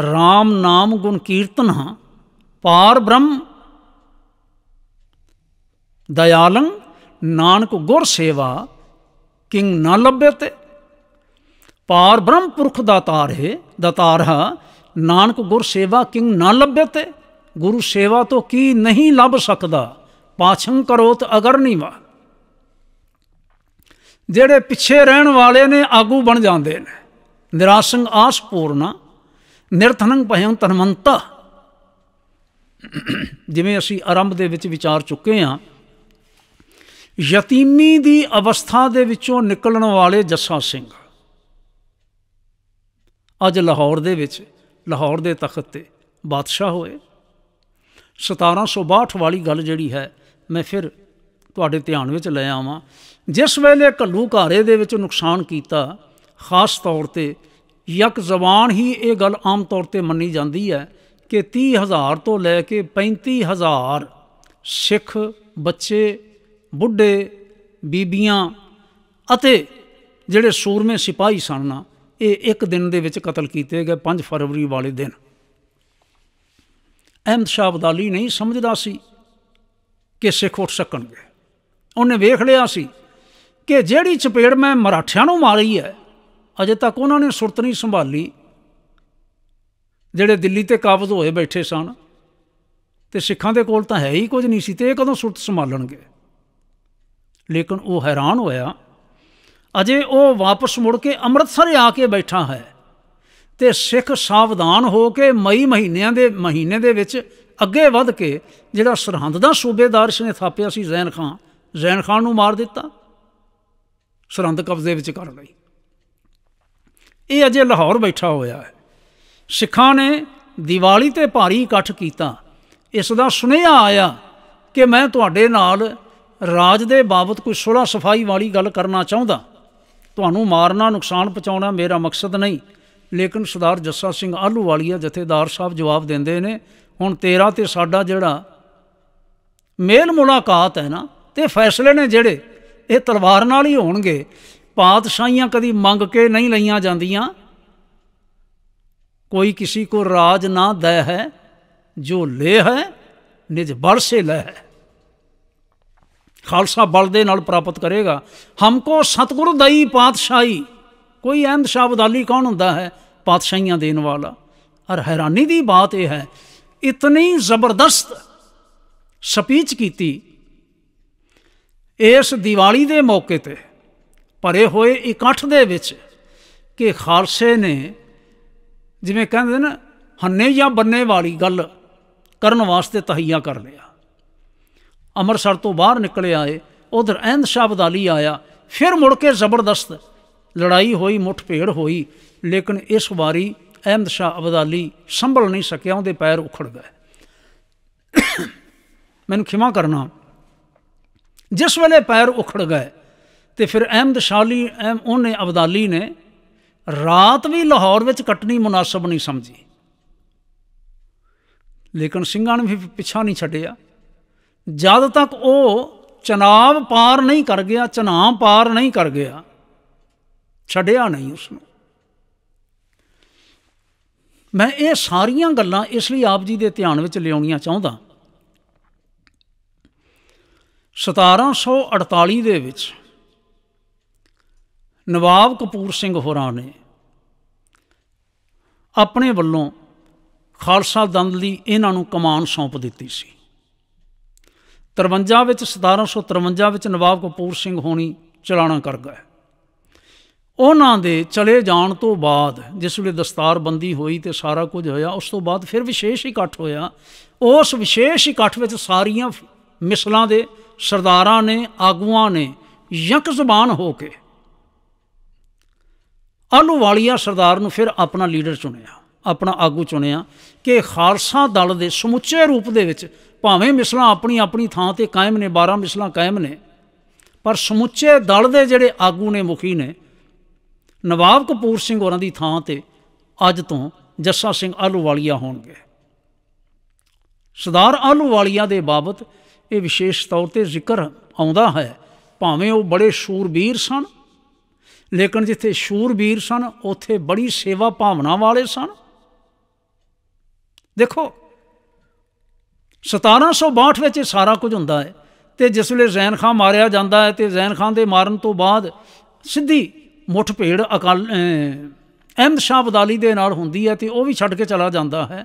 ਰਾਮ ਨਾਮ ਗੁਣ ਕੀਰਤਨ ਹਾਂ ਪਾਰ ਬ੍ਰਹਮ ਦਇਆਲੰ ਨਾਨਕ ਗੁਰ ਸੇਵਾ ਕਿੰ ਨ ਲੱਭੇ ਤੇ ਪਾਰ ਬ੍ਰਹਮ ਪੁਰਖ ਦਾ ਤਾਰ ਹੈ ਦਾਤਾਰ ਹ ਨਾਨਕ ਗੁਰ ਸੇਵਾ ਕਿੰ ਨ ਲੱਭੇ ਤੇ ਗੁਰੂ ਸੇਵਾ ਤੋਂ ਕੀ ਨਹੀਂ ਲੱਭ ਸਕਦਾ ਪਾਛੰ ਕਰੋਤ ਅਗਰ ਨਹੀਂ ਵਾ ਜਿਹੜੇ ਪਿੱਛੇ ਰਹਿਣ ਵਾਲੇ ਨੇ ਆਗੂ ਬਣ ਜਾਂਦੇ ਨੇ ਨਿਰਾਸੰਗ ਆਸ ਪੂਰਨਾ ਨਿਰਥਨੰ ਭਇੰ ਤਨਮੰਤ ਜਿਵੇਂ ਅਸੀਂ ਆਰੰਭ ਦੇ ਵਿੱਚ ਵਿਚਾਰ ਚੁੱਕੇ ਆ ਯਤੀਮੀ ਦੀ ਅਵਸਥਾ ਦੇ ਵਿੱਚੋਂ ਨਿਕਲਣ ਵਾਲੇ ਜੱਸਾ ਸਿੰਘ ਅੱਜ ਲਾਹੌਰ ਦੇ ਵਿੱਚ ਲਾਹੌਰ ਦੇ ਤਖਤ ਤੇ ਬਾਦਸ਼ਾਹ ਹੋਏ 1762 ਵਾਲੀ ਗੱਲ ਜਿਹੜੀ ਹੈ ਮੈਂ ਫਿਰ ਤੁਹਾਡੇ ਧਿਆਨ ਵਿੱਚ ਲੈ ਆਵਾਂ ਜਿਸ ਵੇਲੇ ਘੱਲੂ ਘਾਰੇ ਦੇ ਵਿੱਚ ਨੁਕਸਾਨ ਕੀਤਾ ਖਾਸ ਤੌਰ ਤੇ ਯਕ ਜ਼ਬਾਨ ਹੀ ਇਹ ਗੱਲ ਆਮ ਤੌਰ ਤੇ ਮੰਨੀ ਜਾਂਦੀ ਹੈ ਕਿ 30000 ਤੋਂ ਲੈ ਕੇ 35000 ਸਿੱਖ ਬੱਚੇ ਬੁੱਢੇ ਬੀਬੀਆਂ ਅਤੇ ਜਿਹੜੇ ਸੂਰਮੇ ਸਿਪਾਹੀ ਸਨ ਨਾ ਇਹ ਇੱਕ ਦਿਨ ਦੇ ਵਿੱਚ ਕਤਲ ਕੀਤੇ ਗਏ 5 ਫਰਵਰੀ ਵਾਲੇ ਦਿਨ ਅਹਿਮਦ ਸ਼ਾਹ ਅਬਦਾਲੀ ਨਹੀਂ ਸਮਝਦਾ ਸੀ ਕਿ ਸਿੱਖ ਉੱਠ ਸਕਣਗੇ ਉਹਨੇ ਵੇਖ ਲਿਆ ਸੀ ਕਿ ਜਿਹੜੀ ਚਪੇੜ ਮੈਂ ਮਰਾਠਿਆਂ ਨੂੰ ਮਾਰੀ ਹੈ ਅਜੇ ਤੱਕ ਉਹਨਾਂ ਨੇ ਸੁਰਤ ਨਹੀਂ ਸੰਭਾਲੀ ਜਿਹੜੇ ਦਿੱਲੀ ਤੇ ਕਾਬਜ਼ ਹੋਏ ਬੈਠੇ ਸਨ ਤੇ ਸਿੱਖਾਂ ਦੇ ਕੋਲ ਤਾਂ ਹੈ ਹੀ ਕੁਝ ਨਹੀਂ ਸੀ ਤੇ ਇਹ ਕਦੋਂ ਸੁਰਤ ਸੰਭਾਲਣਗੇ ਲੇਕਿਨ ਉਹ ਹੈਰਾਨ ਹੋਇਆ ਅਜੇ ਉਹ ਵਾਪਸ ਮੁੜ ਕੇ ਅੰਮ੍ਰਿਤਸਰ ਆ ਕੇ ਬੈਠਾ ਹੈ ਤੇ ਸਿੱਖ ਸਾਵਧਾਨ ਹੋ ਕੇ ਮਈ ਮਹੀਨਿਆਂ ਦੇ ਮਹੀਨੇ ਦੇ ਵਿੱਚ ਅੱਗੇ ਵੱਧ ਕੇ ਜਿਹੜਾ ਸਰਹੰਦ ਦਾ ਸੂਬੇਦਾਰ ਸੀ ਨੇ ਥਾਪਿਆ ਸੀ ਜ਼ੈਨ ਖਾਨ ਜ਼ੈਨ ਖਾਨ ਨੂੰ ਮਾਰ ਦਿੱਤਾ ਸਰਹੰਦ ਕਬਜ਼ੇ ਵਿੱਚ ਕਰ ਲਈ ਇਹ ਅਜੇ ਲਾਹੌਰ ਬੈਠਾ ਹੋਇਆ ਹੈ ਸਿੱਖਾਂ ਨੇ ਦੀਵਾਲੀ ਤੇ ਭਾਰੀ ਇਕੱਠ ਕੀਤਾ ਇਸ ਦਾ ਸੁਨੇਹਾ ਆਇਆ ਕਿ ਮੈਂ ਤੁਹਾਡੇ ਨਾਲ ਰਾਜ ਦੇ ਬਾਬਤ ਕੋਈ ਸੁਲਾ ਸਫਾਈ ਵਾਲੀ ਗੱਲ ਕਰਨਾ ਚਾਹੁੰਦਾ ਤੁਹਾਨੂੰ ਮਾਰਨਾ ਨੁਕਸਾਨ ਪਹੁੰਚਾਉਣਾ ਮੇਰਾ ਮਕਸਦ ਨਹੀਂ ਲੇਕਿਨ ਸਰਦਾਰ ਜੱਸਾ ਸਿੰਘ ਆਲੂ ਵਾਲੀਆ ਜਥੇਦਾਰ ਸਾਹਿਬ ਜਵਾਬ ਦਿੰਦੇ ਨੇ ਹੁਣ ਤੇਰਾ ਤੇ ਸਾਡਾ ਜਿਹੜਾ ਮੇਲ ਮੁਲਾਕਾਤ ਹੈ ਨਾ ਤੇ ਫੈਸਲੇ ਨੇ ਜਿਹੜੇ ਇਹ ਤਲਵਾਰ ਨਾਲ ਹੀ ਹੋਣਗੇ ਪਾਤਸ਼ਾਹੀਆਂ ਕਦੀ ਮੰਗ ਕੇ ਨਹੀਂ ਲਈਆਂ ਜਾਂਦੀਆਂ ਕੋਈ ਕਿਸੇ ਕੋ ਰਾਜ ਨਾ ਦੇ ਹੈ ਜੋ ਲੈ ਹੈ ਨਿਜ ਬਲ ਸੇ ਲੈ ਹੈ ਖਾਲਸਾ ਬਲ ਦੇ ਨਾਲ ਪ੍ਰਾਪਤ ਕਰੇਗਾ ਹਮਕੋ ਸਤਗੁਰ ਦਈ ਪਾਤਸ਼ਾਹੀ ਕੋਈ ਅਹਿਮ ਸ਼ਬਦਾਲੀ ਕੌਣ ਹੁੰਦਾ ਹੈ ਪਾਤਸ਼ਾਹੀਆਂ ਦੇਣ ਵਾਲਾ ਔਰ ਹੈਰਾਨੀ ਦੀ ਬਾਤ ਇਹ ਹੈ ਇਤਨੀ ਜ਼ਬਰਦਸਤ ਸਪੀਚ ਕੀਤੀ ਇਸ ਦੀਵਾਲੀ ਦੇ ਮੌਕੇ ਤੇ ਭਰੇ ਹੋਏ ਇਕੱਠ ਦੇ ਵਿੱਚ ਕਿ ਖਾਲਸੇ ਨੇ ਜਿਵੇਂ ਕਹਿੰਦੇ ਨਾ ਹੰਨੇ ਜਾਂ ਬੰਨੇ ਵਾਲੀ ਗੱਲ ਕਰਨ ਵਾਸਤੇ ਤਹਈਆ ਕਰ ਲਿਆ ਅੰਮ੍ਰਿਤਸਰ ਤੋਂ ਬਾਹਰ ਨਿਕਲੇ ਆਏ ਉਧਰ ਅਹਿਮਦ ਸ਼ਾਹ ਬਦਾਲੀ ਆਇਆ ਫਿਰ ਮੁੜ ਕੇ ਜ਼ਬਰਦਸਤ ਲੜਾਈ ਹੋਈ ਮੁੱਠਭੇੜ ਹੋਈ ਲੇਕਿਨ ਇਸ ਵਾਰੀ ਅਹਿਮਦ ਸ਼ਾਹ ਅਬਦਾਲੀ ਸੰਭਲ ਨਹੀਂ ਸਕਿਆ ਉਹਦੇ ਪੈਰ ਉਖੜ ਗਏ ਮੈਨੂੰ ਖਿਮਾ ਕਰਨਾ ਜਿਸ ਵੇਲੇ ਪੈਰ ਉਖੜ ਗਏ ਤੇ ਫਿਰ ਅਹਿਮਦ ਸ਼ਾਲੀ ਉਹਨੇ ਅਬਦਾਲੀ ਨੇ ਰਾਤ ਵੀ ਲਾਹੌਰ ਵਿੱਚ ਕੱਟਣੀ ਮناسب ਨਹੀਂ ਸਮਝੀ ਲੇਕਿਨ ਸਿੰਘਾਂ ਨੇ ਵੀ ਪਿੱਛਾ ਨਹੀਂ ਛੱਡਿਆ ਜਦ ਤੱਕ ਉਹ ਚਨਾਬ ਪਾਰ ਨਹੀਂ ਕਰ ਗਿਆ ਚਨਾਬ ਪਾਰ ਨਹੀਂ ਕਰ ਗਿਆ ਛੱਡਿਆ ਨਹੀਂ ਉਸ ਨੂੰ ਮੈਂ ਇਹ ਸਾਰੀਆਂ ਗੱਲਾਂ ਇਸ ਲਈ ਆਪ ਜੀ ਦੇ ਧਿਆਨ ਵਿੱਚ ਲਿਆਉਣੀਆਂ ਚਾਹੁੰਦਾ 1748 ਦੇ ਵਿੱਚ ਨਵਾਬ ਕਪੂਰ ਸਿੰਘ ਹੋਰਾਂ ਨੇ ਆਪਣੇ ਵੱਲੋਂ ਖਾਲਸਾ ਦੰਦ ਲਈ ਇਹਨਾਂ ਨੂੰ ਕਮਾਨ ਸੌਂਪ ਦਿੱਤੀ ਸੀ 53 ਵਿੱਚ 1753 ਵਿੱਚ ਨਵਾਬ ਕਪੂਰ ਸਿੰਘ ਹੋਣੀ ਚਲਾਣਾ ਕਰ ਗਏ ਉਹਨਾਂ ਦੇ ਚਲੇ ਜਾਣ ਤੋਂ ਬਾਅਦ ਜਿਸ ਵੇਲੇ ਦਸਤਾਰਬੰਦੀ ਹੋਈ ਤੇ ਸਾਰਾ ਕੁਝ ਹੋਇਆ ਉਸ ਤੋਂ ਬਾਅਦ ਫਿਰ ਵਿਸ਼ੇਸ਼ ਇਕੱਠ ਹੋਇਆ ਉਸ ਵਿਸ਼ੇਸ਼ ਇਕੱਠ ਵਿੱਚ ਸਾਰੀਆਂ ਮਿਸਲਾਂ ਦੇ ਸਰਦਾਰਾਂ ਨੇ ਆਗੂਆਂ ਨੇ ਇੱਕ ਜ਼ਬਾਨ ਹੋ ਕੇ ਆਲੂਵਾਲੀਆ ਸਰਦਾਰ ਨੂੰ ਫਿਰ ਆਪਣਾ ਲੀਡਰ ਚੁਣਿਆ ਆਪਣਾ ਆਗੂ ਚੁਣਿਆ ਕਿ ਖਾਲਸਾ ਦਲ ਦੇ ਸਮੁੱਚੇ ਰੂਪ ਦੇ ਵਿੱਚ ਭਾਵੇਂ ਮਿਸਲਾਂ ਆਪਣੀ ਆਪਣੀ ਥਾਂ ਤੇ ਕਾਇਮ ਨੇ 12 ਮਿਸਲਾਂ ਕਾਇਮ ਨੇ ਪਰ ਸਮੁੱਚੇ ਦਲ ਦੇ ਜਿਹੜੇ ਆਗੂ ਨੇ ਮੁਖੀ ਨੇ ਨਵਾਬ ਕਪੂਰ ਸਿੰਘ ਹੋਰਾਂ ਦੀ ਥਾਂ ਤੇ ਅੱਜ ਤੋਂ ਜੱਸਾ ਸਿੰਘ ਆਲੂਵਾਲੀਆ ਹੋਣਗੇ ਸਰਦਾਰ ਆਲੂਵਾਲੀਆ ਦੇ ਬਾਬਤ ਇਹ ਵਿਸ਼ੇਸ਼ ਤੌਰ ਤੇ ਜ਼ਿਕਰ ਆਉਂਦਾ ਹੈ ਭਾਵੇਂ ਉਹ ਬੜੇ ਸ਼ੂਰਬੀਰ ਸਨ ਲੇਕਿਨ ਜਿੱਥੇ ਸ਼ੂਰਬੀਰ ਸਨ ਉੱਥੇ ਬੜੀ ਸੇਵਾ ਭਾਵਨਾ ਵਾਲੇ ਸਨ ਦੇਖੋ 1762 ਵਿੱਚ ਸਾਰਾ ਕੁਝ ਹੁੰਦਾ ਹੈ ਤੇ ਜਿਸ ਵੇਲੇ ਜ਼ੈਨ ਖਾਨ ਮਾਰਿਆ ਜਾਂਦਾ ਹੈ ਤੇ ਜ਼ੈਨ ਖਾਨ ਦੇ ਮਾਰਨ ਤੋਂ ਬਾਅਦ ਸਿੱਧੀ ਮੁੱਠ ਭੇੜ ਅਕਾਲ ਅਹਿਮਦ ਸ਼ਾਹ ਬਦਾਲੀ ਦੇ ਨਾਲ ਹੁੰਦੀ ਹੈ ਤੇ ਉਹ ਵੀ ਛੱਡ ਕੇ ਚਲਾ ਜਾਂਦਾ ਹੈ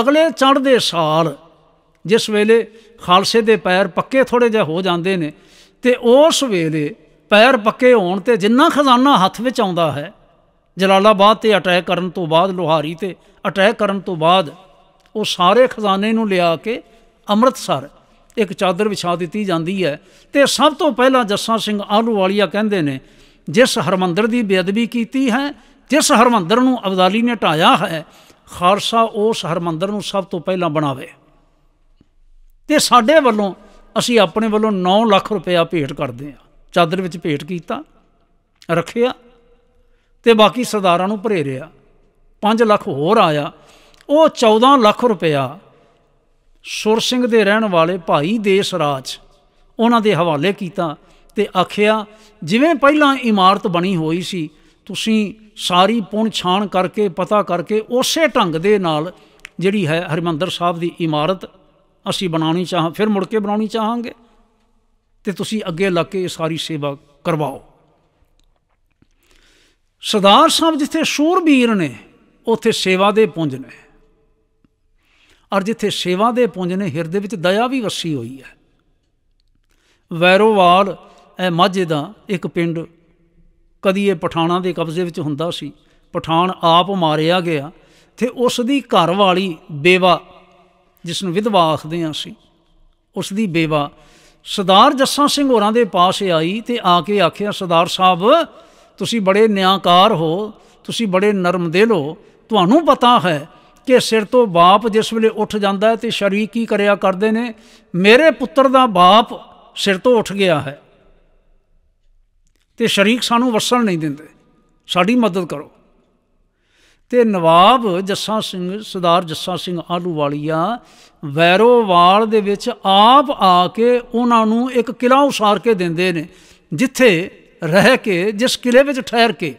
ਅਗਲੇ ਚੜ੍ਹਦੇ ਸਾਲ ਜਿਸ ਵੇਲੇ ਖਾਲਸੇ ਦੇ ਪੈਰ ਪੱਕੇ ਥੋੜੇ ਜਿਹਾ ਹੋ ਜਾਂਦੇ ਨੇ ਤੇ ਉਸ ਵੇਲੇ ਪੈਰ ਪੱਕੇ ਹੋਣ ਤੇ ਜਿੰਨਾ ਖਜ਼ਾਨਾ ਹੱਥ ਵਿੱਚ ਆਉਂਦਾ ਹੈ ਜਲਾਲਾਬਾਦ ਤੇ ਅਟੈਕ ਕਰਨ ਤੋਂ ਬਾਅਦ ਲੋਹਾਰੀ ਤੇ ਅਟੈਕ ਕਰਨ ਤੋਂ ਬਾਅਦ ਉਹ ਸਾਰੇ ਖਜ਼ਾਨੇ ਨੂੰ ਲਿਆ ਕੇ ਅੰਮ੍ਰਿਤਸਰ ਇੱਕ ਚਾਦਰ ਵਿਛਾ ਦਿੱਤੀ ਜਾਂਦੀ ਹੈ ਤੇ ਸਭ ਤੋਂ ਪਹਿਲਾਂ ਜੱਸਾ ਸਿੰਘ ਆਲੂਵਾਲੀਆ ਕਹਿੰਦੇ ਨੇ ਜਿਸ ਹਰਮੰਦਰ ਦੀ ਬੇਅਦਬੀ ਕੀਤੀ ਹੈ ਜਿਸ ਹਰਮੰਦਰ ਨੂੰ ਅਬਦਾਲੀ ਨੇ ਢਾਇਆ ਹੈ ਖਾਲਸਾ ਉਸ ਹਰਮੰਦਰ ਨੂੰ ਸਭ ਤੋਂ ਪਹਿਲਾਂ ਬਣਾਵੇ ਤੇ ਸਾਡੇ ਵੱਲੋਂ ਅਸੀਂ ਆਪਣੇ ਵੱਲੋਂ 9 ਲੱਖ ਰੁਪਏ ਭੇਟ ਕਰਦੇ ਹਾਂ ਚਾਦਰ ਵਿੱਚ ਭੇਟ ਕੀਤਾ ਰੱਖਿਆ ਤੇ ਬਾਕੀ ਸਰਦਾਰਾਂ ਨੂੰ ਭਰੇਰਿਆ 5 ਲੱਖ ਹੋਰ ਆਇਆ ਉਹ 14 ਲੱਖ ਰੁਪਇਆ ਸੁਰ ਸਿੰਘ ਦੇ ਰਹਿਣ ਵਾਲੇ ਭਾਈ ਦੇਸ ਰਾਜ ਉਹਨਾਂ ਦੇ ਹਵਾਲੇ ਕੀਤਾ ਤੇ ਆਖਿਆ ਜਿਵੇਂ ਪਹਿਲਾਂ ਇਮਾਰਤ ਬਣੀ ਹੋਈ ਸੀ ਤੁਸੀਂ ਸਾਰੀ ਪੁਣ ਛਾਣ ਕਰਕੇ ਪਤਾ ਕਰਕੇ ਉਸੇ ਢੰਗ ਦੇ ਨਾਲ ਜਿਹੜੀ ਹੈ ਹਰਿਮੰਦਰ ਸਾਹਿਬ ਦੀ ਇਮਾਰਤ ਅਸੀਂ ਬਣਾਉਣੀ ਚਾਹਾਂ ਫਿਰ ਮੁੜ ਕੇ ਬਣਾਉਣੀ ਚਾਹਾਂਗੇ ਤੇ ਤੁਸੀਂ ਅੱਗੇ ਲੱਗ ਕੇ ਇਹ ਸਾਰੀ ਸੇਵਾ ਕਰਵਾਓ ਸਰਦਾਰ ਸਾਹਿਬ ਜਿੱਥੇ ਸੂਰਬੀਰ ਨੇ ਉੱਥੇ ਸੇਵਾ ਦੇ ਪੁੰਜ ਨੇ ਔਰ ਜਿੱਥੇ ਸੇਵਾ ਦੇ ਪੁੰਜ ਨੇ ਹਿਰਦੇ ਵਿੱਚ ਦਇਆ ਵੀ ਵਸੀ ਹੋਈ ਹੈ ਵੈਰੋਵਾਲ ਇਹ ਮਾਝੇ ਦਾ ਇੱਕ ਪਿੰਡ ਕਦੀ ਇਹ ਪਠਾਣਾ ਦੇ ਕਬਜ਼ੇ ਵਿੱਚ ਹੁੰਦਾ ਸੀ ਪਠਾਨ ਆਪ ਮਾਰਿਆ ਗਿਆ ਤੇ ਉਸ ਦੀ ਘਰ ਵਾਲੀ ਬੇਵਾ ਜਿਸ ਨੂੰ ਵਿਧਵਾ ਆਖਦੇ ਆ ਸੀ ਉਸ ਦੀ ਬੇਵਾ ਸਰਦਾਰ ਜੱਸਾ ਸਿੰਘ ਹੋਰਾਂ ਦੇ ਪਾਸ ਆਈ ਤੇ ਆ ਕੇ ਆਖਿਆ ਸਰਦਾਰ ਸਾਹਿਬ ਤੁਸੀਂ ਬੜੇ ਨਿਆਂਕਾਰ ਹੋ ਤੁਸੀਂ ਬੜੇ ਨਰਮ ਦਿਲ ਹੋ ਤੁਹਾਨੂੰ ਪਤਾ ਹੈ ਕਿ ਸਿਰ ਤੋਂ ਬਾਪ ਜਿਸ ਵੇਲੇ ਉੱਠ ਜਾਂਦਾ ਤੇ ਸ਼ਰੀਕ ਕੀ ਕਰਿਆ ਕਰਦੇ ਨੇ ਮੇਰੇ ਪੁੱਤਰ ਦਾ ਬਾਪ ਸਿਰ ਤੋਂ ਉੱਠ ਗਿਆ ਹੈ ਤੇ ਸ਼ਰੀਕ ਸਾਨੂੰ ਵਸਣ ਨਹੀਂ ਦਿੰਦੇ ਸਾਡੀ ਮਦਦ ਕਰੋ ਤੇ ਨਵਾਬ ਜੱਸਾ ਸਿੰਘ ਸਰਦਾਰ ਜੱਸਾ ਸਿੰਘ ਆਲੂਵਾਲੀਆ ਵੈਰੋਵਾਲ ਦੇ ਵਿੱਚ ਆਪ ਆ ਕੇ ਉਹਨਾਂ ਨੂੰ ਇੱਕ ਕਿਲਾ ਉਸਾਰ ਕੇ ਦਿੰਦੇ ਨੇ ਜਿੱਥੇ ਰਹਿ ਕੇ ਜਿਸ ਕਿਲੇ ਵਿੱਚ ਠਹਿਰ ਕੇ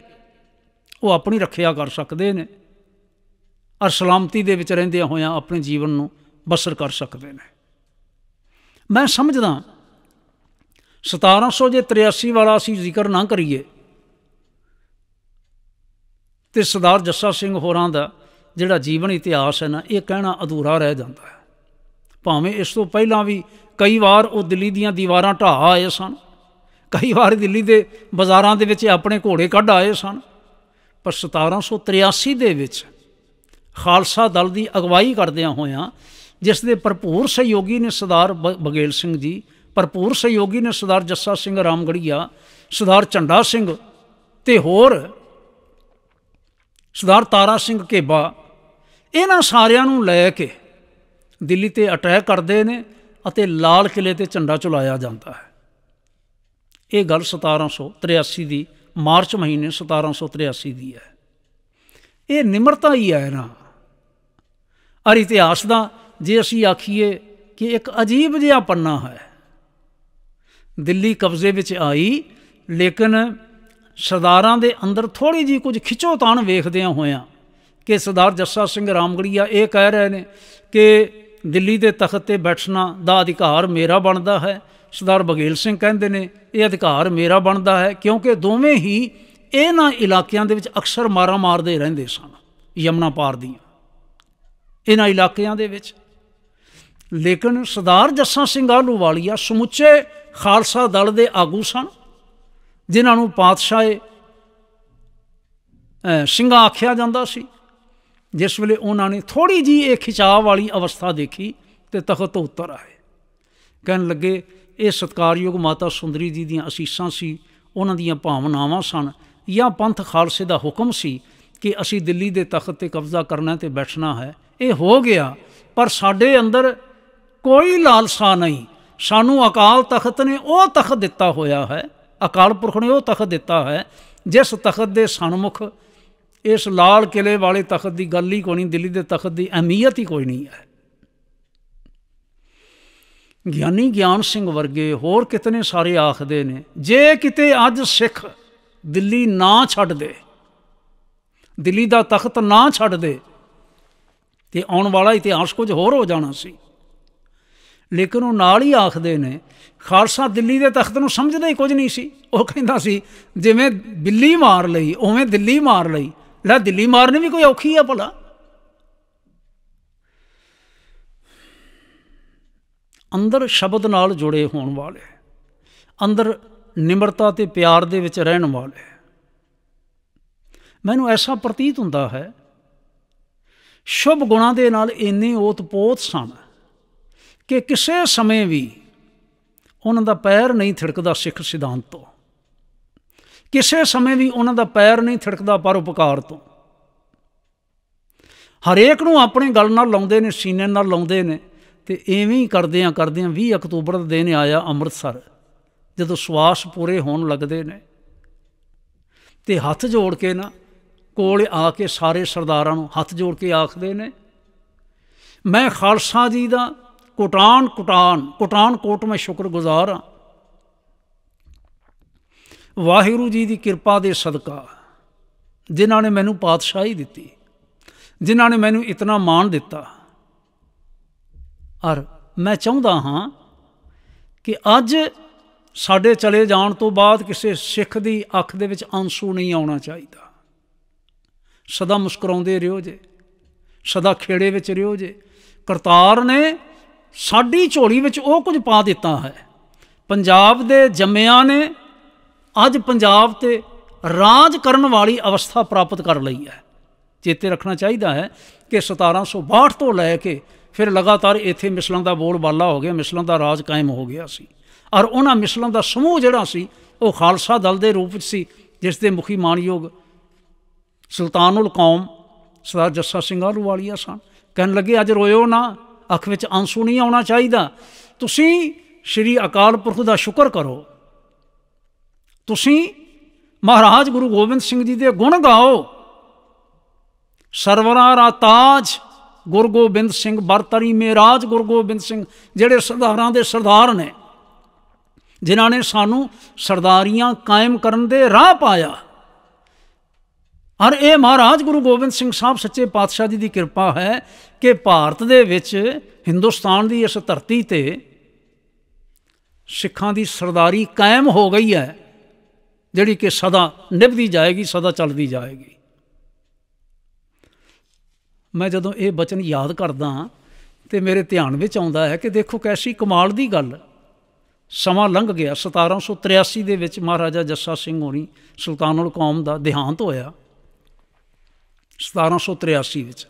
ਉਹ ਆਪਣੀ ਰੱਖਿਆ ਕਰ ਸਕਦੇ ਨੇ ਔਰ ਸਲਾਮਤੀ ਦੇ ਵਿੱਚ ਰਹਿੰਦੇ ਹੋਇਆ ਆਪਣੇ ਜੀਵਨ ਨੂੰ ਬਸਰ ਕਰ ਸਕਦੇ ਨੇ ਮੈਂ ਸਮਝਦਾ 1783 ਵਾਲਾ ਅਸੀਂ ਜ਼ਿਕਰ ਨਾ ਕਰੀਏ ਤੇ ਸਰਦਾਰ ਜੱਸਾ ਸਿੰਘ ਹੋਰਾਂ ਦਾ ਜਿਹੜਾ ਜੀਵਨ ਇਤਿਹਾਸ ਹੈ ਨਾ ਇਹ ਕਹਿਣਾ ਅਧੂਰਾ ਰਹਿ ਜਾਂਦਾ ਹੈ ਭਾਵੇਂ ਇਸ ਤੋਂ ਪਹਿਲਾਂ ਵੀ ਕਈ ਵਾਰ ਉਹ ਦਿੱਲੀ ਦੀਆਂ ਦੀਵਾਰਾਂ ਢਾ ਆਏ ਸਨ ਕਈ ਵਾਰ ਦਿੱਲੀ ਦੇ ਬਾਜ਼ਾਰਾਂ ਦੇ ਵਿੱਚ ਆਪਣੇ ਘੋੜੇ ਕੱਢ ਆਏ ਸਨ ਪਰ 1783 ਦੇ ਵਿੱਚ ਖਾਲਸਾ ਦਲ ਦੀ ਅਗਵਾਈ ਕਰਦਿਆਂ ਹੋਇਆਂ ਜਿਸ ਦੇ ਭਰਪੂਰ ਸਹਿਯੋਗੀ ਨੇ ਸਰਦਾਰ ਬਗੇਲ ਸਿੰਘ ਜੀ ਭਰਪੂਰ ਸਹਿਯੋਗੀ ਨੇ ਸਰਦਾਰ ਜੱਸਾ ਸਿੰਘ ਰਾਮਗੜੀਆ ਸਰਦਾਰ ਝੰਡਾ ਸਿੰਘ ਤੇ ਹੋਰ ਸਰਦਾਰ ਤਾਰਾ ਸਿੰਘ ਕੇਬਾ ਇਹਨਾਂ ਸਾਰਿਆਂ ਨੂੰ ਲੈ ਕੇ ਦਿੱਲੀ ਤੇ ਅਟੈਕ ਕਰਦੇ ਨੇ ਅਤੇ ਲਾਲ ਕਿਲੇ ਤੇ ਝੰਡਾ ਚੁਲਾਇਆ ਜਾਂਦਾ ਹੈ ਇਹ ਗੱਲ 1783 ਦੀ ਮਾਰਚ ਮਹੀਨੇ 1783 ਦੀ ਹੈ ਇਹ ਨਿਮਰਤਾ ਹੀ ਹੈ ਨਾ ਅਰ ਇਤਿਹਾਸ ਦਾ ਜੇ ਅਸੀਂ ਆਖੀਏ ਕਿ ਇੱਕ ਅਜੀਬ ਜਿਹਾ ਪੰਨਾ ਹੈ ਦਿੱਲੀ ਕਬਜ਼ੇ ਵਿੱਚ ਆਈ ਲੇਕਿਨ ਸਰਦਾਰਾਂ ਦੇ ਅੰਦਰ ਥੋੜੀ ਜੀ ਕੁਝ ਖਿਚੋ ਤਾਣ ਵੇਖਦਿਆਂ ਹੋਇਆਂ ਕਿ ਸਰਦਾਰ ਜੱਸਾ ਸਿੰਘ ਰਾਮਗੜੀਆ ਇਹ ਕਹਿ ਰਹੇ ਨੇ ਕਿ ਦਿੱਲੀ ਦੇ ਤਖਤ ਤੇ ਬੈਠਣਾ ਦਾ ਅਧਿਕਾਰ ਮੇਰਾ ਬਣਦਾ ਹੈ ਸਰਦਾਰ ਬਗੇਲ ਸਿੰਘ ਕਹਿੰਦੇ ਨੇ ਇਹ ਅਧਿਕਾਰ ਮੇਰਾ ਬਣਦਾ ਹੈ ਕਿਉਂਕਿ ਦੋਵੇਂ ਹੀ ਇਹਨਾਂ ਇਲਾਕਿਆਂ ਦੇ ਵਿੱਚ ਅਕਸਰ ਮਾਰਾ ਮਾਰਦੇ ਰਹਿੰਦੇ ਸਨ ਯਮਨਾ ਪਾਰ ਦੀਆਂ ਇਹਨਾਂ ਇਲਾਕਿਆਂ ਦੇ ਵਿੱਚ ਲੇਕਿਨ ਸਰਦਾਰ ਜੱਸਾ ਸਿੰਘ ਆਲੂਵਾਲੀਆ ਸਮੁੱਚੇ ਖਾਲਸਾ ਦਲ ਦੇ ਆਗੂ ਸਨ ਜਿਨ੍ਹਾਂ ਨੂੰ ਪਾਤਸ਼ਾਹ ਸਿੰਘਾ ਆਖਿਆ ਜਾਂਦਾ ਸੀ ਜਿਸ ਵੇਲੇ ਉਹਨਾਂ ਨੇ ਥੋੜੀ ਜੀ ਇਹ ਖਿਚਾਵ ਵਾਲੀ ਅਵਸਥਾ ਦੇਖੀ ਤੇ ਤਖਤ ਤੋਂ ਉਤਰ ਆਏ ਕਹਿਣ ਲੱਗੇ ਇਹ ਸਤਕਾਰਯੋਗ ਮਾਤਾ ਸੁੰਦਰੀ ਜੀ ਦੀਆਂ ਅਸੀਸਾਂ ਸੀ ਉਹਨਾਂ ਦੀਆਂ ਭਾਵਨਾਵਾਂ ਸਨ ਜਾਂ ਪੰਥ ਖਾਲਸੇ ਦਾ ਹੁਕਮ ਸੀ ਕਿ ਅਸੀਂ ਦਿੱਲੀ ਦੇ ਤਖਤ ਤੇ ਕਬਜ਼ਾ ਕਰਨਾ ਤੇ ਬੈਠਣਾ ਹੈ ਇਹ ਹੋ ਗਿਆ ਪਰ ਸਾਡੇ ਅੰਦਰ ਕੋਈ ਲਾਲਸਾ ਨਹੀਂ ਸਾਨੂੰ ਅਕਾਲ ਤਖਤ ਨੇ ਉਹ ਤਖਤ ਦਿੱਤਾ ਹੋਇਆ ਹੈ ਅਕਾਲ ਪੁਰਖ ਨੇ ਉਹ ਤਖਤ ਦਿੱਤਾ ਹੈ ਜਿਸ ਤਖਤ ਦੇ ਸਨਮੁਖ ਇਸ ਲਾਲ ਕਿਲੇ ਵਾਲੇ ਤਖਤ ਦੀ ਗੱਲ ਹੀ ਕੋਈ ਨਹੀਂ ਦਿੱਲੀ ਦੇ ਤਖਤ ਦੀ ਅਹਿਮੀਅਤ ਹੀ ਕੋਈ ਨਹੀਂ ਹੈ ਗਿਆਨੀ ਗਿਆਨ ਸਿੰਘ ਵਰਗੇ ਹੋਰ ਕਿਤਨੇ ਸਾਰੇ ਆਖਦੇ ਨੇ ਜੇ ਕਿਤੇ ਅੱਜ ਸਿੱਖ ਦਿੱਲੀ ਨਾ ਛੱਡ ਦੇ ਦਿੱਲੀ ਦਾ ਤਖਤ ਨਾ ਛੱਡ ਦੇ ਤੇ ਆਉਣ ਵਾਲਾ ਇਤਿਹਾਸ ਕੁਝ ਹੋਰ ਹੋ ਜਾਣਾ ਸੀ ਲੇਕਿਨ ਉਹ ਨਾਲ ਹੀ ਆਖਦੇ ਨੇ ਖਾਲਸਾ ਦਿੱਲੀ ਦੇ ਤਖਤ ਨੂੰ ਸਮਝਦਾ ਹੀ ਕੁਝ ਨਹੀਂ ਸੀ ਉਹ ਕਹਿੰਦਾ ਸੀ ਜਿਵੇਂ ਬਿੱਲੀ ਮਾਰ ਲਈ ਉਵੇਂ ਦਿੱਲੀ ਮਾਰ ਲਈ ਲੈ ਦਿੱਲੀ ਮਾਰਨੀ ਵੀ ਕੋਈ ਔਖੀ ਆ ਭਲਾ ਅੰਦਰ ਸ਼ਬਦ ਨਾਲ ਜੁੜੇ ਹੋਣ ਵਾਲੇ ਅੰਦਰ ਨਿਮਰਤਾ ਤੇ ਪਿਆਰ ਦੇ ਵਿੱਚ ਰਹਿਣ ਵਾਲੇ ਮੈਨੂੰ ਐਸਾ ਪ੍ਰਤੀਤ ਹੁੰਦਾ ਹੈ ਸ਼ੁਭ ਗੁਣਾਂ ਦੇ ਨਾਲ ਇੰਨੇ ਓਤਪੋਤ ਸਨ ਕਿ ਕਿਸੇ ਸਮੇਂ ਵੀ ਉਹਨਾਂ ਦਾ ਪੈਰ ਨਹੀਂ ਥੜਕਦਾ ਸਿੱਖ ਸਿਧਾਂਤ ਤੋਂ ਕਿਸੇ ਸਮੇਂ ਵੀ ਉਹਨਾਂ ਦਾ ਪੈਰ ਨਹੀਂ ਥੜਕਦਾ ਪਰਉਪਕਾਰ ਤੋਂ ਹਰੇਕ ਨੂੰ ਆਪਣੇ ਗੱਲ ਨਾਲ ਲਾਉਂਦੇ ਨੇ ਸੀਨੇ ਨਾਲ ਲਾਉਂਦੇ ਨੇ ਤੇ ਐਵੇਂ ਹੀ ਕਰਦਿਆਂ ਕਰਦਿਆਂ 20 ਅਕਤੂਬਰ ਦਾ ਦਿਨ ਆਇਆ ਅੰਮ੍ਰਿਤਸਰ ਜਦੋਂ ਸਵਾਸ ਪੂਰੇ ਹੋਣ ਲੱਗਦੇ ਨੇ ਤੇ ਹੱਥ ਜੋੜ ਕੇ ਨਾ ਕੋਲ ਆ ਕੇ ਸਾਰੇ ਸਰਦਾਰਾਂ ਨੂੰ ਹੱਥ ਜੋੜ ਕੇ ਆਖਦੇ ਨੇ ਮੈਂ ਖਾਲਸਾ ਜੀ ਦਾ ਕੁਟਾਨ ਕੁਟਾਨ ਕੁਟਾਨ ਕੋਟ ਮੈਂ ਸ਼ੁਕਰਗੁਜ਼ਾਰ ਹਾਂ ਵਾਹਿਗੁਰੂ ਜੀ ਦੀ ਕਿਰਪਾ ਦੇ ਸਦਕਾ ਜਿਨ੍ਹਾਂ ਨੇ ਮੈਨੂੰ ਪਾਤਸ਼ਾਹੀ ਦਿੱਤੀ ਜਿਨ੍ਹਾਂ ਨੇ ਮੈਨੂੰ ਇਤਨਾ ਮਾਣ ਦਿੱਤਾ ਔਰ ਮੈਂ ਚਾਹੁੰਦਾ ਹਾਂ ਕਿ ਅੱਜ ਸਾਡੇ ਚਲੇ ਜਾਣ ਤੋਂ ਬਾਅਦ ਕਿਸੇ ਸਿੱਖ ਦੀ ਅੱਖ ਦੇ ਵਿੱਚ ਅੰਸੂ ਨਹੀਂ ਆਉਣਾ ਚਾਹੀਦਾ ਸਦਾ ਮੁਸਕਰਾਉਂਦੇ ਰਹੋ ਜੇ ਸਦਾ ਖੇੜੇ ਵਿੱਚ ਰਹੋ ਜੇ ਕਰਤਾਰ ਨੇ ਸਾਡੀ ਝੋਲੀ ਵਿੱਚ ਉਹ ਕੁਝ ਪਾ ਦਿੱਤਾ ਹੈ ਪੰਜਾਬ ਦੇ ਜੰਮਿਆਂ ਨੇ ਅੱਜ ਪੰਜਾਬ ਤੇ ਰਾਜ ਕਰਨ ਵਾਲੀ ਅਵਸਥਾ ਪ੍ਰਾਪਤ ਕਰ ਲਈ ਹੈ ਚੇਤੇ ਰੱਖਣਾ ਚਾਹੀਦਾ ਹੈ ਕਿ 1762 ਤੋਂ ਲੈ ਕੇ ਫਿਰ ਲਗਾਤਾਰ ਇੱਥੇ ਮਿਸਲਾਂ ਦਾ ਬੋਲ ਬਾਲਾ ਹੋ ਗਿਆ ਮਿਸਲਾਂ ਦਾ ਰਾਜ ਕਾਇਮ ਹੋ ਗਿਆ ਸੀ ਔਰ ਉਹਨਾਂ ਮਿਸਲਾਂ ਦਾ ਸਮੂਹ ਜਿਹੜਾ ਸੀ ਉਹ ਖਾਲਸਾ ਦਲ ਦੇ ਰੂਪ ਵਿੱਚ ਸੀ ਜਿਸ ਦੇ ਮੁਖੀ ਮਾਨਯੋਗ ਸੁਲਤਾਨੁਲ ਕੌਮ ਸਰਦਾਰ ਜੱਸਾ ਸਿੰਘ ਆਲੂ ਵਾਲੀਆ ਸਨ ਕਹਿਣ ਲੱਗੇ ਅੱਜ ਰੋਇਓ ਨਾ ਅੱਖ ਵਿੱਚ ਅੰਸੂ ਨਹੀਂ ਆਉਣਾ ਚਾਹੀਦਾ ਤੁਸੀਂ ਸ੍ਰੀ ਅਕਾਲ ਪੁਰਖ ਦਾ ਸ਼ੁਕਰ ਕਰੋ ਤੁਸੀਂ ਮਹਾਰਾਜ ਗੁਰੂ ਗੋਬਿੰਦ ਸਿੰਘ ਜੀ ਦੇ ਗੁਣ ਗਾਓ ਸਰਵਰਾਂ ਦਾ ਤਾਜ ਗੁਰੂ ਗੋਬਿੰਦ ਸਿੰਘ ਬਰਤਰੀ ਮਹਾਰਾਜ ਗੁਰੂ ਗੋਬਿੰਦ ਸਿੰਘ ਜਿਹੜੇ ਸਰਦਾਰਾਂ ਦੇ ਸਰਦਾਰ ਨੇ ਜਿਨ੍ਹਾਂ ਨੇ ਸਾਨੂੰ ਸਰਦਾਰੀਆਂ ਕਾਇਮ ਕਰਨ ਦੇ ਰਾਹ ਪਾਇਆ ਔਰ ਇਹ ਮਹਾਰਾਜ ਗੁਰੂ ਗੋਬਿੰਦ ਸਿੰਘ ਸਾਹਿਬ ਸੱਚੇ ਪਾਤਸ਼ਾਹ ਜੀ ਦੀ ਕਿਰਪਾ ਹੈ ਕਿ ਭਾਰਤ ਦੇ ਵਿੱਚ ਹਿੰਦੁਸਤਾਨ ਦੀ ਇਸ ਧਰਤੀ ਤੇ ਸਿੱਖਾਂ ਦੀ ਸਰਦਾਰੀ ਕਾਇਮ ਹੋ ਗਈ ਹੈ ਜਿਹੜੀ ਕਿ ਸਦਾ ਨਿਭਦੀ ਜਾਏਗੀ ਸਦਾ ਚੱਲਦੀ ਜਾਏਗੀ ਮੈਂ ਜਦੋਂ ਇਹ ਬਚਨ ਯਾਦ ਕਰਦਾ ਤੇ ਮੇਰੇ ਧਿਆਨ ਵਿੱਚ ਆਉਂਦਾ ਹੈ ਕਿ ਦੇਖੋ ਕੈਸੀ ਕਮਾਲ ਦੀ ਗੱਲ ਸਮਾਂ ਲੰਘ ਗਿਆ 1783 ਦੇ ਵਿੱਚ ਮਹਾਰਾਜਾ ਜੱਸਾ ਸਿੰਘ ਹੋਣੀ ਸੁਲਤਾਨੁਲ ਕੌਮ ਦਾ ਦੇਹਾਂਤ ਹੋਇਆ 1783 ਵਿੱਚ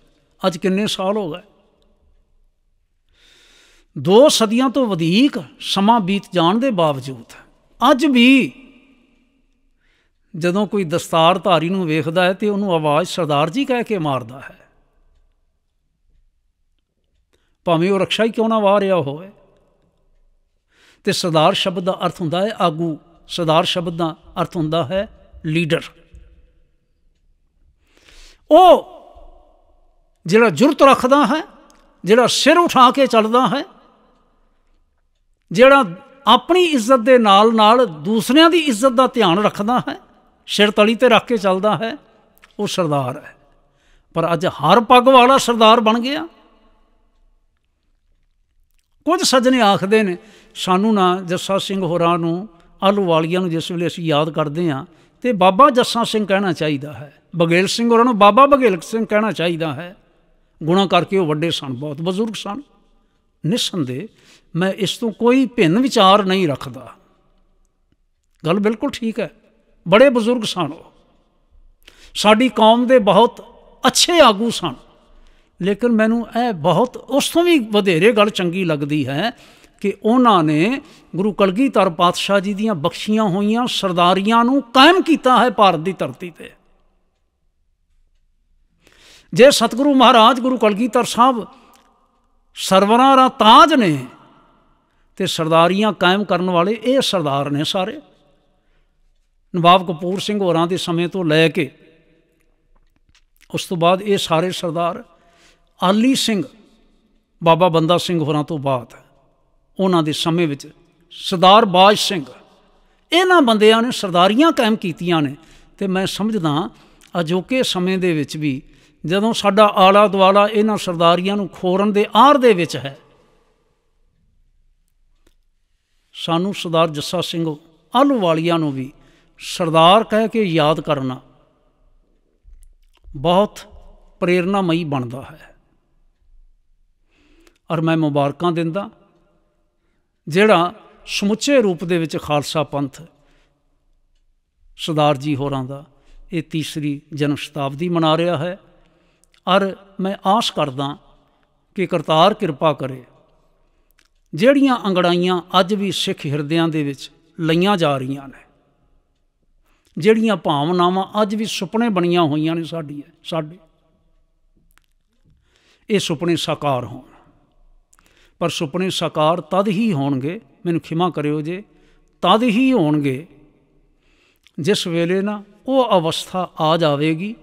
ਅੱਜ ਕਿੰਨੇ ਸਾਲ ਹੋ ਗਏ ਦੋ ਸਦੀਆਂ ਤੋਂ ਵਧੇਕ ਸਮਾਂ ਬੀਤ ਜਾਣ ਦੇ ਬਾਵਜੂਦ ਅੱਜ ਵੀ ਜਦੋਂ ਕੋਈ ਦਸਤਾਰਧਾਰੀ ਨੂੰ ਵੇਖਦਾ ਹੈ ਤੇ ਉਹਨੂੰ ਆਵਾਜ਼ ਸਰਦਾਰ ਜੀ ਕਹਿ ਕੇ ਮਾਰਦਾ ਹੈ ਭਾਵੇਂ ਉਹ ਰਕਸ਼ਾ ਹੀ ਕਿਉਂ ਨਾ ਵਾਰਿਆ ਰਿਹਾ ਹੋਵੇ ਤੇ ਸਰਦਾਰ ਸ਼ਬਦ ਦਾ ਅਰਥ ਹੁੰਦਾ ਹੈ ਆਗੂ ਸਰਦਾਰ ਸ਼ਬਦ ਦਾ ਅਰਥ ਹੁੰਦਾ ਹੈ ਲੀਡਰ ਉਹ ਜਿਹੜਾ ਜੁਰਤ ਰੱਖਦਾ ਹੈ ਜਿਹੜਾ ਸਿਰ ਉਠਾ ਕੇ ਚੱਲਦਾ ਹੈ ਜਿਹੜਾ ਆਪਣੀ ਇੱਜ਼ਤ ਦੇ ਨਾਲ ਨਾਲ ਦੂਸਰਿਆਂ ਦੀ ਇੱਜ਼ਤ ਦਾ ਧਿਆਨ ਰੱਖਦਾ ਹੈ ਸਿਰ ਤਲੀ ਤੇ ਰੱਖ ਕੇ ਚੱਲਦਾ ਹੈ ਉਹ ਸਰਦਾਰ ਹੈ ਪਰ ਅੱਜ ਹਰ ਪੱਗ ਵਾਲਾ ਸਰਦਾਰ ਬਣ ਗਿਆ ਕੁਝ ਸੱਜਣੇ ਆਖਦੇ ਨੇ ਸਾਨੂੰ ਨਾ ਜੱਸਾ ਸਿੰਘ ਹੋਰਾਂ ਨੂੰ ਆਲੂ ਵਾਲੀਆਂ ਨੂੰ ਜਿਸ ਵੇਲੇ ਅਸੀਂ ਯਾਦ ਕਰਦੇ ਆਂ ਤੇ ਬਾਬਾ ਜੱਸਾ ਸਿੰਘ ਕਹਿਣਾ ਚਾਹੀਦਾ ਹੈ ਬਗੇਲ ਸਿੰਘ ਹੋਰਾਂ ਨੂੰ ਬਾਬਾ ਬਗੇਲ ਸਿੰਘ ਕਹਿਣਾ ਚਾਹੀਦਾ ਹੈ ਗੁਣਾ ਕਰਕੇ ਉਹ ਵੱਡੇ ਸਨ ਬਹੁਤ ਬਜ਼ੁਰਗ ਸਨ ਨਿਸੰਦੇ ਮੈਂ ਇਸ ਤੋਂ ਕੋਈ ਭਿੰਨ ਵਿਚਾਰ ਨਹੀਂ ਰੱਖਦਾ ਗੱਲ ਬਿਲਕੁਲ ਠੀਕ ਹੈ ਬੜੇ ਬਜ਼ੁਰਗ ਸਨ ਉਹ ਸਾਡੀ ਕੌਮ ਦੇ ਬਹੁਤ ਅੱਛੇ ਆਗੂ ਸਨ ਲੇਕਿਨ ਮੈਨੂੰ ਇਹ ਬਹੁਤ ਉਸ ਤੋਂ ਵੀ ਵਧੇਰੇ ਗੱਲ ਚੰਗੀ ਲੱਗਦੀ ਹੈ ਕਿ ਉਹਨਾਂ ਨੇ ਗੁਰੂ ਕਲਗੀਧਰ ਪਾਤਸ਼ਾਹ ਜੀ ਦੀਆਂ ਬਖਸ਼ੀਆਂ ਹੋਈਆਂ ਸਰਦਾਰੀਆਂ ਨੂੰ ਕਾਇਮ ਕੀਤਾ ਹੈ ਭਾਰਤ ਦੀ ਧਰਤੀ ਤੇ ਜੇ ਸਤਿਗੁਰੂ ਮਹਾਰਾਜ ਗੁਰੂ ਕਲਗੀਧਰ ਸਾਹਿਬ ਸਰਵਰਾਂ ਦਾ ਤਾਜ ਨੇ ਤੇ ਸਰਦਾਰੀਆਂ ਕਾਇਮ ਕਰਨ ਵਾਲੇ ਇਹ ਸਰਦਾਰ ਨੇ ਸਾਰੇ ਨਵਾਬ ਕਪੂਰ ਸਿੰਘ ਹੋਰਾਂ ਦੇ ਸਮੇਂ ਤੋਂ ਲੈ ਕੇ ਉਸ ਤੋਂ ਬਾਅਦ ਇਹ ਸਾਰੇ ਸਰਦਾਰ ਆਲੀ ਸਿੰਘ ਬਾਬਾ ਬੰਦਾ ਸਿੰਘ ਹੋਰਾਂ ਤੋਂ ਬਾਅਦ ਉਹਨਾਂ ਦੇ ਸਮੇਂ ਵਿੱਚ ਸਰਦਾਰ ਬਾਜ ਸਿੰਘ ਇਹਨਾਂ ਬੰਦਿਆਂ ਨੇ ਸਰਦਾਰੀਆਂ ਕਾਇਮ ਕੀਤੀਆਂ ਨੇ ਤੇ ਮੈਂ ਸਮਝਦਾ ਅਜੋਕੇ ਸਮੇਂ ਦੇ ਵਿੱਚ ਵੀ ਜਦੋਂ ਸਾਡਾ ਆਲਾ ਦਵਾਲਾ ਇਹਨਾਂ ਸਰਦਾਰੀਆਂ ਨੂੰ ਖੋਰਨ ਦੇ ਆਰ ਦੇ ਵਿੱਚ ਹੈ ਸਾਨੂੰ ਸਰਦਾਰ ਜੱਸਾ ਸਿੰਘ ਆਲੂ ਵਾਲੀਆਂ ਨੂੰ ਵੀ ਸਰਦਾਰ ਕਹਿ ਕੇ ਯਾਦ ਕਰਨਾ ਬਹੁਤ ਪ੍ਰੇਰਣਾਮਈ ਬਣਦਾ ਹੈ ਔਰ ਮੈਂ ਮੁਬਾਰਕਾਂ ਦਿੰਦਾ ਜਿਹੜਾ ਸਮੁੱਚੇ ਰੂਪ ਦੇ ਵਿੱਚ ਖਾਲਸਾ ਪੰਥ ਸਰਦਾਰ ਜੀ ਹੋਰਾਂ ਦਾ ਇਹ ਤੀਸਰੀ ਜਨਮ ਸ਼ਤਾਬਦੀ ਮਨਾ ਰਿਹਾ ਹੈ ਔਰ ਮੈਂ ਆਸ ਕਰਦਾ ਕਿ ਕਰਤਾਰ ਕਿਰਪਾ ਕਰੇ ਜਿਹੜੀਆਂ ਅੰਗੜਾਈਆਂ ਅੱਜ ਵੀ ਸਿੱਖ ਹਿਰਦਿਆਂ ਦੇ ਵਿੱਚ ਲਈਆਂ ਜਾ ਰਹੀਆਂ ਨੇ ਜਿਹੜੀਆਂ ਭਾਵਨਾਵਾਂ ਅੱਜ ਵੀ ਸੁਪਨੇ ਬਣੀਆਂ ਹੋਈਆਂ ਨੇ ਸਾਡੀਆਂ ਸਾਡੇ ਇਹ ਸੁਪਨੇ ਸਾਕਾਰ ਹੋਣ ਪਰ ਸੁਪਨੇ ਸਾਕਾਰ ਤਦ ਹੀ ਹੋਣਗੇ ਮੈਨੂੰ ਖਿਮਾ ਕਰਿਓ ਜੇ ਤਦ ਹੀ ਹੋਣਗੇ ਜਿਸ ਵੇਲੇ ਨਾ ਉਹ ਅਵਸਥਾ ਆ ਜਾਵੇਗੀ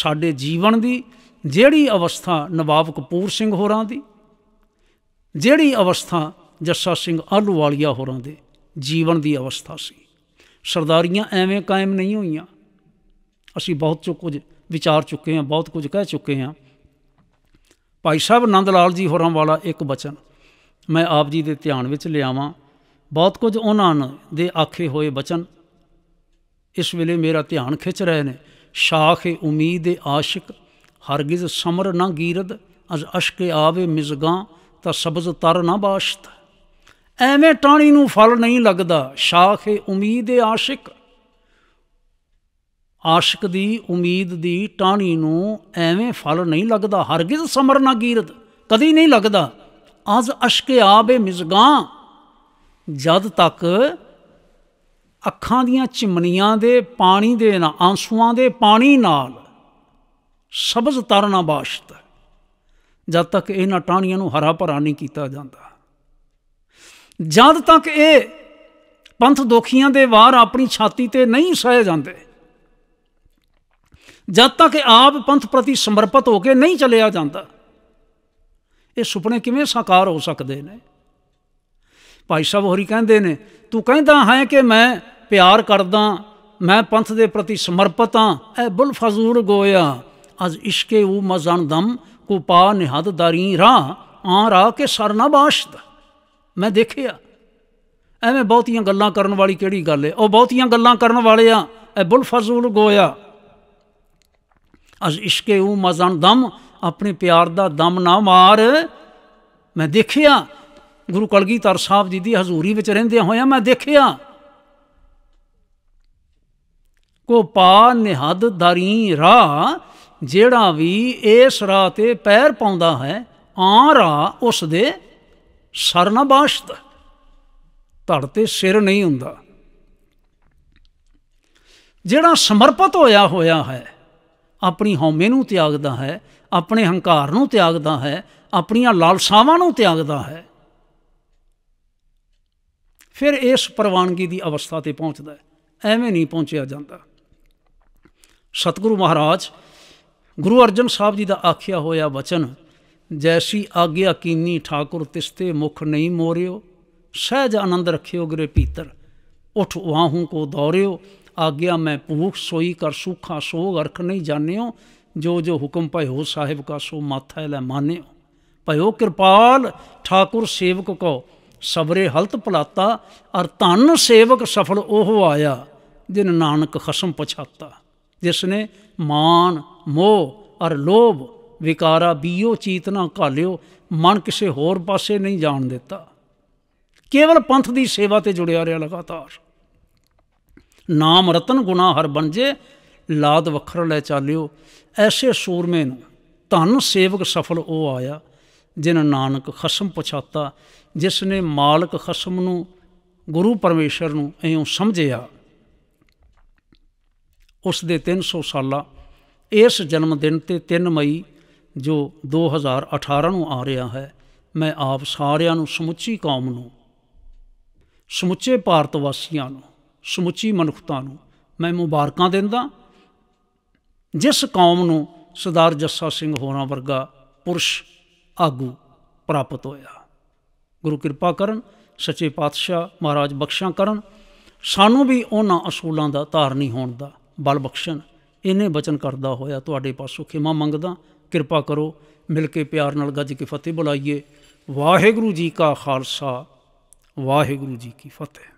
ਸਾਡੇ ਜੀਵਨ ਦੀ ਜਿਹੜੀ ਅਵਸਥਾ ਨਵਾਬ ਕਪੂਰ ਸਿੰਘ ਹੋਰਾਂ ਦੀ ਜਿਹੜੀ ਅਵਸਥਾ ਜੱਸਾ ਸਿੰਘ ਆਲੂਵਾਲੀਆ ਹੋਰਾਂ ਦੇ ਜੀਵਨ ਦੀ ਅਵਸਥਾ ਸੀ ਸਰਦਾਰੀਆਂ ਐਵੇਂ ਕਾਇਮ ਨਹੀਂ ਹੋਈਆਂ ਅਸੀਂ ਬਹੁਤ ਚੁੱਕ ਕੁਝ ਵਿਚਾਰ ਚੁੱਕੇ ਹਾਂ ਬਹੁਤ ਕੁਝ ਕਹਿ ਚੁੱਕੇ ਹਾਂ ਭਾਈ ਸਾਹਿਬ ਨੰਦ ਲਾਲ ਜੀ ਹੋਰਾਂ ਵਾਲਾ ਇੱਕ ਬਚਨ ਮੈਂ ਆਪ ਜੀ ਦੇ ਧਿਆਨ ਵਿੱਚ ਲਿਆਵਾਂ ਬਹੁਤ ਕੁਝ ਉਹਨਾਂ ਦੇ ਆਖੇ ਹੋਏ ਬਚਨ ਇਸ ਵੇਲੇ ਮੇਰਾ ਧਿਆਨ ਖਿੱਚ ਰਹੇ ਨੇ ਸ਼ਾਖੇ ਉਮੀਦ ਦੇ ਆਸ਼ਿਕ ਹਰਗਿਜ਼ ਸਮਰ ਨਾ ਗੀਰਦ ਅਜ ਅਸ਼ਕ ਆਵੇ ਮਿਜ਼ਗਾ ਤਾਂ ਸਬਜ਼ ਤਰ ਨਾ ਬਾਸ਼ਤ ਐਵੇਂ ਟਾਣੀ ਨੂੰ ਫਲ ਨਹੀਂ ਲੱਗਦਾ ਸ਼ਾਖੇ ਉਮੀਦ ਦੇ ਆਸ਼ਿਕ ਆਸ਼ਿਕ ਦੀ ਉਮੀਦ ਦੀ ਟਾਣੀ ਨੂੰ ਐਵੇਂ ਫਲ ਨਹੀਂ ਲੱਗਦਾ ਹਰਗਿਜ਼ ਸਮਰ ਨਾ ਗੀਰਦ ਕਦੀ ਨਹੀਂ ਲੱਗਦਾ ਅਜ ਅਸ਼ਕ ਆਬੇ ਮਿਜ਼ਗਾਂ ਜਦ ਤੱਕ ਅੱਖਾਂ ਦੀਆਂ ਚਿਮਨੀਆਂ ਦੇ ਪਾਣੀ ਦੇ ਨਾਲ ਆਂਸੂਆਂ ਦੇ ਪਾਣੀ ਨਾਲ ਸਬਜ਼ ਤਰਨਾ ਬਾਸ਼ਤ ਜਦ ਤੱਕ ਇਹਨਾਂ ਟਾਣੀਆਂ ਨੂੰ ਹਰਾ ਭਰਾ ਨਹੀਂ ਕੀਤਾ ਜਾਂਦਾ ਜਦ ਤੱਕ ਇਹ ਪੰਥ ਦੋਖੀਆਂ ਦੇ ਵਾਰ ਆਪਣੀ ਛਾਤੀ ਤੇ ਨਹੀਂ ਸਹਿ ਜਾਂਦੇ ਜਦ ਤੱਕ ਆਪ ਪੰਥ ਪ੍ਰਤੀ ਸਮਰਪਿਤ ਹੋ ਕੇ ਨਹੀਂ ਚੱਲਿਆ ਜਾਂਦਾ ਇਹ ਸੁਪਨੇ ਕਿਵੇਂ ਸਾਕਾਰ ਹੋ ਸਕਦੇ ਨੇ ਭਾਈ ਸਾਹਿਬ ਹੋਰੀ ਕਹਿੰਦੇ ਨੇ ਤੂੰ ਕਹਿੰਦਾ ਹੈ ਕਿ ਮੈਂ ਪਿਆਰ ਕਰਦਾ ਮੈਂ ਪੰਥ ਦੇ ਪ੍ਰਤੀ ਸਮਰਪਿਤ ਹਾਂ ਐ ਬੁਲ ਫਜ਼ੂਰ ਗੋਇਆ ਅਜ ਇਸ਼ਕੇ ਉਹ ਮਜ਼ਨ ਦਮ ਕੋ ਪਾ ਨਿਹਦ ਦਰੀ ਰਾ ਆ ਰਾ ਕੇ ਸਰ ਨਾ ਬਾਸ਼ਦ ਮੈਂ ਦੇਖਿਆ ਐਵੇਂ ਬਹੁਤੀਆਂ ਗੱਲਾਂ ਕਰਨ ਵਾਲੀ ਕਿਹੜੀ ਗੱਲ ਏ ਉਹ ਬਹੁਤੀਆਂ ਗੱਲਾਂ ਕਰਨ ਵਾਲੇ ਆ ਐ ਬੁਲ ਫਜ਼ੂਰ ਗੋਇਆ ਅਜ ਇਸ਼ਕੇ ਉਹ ਮਜ਼ਨ ਦਮ ਆਪਣੇ ਪਿਆਰ ਦਾ ਦਮ ਨਾ ਮਾਰ ਮੈਂ ਦੇਖਿਆ ਗੁਰੂ ਕਲਗੀਧਰ ਸਾਹਿਬ ਜੀ ਦੀ ਹਜ਼ੂਰੀ ਵਿੱਚ ਰਹਿੰਦੇ ਹੋਇਆ ਮੈਂ ਦੇਖਿਆ ਕੋ ਪਾ ਨਿਹਦ ਦਰੀ ਰਾ ਜਿਹੜਾ ਵੀ ਇਸ ਰਾਹ ਤੇ ਪੈਰ ਪਾਉਂਦਾ ਹੈ ਆ ਰਾ ਉਸ ਦੇ ਸਰਨਬਾਸ਼ਤ ਧੜ ਤੇ ਸਿਰ ਨਹੀਂ ਹੁੰਦਾ ਜਿਹੜਾ ਸਮਰਪਿਤ ਹੋਇਆ ਹੋਇਆ ਹੈ ਆਪਣੀ ਹਉਮੈ ਨੂੰ ਤਿਆਗਦਾ ਹੈ ਆਪਣੇ ਹੰਕਾਰ ਨੂੰ ਤਿਆਗਦਾ ਹੈ ਆਪਣੀਆਂ ਲਾਲਸਾਵਾਂ ਨੂੰ ਤਿਆਗਦਾ ਹੈ ਫਿਰ ਇਸ ਪ੍ਰਵਾਨਗੀ ਦੀ ਅਵਸਥਾ ਤੇ ਪਹੁੰਚਦਾ ਹੈ ਐਵੇਂ ਨਹੀਂ ਪਹੁੰਚਿਆ ਜਾਂਦਾ ਸਤਿਗੁਰੂ ਮਹਾਰਾਜ ਗੁਰੂ ਅਰਜਨ ਸਾਹਿਬ ਜੀ ਦਾ ਆਖਿਆ ਹੋਇਆ ਵਚਨ ਜੈਸੀ ਆਗਿਆ ਕੀਨੀ ਠਾਕੁਰ ਤਿਸਤੇ ਮੁਖ ਨਹੀਂ ਮੋਰਿਓ ਸਹਿਜ ਆਨੰਦ ਰਖਿਓ ਗਰੇ ਪੀਤਰ ਉਠ ਵਾਹੂ ਕੋ ਦੌਰਿਓ ਆਗਿਆ ਮੈਂ ਭੂਖ ਸੋਈ ਕਰ ਸੁਖਾ ਸੋਗ ਅਰਖ ਨਹੀਂ ਜਾਣਿਓ ਜੋ ਜੋ ਹੁਕਮ ਭਇਓ ਸਾਹਿਬ ਕਾ ਸੋ ਮਾਥਾ ਲੈ ਮਾਨਿਓ ਭਇਓ ਕਿਰਪਾਲ ਠਾਕੁਰ ਸੇਵਕ ਕੋ ਸਬਰੇ ਹਲਤ ਪਲਾਤਾ ਅਰ ਧਨ ਸੇਵਕ ਸਫਲ ਉਹ ਆਇਆ ਜਿਨ ਨਾਨਕ ਖਸਮ ਪਛਾਤਾ ਜਿਸ ਨੇ ਮਾਨ ਮੋਹ ਅਰ ਲੋਭ ਵਿਕਾਰਾ ਬੀਓ ਚੀਤਨਾ ਘਾਲਿਓ ਮਨ ਕਿਸੇ ਹੋਰ ਪਾਸੇ ਨਹੀਂ ਜਾਣ ਦਿੱਤਾ ਕੇਵਲ ਪੰਥ ਦੀ ਸੇਵਾ ਤੇ ਜੁੜਿਆ ਰਿਹਾ ਲਗਾਤਾਰ ਨਾਮ ਰਤਨ ਗੁਨਾ ਹਰ ਬਨਜੇ ਲਾਦ ਵਖਰ ਲੈ ਚਾਲਿਓ ਐਸੇ ਸੂਰਮੇ ਨੂੰ ਧਨ ਸੇਵਕ ਸਫਲ ਉਹ ਆਇਆ ਜਿਨ ਨਾਨਕ ਖਸਮ ਪਛਾਤਾ ਜਿਸ ਨੇ ਮਾਲਕ ਖਸਮ ਨੂੰ ਗੁਰੂ ਪਰਮੇਸ਼ਰ ਨੂੰ ਐਉਂ ਸਮਝਿਆ ਉਸ ਦੇ 300 ਸਾਲਾ ਇਸ ਜਨਮ ਦਿਨ ਤੇ 3 ਮਈ ਜੋ 2018 ਨੂੰ ਆ ਰਿਹਾ ਹੈ ਮੈਂ ਆਪ ਸਾਰਿਆਂ ਨੂੰ ਸਮੁੱਚੀ ਕੌਮ ਨੂੰ ਸਮੁੱਚੇ ਭਾਰਤ ਵਾਸੀਆਂ ਨੂੰ ਸਮੁੱਚੀ ਮਨੁੱਖਤਾ ਨੂੰ ਮੈਂ ਮੁਬਾਰਕਾਂ ਦਿੰਦਾ ਜਿਸ ਕੌਮ ਨੂੰ ਸਰਦਾਰ ਜੱਸਾ ਸਿੰਘ ਹੋਰਾਂ ਵਰਗਾ ਪੁਰਸ਼ ਆਗੂ ਪ੍ਰਾਪਤ ਹੋਇਆ ਗੁਰੂ ਕਿਰਪਾ ਕਰਨ ਸੱਚੇ ਪਾਤਸ਼ਾਹ ਮਹਾਰਾਜ ਬਖਸ਼ਾਂ ਕਰਨ ਸਾਨੂੰ ਵੀ ਉਹਨਾਂ ਅਸੂਲਾਂ ਦਾ ਧਾਰਨੀ ਹੋਣ ਦਾ ਬਲ ਬਖਸ਼ਣ ਇਹਨੇ ਬਚਨ ਕਰਦਾ ਹੋਇਆ ਤੁਹਾਡੇ ਪਾਸੋਂ ਖਿਮਾ ਮੰਗਦਾ ਕਿਰਪਾ ਕਰੋ ਮਿਲ ਕੇ ਪਿਆਰ ਨਾਲ ਗੱਜ ਕੇ ਫਤਿਹ ਬੁਲਾਈਏ ਵਾਹਿਗੁਰੂ ਜੀ ਕਾ ਖਾਲਸਾ ਵਾਹਿਗੁਰੂ ਜੀ ਕੀ ਫਤਿਹ